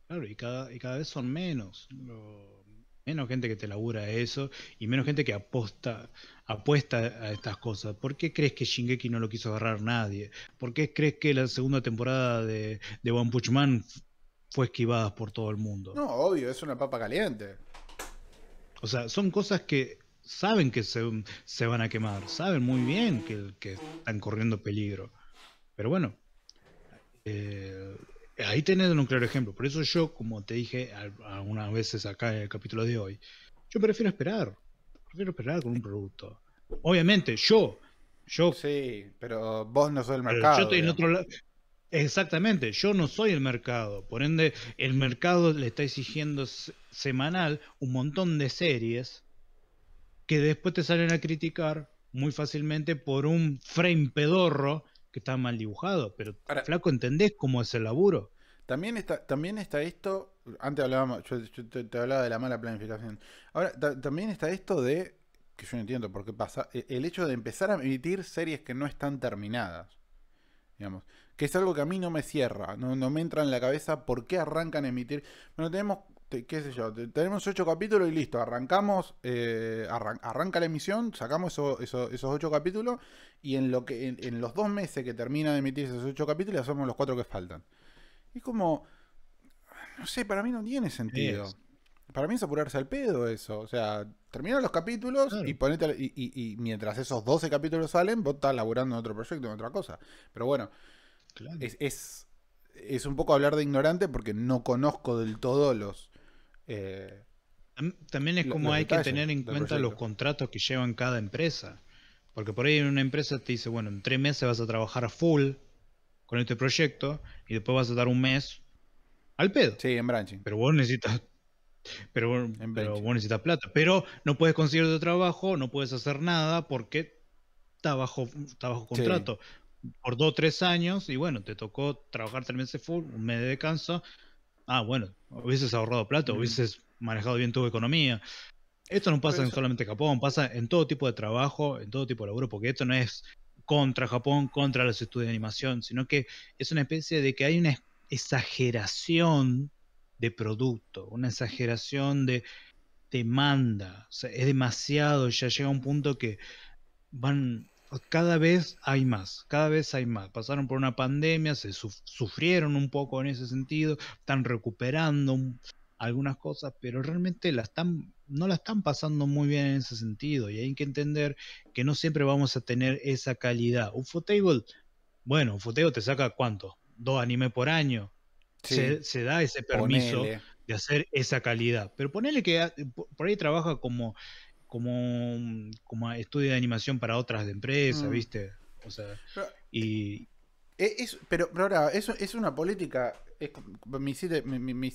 Claro, y cada, vez son menos menos gente que te labura eso y menos gente que aposta, apuesta a estas cosas. ¿Por qué crees que Shingeki no lo quiso agarrar nadie? ¿Por qué crees que la segunda temporada de, One Punch Man fue esquivada por todo el mundo? No, obvio, es una papa caliente. O sea, son cosas que saben que se, van a quemar, saben muy bien que, que están corriendo peligro. Pero bueno, eh, Ahí tenés un claro ejemplo. Por eso yo, como te dije algunas veces acá en el capítulo de hoy, yo prefiero esperar. Prefiero esperar con un producto. Obviamente, yo. yo sí, pero vos no sos el mercado. Yo estoy en otro lado. Exactamente, yo no soy el mercado. Por ende, el mercado le está exigiendo semanal un montón de series que después te salen a criticar muy fácilmente por un frame pedorro que está mal dibujado, pero flaco, ¿entendés cómo es el laburo? También está, también está esto, antes hablábamos, yo, te, hablaba de la mala planificación. Ahora, también está esto de, que yo no entiendo por qué pasa, e, el hecho de empezar a emitir series que no están terminadas. Digamos, que es algo que a mí no me cierra, no, no me entra en la cabeza por qué arrancan a emitir. Bueno, tenemos tenemos ocho capítulos y listo, arrancamos, eh, arranca la emisión, sacamos esos ocho capítulos y en, lo que, en, los dos meses que termina de emitir esos ocho capítulos hacemos los cuatro que faltan. Es como, no sé, para mí no tiene sentido. Para mí es apurarse al pedo eso, o sea, termina los capítulos y, y, mientras esos 12 capítulos salen, vos estás laburando en otro proyecto, en otra cosa. Pero bueno, es, es, es un poco hablar de ignorante porque no conozco del todo los, eh, también es como hay que tener en cuenta los contratos que llevan cada empresa. Porque por ahí en una empresa te dice, bueno, en tres meses vas a trabajar full con este proyecto y después vas a dar un mes al pedo. Sí, en branching. Pero vos necesitas pero, vos necesitas plata. Pero no puedes conseguir tu trabajo, no puedes hacer nada porque está bajo, contrato. Por dos o tres años, y bueno, te tocó trabajar tres meses full, un mes de descanso, ah, bueno, hubieses ahorrado plato, hubieses manejado bien tu economía. Esto no pasa en solamente Japón, pasa en todo tipo de trabajo, en todo tipo de laburo, porque esto no es contra Japón, contra los estudios de animación, sino que es una especie de que hay una exageración de producto, una exageración de demanda. es demasiado, ya llega un punto que van cada vez hay más, cada vez hay más. Pasaron por una pandemia, se sufrieron un poco en ese sentido, están recuperando algunas cosas, pero realmente la están, no la están pasando muy bien en ese sentido. Y hay que entender que no siempre vamos a tener esa calidad. un footable, bueno, footable te saca cuánto? Dos animes por año. Se, da ese permiso. de hacer esa calidad. Pero ponele que por ahí trabaja como como, como estudio de animación para otras de empresas, mm. ¿viste? O sea, pero, y... Eh, es, pero, ahora, eso es una política, es, me, hiciste, me,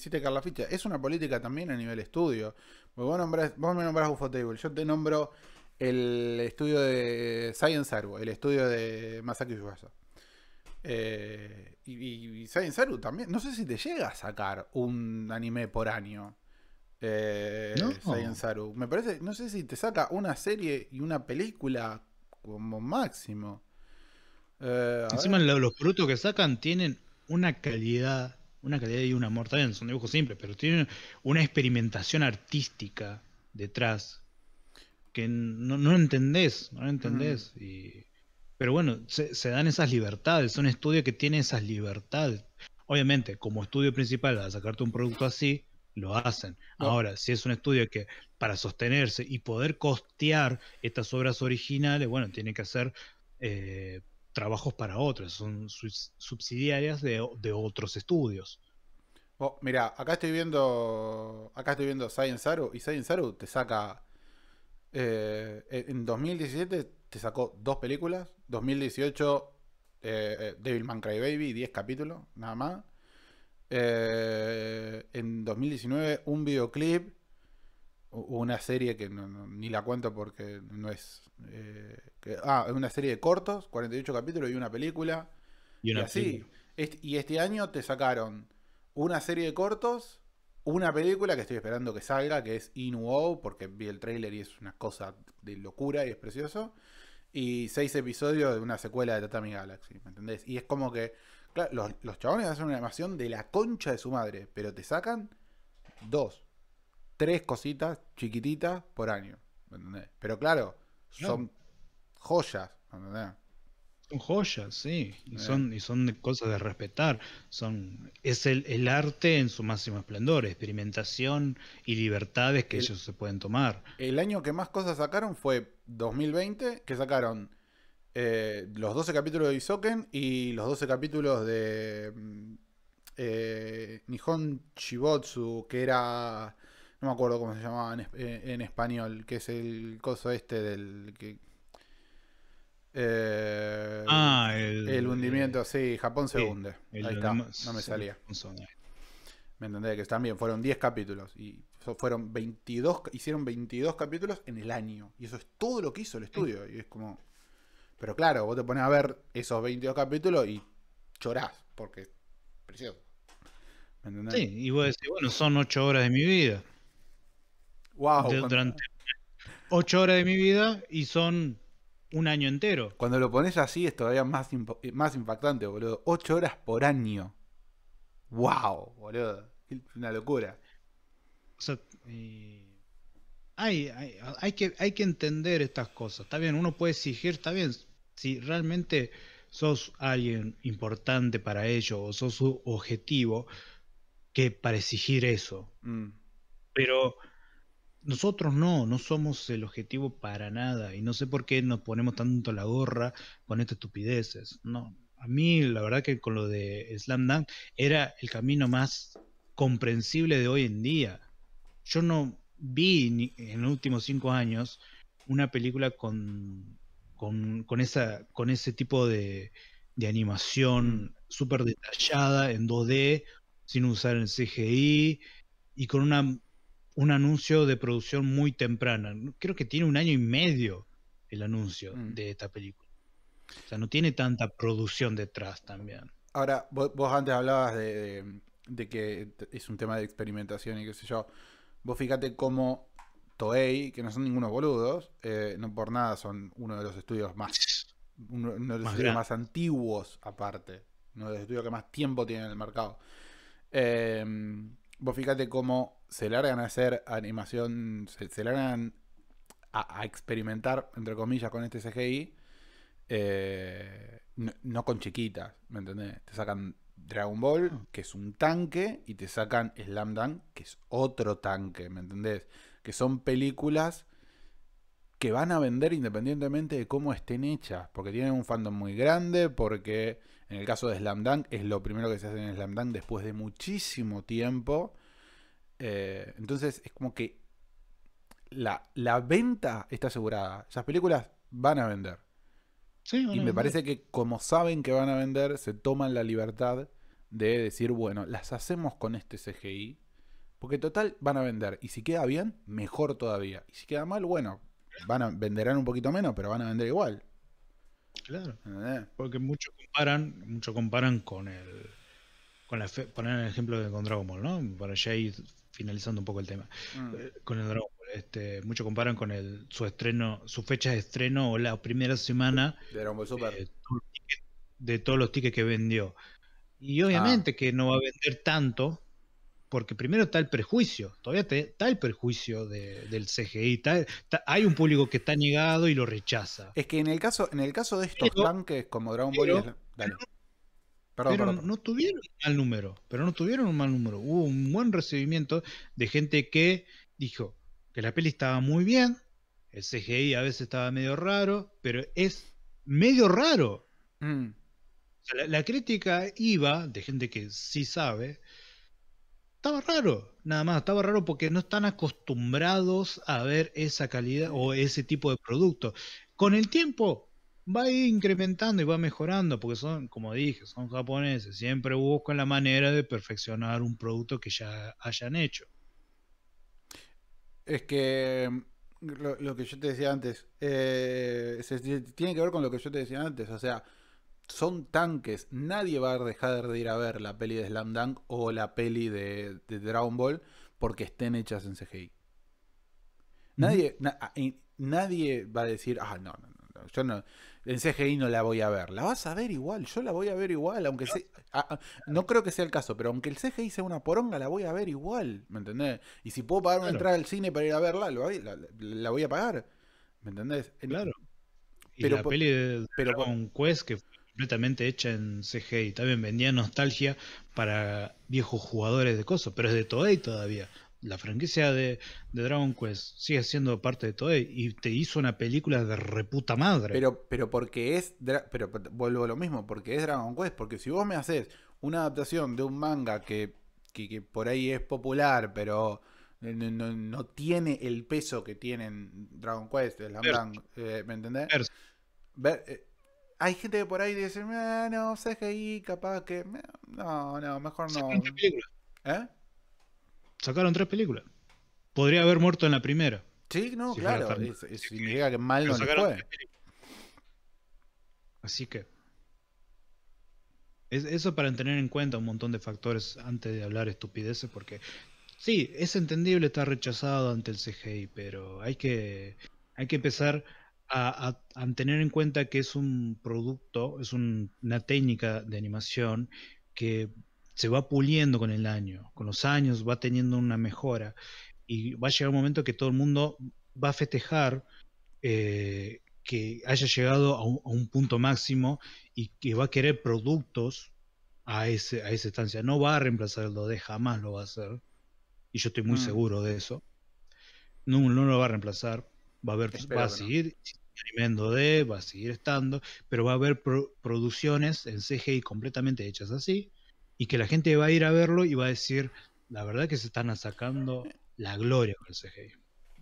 es una política también a nivel estudio. Vos, me nombrás Ufotable, yo te nombro el estudio de Science Argo, el estudio de Masaki Yuasa. Eh, y, Science Argo también, no sé si te llega a sacar un anime por año. Eh, no. Saru. Me parece, no sé si te saca una serie y una película como máximo. Eh, Encima los productos que sacan tienen una calidad, una calidad y un amor también, son dibujos simples, pero tienen una experimentación artística detrás que no, no entendés, no entendés. Mm. pero bueno, se, dan esas libertades, son un estudio que tiene esas libertades. Obviamente, como estudio principal, a sacarte un producto así, lo hacen. Ahora, si es un estudio que para sostenerse y poder costear estas obras originales, bueno, tiene que hacer eh, trabajos para otros, son subsidiarias de, otros estudios. Oh, mira, acá estoy viendo acá estoy viendo Science Saru y Science Saru te saca eh, e-, en 2017 te sacó dos películas, 2018 eh, eh Cry Baby, 10 capítulos nada más. Eh, en 2019 un videoclip, una serie que ni la cuento porque no es... Eh, ah, una serie de cortos, 48 capítulos y una película. Y, así. y este año te sacaron una serie de cortos, una película que estoy esperando que salga, que es Inuo, porque vi el trailer y es una cosa de locura y es precioso. Y seis episodios de una secuela de Tatami Galaxy, ¿me entendés? Y es como que Claro, los, los chabones hacen una animación de la concha de su madre, pero te sacan dos, tres cositas chiquititas por año. entendés? Pero claro, son joyas, entendés? Son joyas, sí. Y eh. son, y son cosas de respetar. Son, es el, arte en su máximo esplendor, experimentación y libertades que ellos se pueden tomar. El año que más cosas sacaron fue 2020, que sacaron eh, los 12 capítulos de Isoken y los 12 capítulos de mm, eh, Nihon Shibotsu, que era. No me acuerdo cómo se llamaba en, eh, español, que es el coso este del. Que, ah, el, hundimiento, sí, Japón se hunde. Ahí está, no me salía. Me entendés que también fueron 10 capítulos y fueron 22, hicieron 22 capítulos en el año. Y eso es todo lo que hizo el estudio. Y es como, pero claro, vos te pones a ver esos 22 capítulos y llorás, porque es precioso. ¿Me entendés? Sí, y vos decís, bueno, son 8 horas de mi vida. Wow. 8 horas de mi vida y son un año entero. Cuando lo pones así es todavía más, más impactante, boludo. 8 horas por año. Wow, boludo. Una locura. O sea, eh, Hay, hay, hay, que, hay que entender estas cosas. Está bien, uno puede exigir, está bien, si realmente sos alguien importante para ello o sos su objetivo, que para exigir eso. Mm. Pero nosotros no, no somos el objetivo para nada. Y no sé por qué nos ponemos tanto la gorra con estas estupideces. No, a mí la verdad que con lo de Slam Dunk era el camino más comprensible de hoy en día. Yo no vi ni, en los últimos cinco años una película con con, esa, con ese tipo de, animación mm. súper detallada en 2D, sin usar el CGI, y con una, un anuncio de producción muy temprana. Creo que tiene un año y medio el anuncio mm. de esta película. O sea, no tiene tanta producción detrás también. Ahora, vos, antes hablabas de, de, que es un tema de experimentación y qué sé yo. Vos fíjate cómo Toei, que no son ningunos boludos, eh, no por nada son uno de los estudios más, más antiguos aparte, uno de los estudios que más tiempo tiene en el mercado. Em, vos fíjate cómo se largan a hacer animación, se, largan a, experimentar, entre comillas, con este CGI, eh, no, con chiquitas, ¿me entendés? Te sacan Dragon Ball, ah. que es un tanque, y te sacan Slam Dunk, que es otro tanque, ¿me entendés? que son películas que van a vender independientemente de cómo estén hechas, porque tienen un fandom muy grande, porque en el caso de Slam Dunk es lo primero que se hace en Slam Dunk después de muchísimo tiempo. Eh, entonces es como que la, venta está asegurada, esas películas van a vender. y me parece que como saben que van a vender, se toman la libertad de decir, bueno, las hacemos con este CGI porque total van a vender. Y si queda bien, mejor todavía. Y si queda mal, bueno, van venderán un poquito menos, pero van a vender igual. Claro. Porque muchos comparan, ...muchos comparan con el con poner el ejemplo de con Dragon Ball, ¿no? Para ya ir finalizando un poco el tema. Mm. Eh, con el Dragon Ball, este, muchos comparan con el su estreno, su fecha de estreno o la primera semana de todos los tickets que vendió. Y obviamente ah. que no va a vender tanto, porque primero está el prejuicio, todavía está el prejuicio del CGI, hay un público que está negado y lo rechaza. Es que en el caso, en el caso de estos tanques como Dragon Ball, Perdón, pero no tuvieron un mal número, pero no tuvieron un mal número. Hubo un buen recibimiento de gente que dijo que la peli estaba muy bien, el CGI a veces estaba medio raro, pero es medio raro. Mm. la, crítica iba de gente que sí sabe estaba raro, nada más, estaba raro porque no están acostumbrados a ver esa calidad o ese tipo de producto. Con el tiempo va incrementando y va mejorando porque son, como dije, son japoneses, siempre buscan la manera de perfeccionar un producto que ya hayan hecho. Es que mm, lo, que yo te decía antes, eh, tiene que ver con lo que yo te decía antes, o sea, son tanques. Nadie va a dejar de ir a ver la peli de Slam Dunk o la peli de, Dragon Ball porque estén hechas en CGI. Nadie, ah, nadie va a decir, ah, no, no, no, yo no, en CGI no la voy a ver. La vas a ver igual, yo la voy a ver igual, aunque ah, ah, no creo que sea el caso, pero aunque el CGI sea una poronga, la voy a ver igual, ¿me entendés? Y si puedo pagar una entrada al cine para ir a verla, la, voy a pagar, ¿me entendés? Claro. Y pero la peli de, pero, Quest, que completamente hecha en CGI. También vendía nostalgia para viejos jugadores de cosas, pero es de Toei todavía. La franquicia de, Dragon Quest sigue siendo parte de Toei y te hizo una película de reputa madre. Pero, pero porque es. Pero vuelvo a lo mismo, porque es Dragon Quest. Porque si vos me haces una adaptación de un manga que, por ahí es popular, pero. No, tiene el peso que tienen Dragon Quest, el eh, ¿me entendés? Ver, eh, hay gente por ahí dice, eh, no, CGI, capaz que. No, no, mejor no. Sacaron tres películas. ¿Eh? Sacaron tres películas. Podría haber muerto en la primera. Sí, no, claro. significa que mal no le fue. Así que. Es, eso para tener en cuenta un montón de factores antes de hablar estupideces, porque sí, es entendible estar rechazado ante el CGI, pero hay que, hay que empezar a, tener en cuenta que es un producto, es una técnica de animación que se va puliendo con el año, con los años va teniendo una mejora y va a llegar un momento que todo el mundo va a festejar eh, que haya llegado a un, punto máximo y que va a querer productos a, esa estancia. No va a reemplazar el 2D, jamás lo va a hacer. Y yo estoy muy mm. seguro de eso. No, no lo va a reemplazar, va a haber, va a seguir animando de, va a seguir estando, pero va a haber producciones en CGI completamente hechas así y que la gente va a ir a verlo y va a decir, la verdad que se están sacando la gloria con el CGI.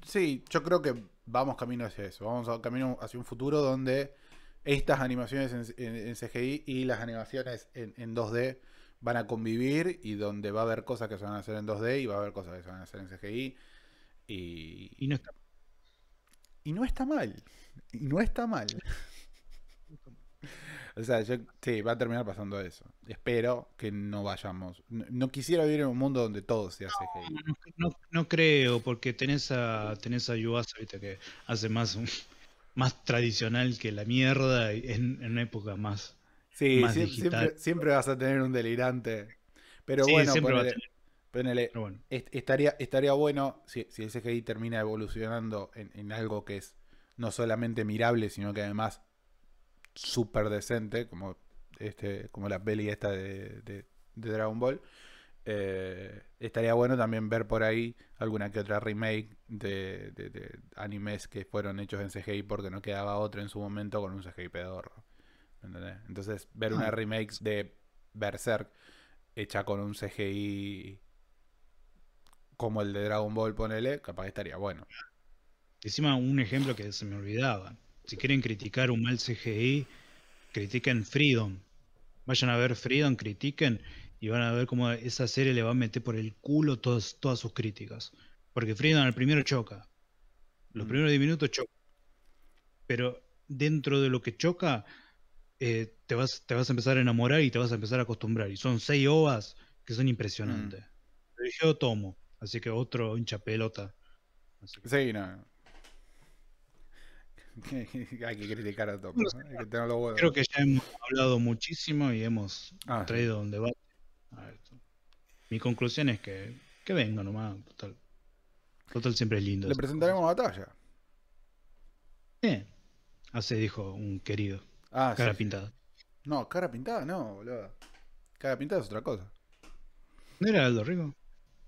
Sí, yo creo que vamos camino hacia eso, vamos camino hacia un futuro donde estas animaciones en, CGI y las animaciones en, 2D van a convivir y donde va a haber cosas que se van a hacer en 2D y va a haber cosas que se van a hacer en CGI. Y, y no está y no está mal. Y no está mal. O sea, yo, sí, va a terminar pasando eso. Espero que no vayamos. No, quisiera vivir en un mundo donde todo se hace no, no, creo, porque tenés a, tenés a Yuasa, ¿viste? que hace más, más tradicional que la mierda en, una época más. Sí, siempre, vas a tener un delirante. Pero bueno, siempre estaría, estaría bueno si, si el CGI termina evolucionando en, algo que es no solamente mirable, sino que además súper decente, como, este, como la peli esta de, de, Dragon Ball. Eh, estaría bueno también ver por ahí alguna que otra remake de, animes que fueron hechos en CGI porque no quedaba otro en su momento con un CGI pedorro. Entonces, ver una ah. remake de Berserk hecha con un CGI como el de Dragon Ball, ponele, capaz estaría bueno. Encima, un ejemplo que se me olvidaba. Si quieren criticar un mal CGI, critiquen Freedom. Vayan a ver Freedom, critiquen y van a ver cómo esa serie le va a meter por el culo todas, todas sus críticas. Porque Freedom al primero choca. Los mm. primeros 10 minutos choca. Pero dentro de lo que choca, eh, te, vas, te vas a empezar a enamorar y te vas a empezar a acostumbrar. Y son 6 ovas que son mm. impresionantes. yo Tomo. Así que otro hincha pelota. Así que... Sí, no. Hay que criticar a todos. Creo que ya hemos hablado muchísimo y hemos ah, traído un debate. A esto. Mi conclusión es que, que venga nomás. Total, total siempre es lindo. Le presentaremos batalla. Sí Hace dijo un querido. Ah, cara pintada. No, cara pintada no, boludo. Cara pintada es otra cosa. ¿No era Aldo Rico?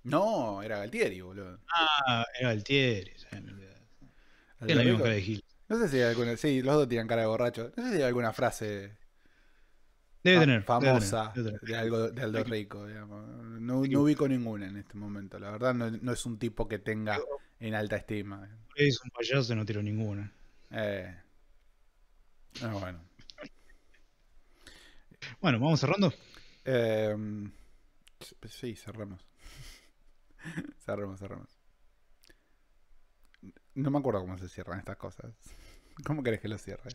No, era Galtieri, boludo. Ah, era Galtieri. la misma cara de Gil. No sé si hay alguna. Sí, los dos tienen cara de borracho. No sé si hay alguna frase. Debe tener. Famosa debe tener, De, algo, de Aldo Rico, digamos. No, ubico ninguna en este momento. La verdad, no, es un tipo que tenga en alta estima. Es un payaso, no tiro ninguna. Eh. Ah, bueno. Bueno, vamos cerrando. Eh, sí, cerramos. cerramos cerramos No me acuerdo cómo se cierran estas cosas. ¿Cómo querés que lo cierre?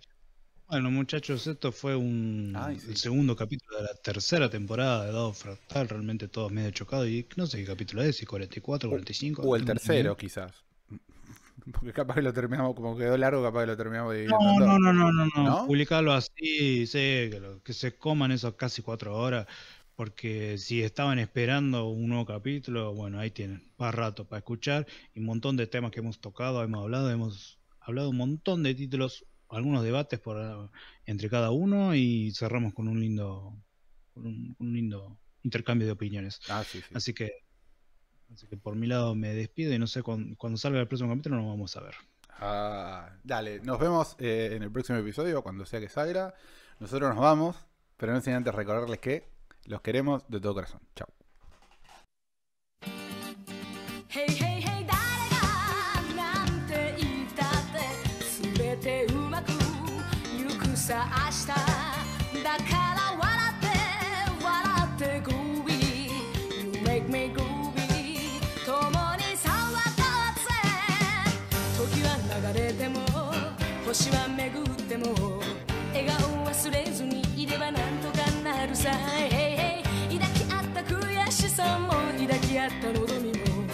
Bueno, muchachos, esto fue un, el segundo capítulo de la tercera temporada de Dado Fractal. Realmente todo medio chocado Y no sé qué capítulo es, si 44, 45. O el tercero, quizás. Porque capaz que lo terminamos, como quedó largo, capaz que lo terminamos de. No, no, no, no, no, no. Publicarlo así, que, se coman esos casi cuatro horas. Porque si estaban esperando un nuevo capítulo, bueno, ahí tienen, para rato, para escuchar, y un montón de temas que hemos tocado, hemos hablado, hemos hablado un montón de títulos, algunos debates por, entre cada uno, y cerramos con un lindo, con un, lindo intercambio de opiniones. Ah, así que Así que por mi lado me despido y no sé, cuándo salga el próximo capítulo nos vamos a ver. Ah, dale, nos vemos eh, en el próximo episodio, cuando sea que salga. Nosotros nos vamos, pero no sin antes recordarles que Los queremos de todo corazón. Chao. make me 流れても星は巡っても笑顔忘れずにいればなんとかなるさいさんも抱き合った望みも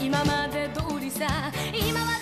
今まで通りさ今ま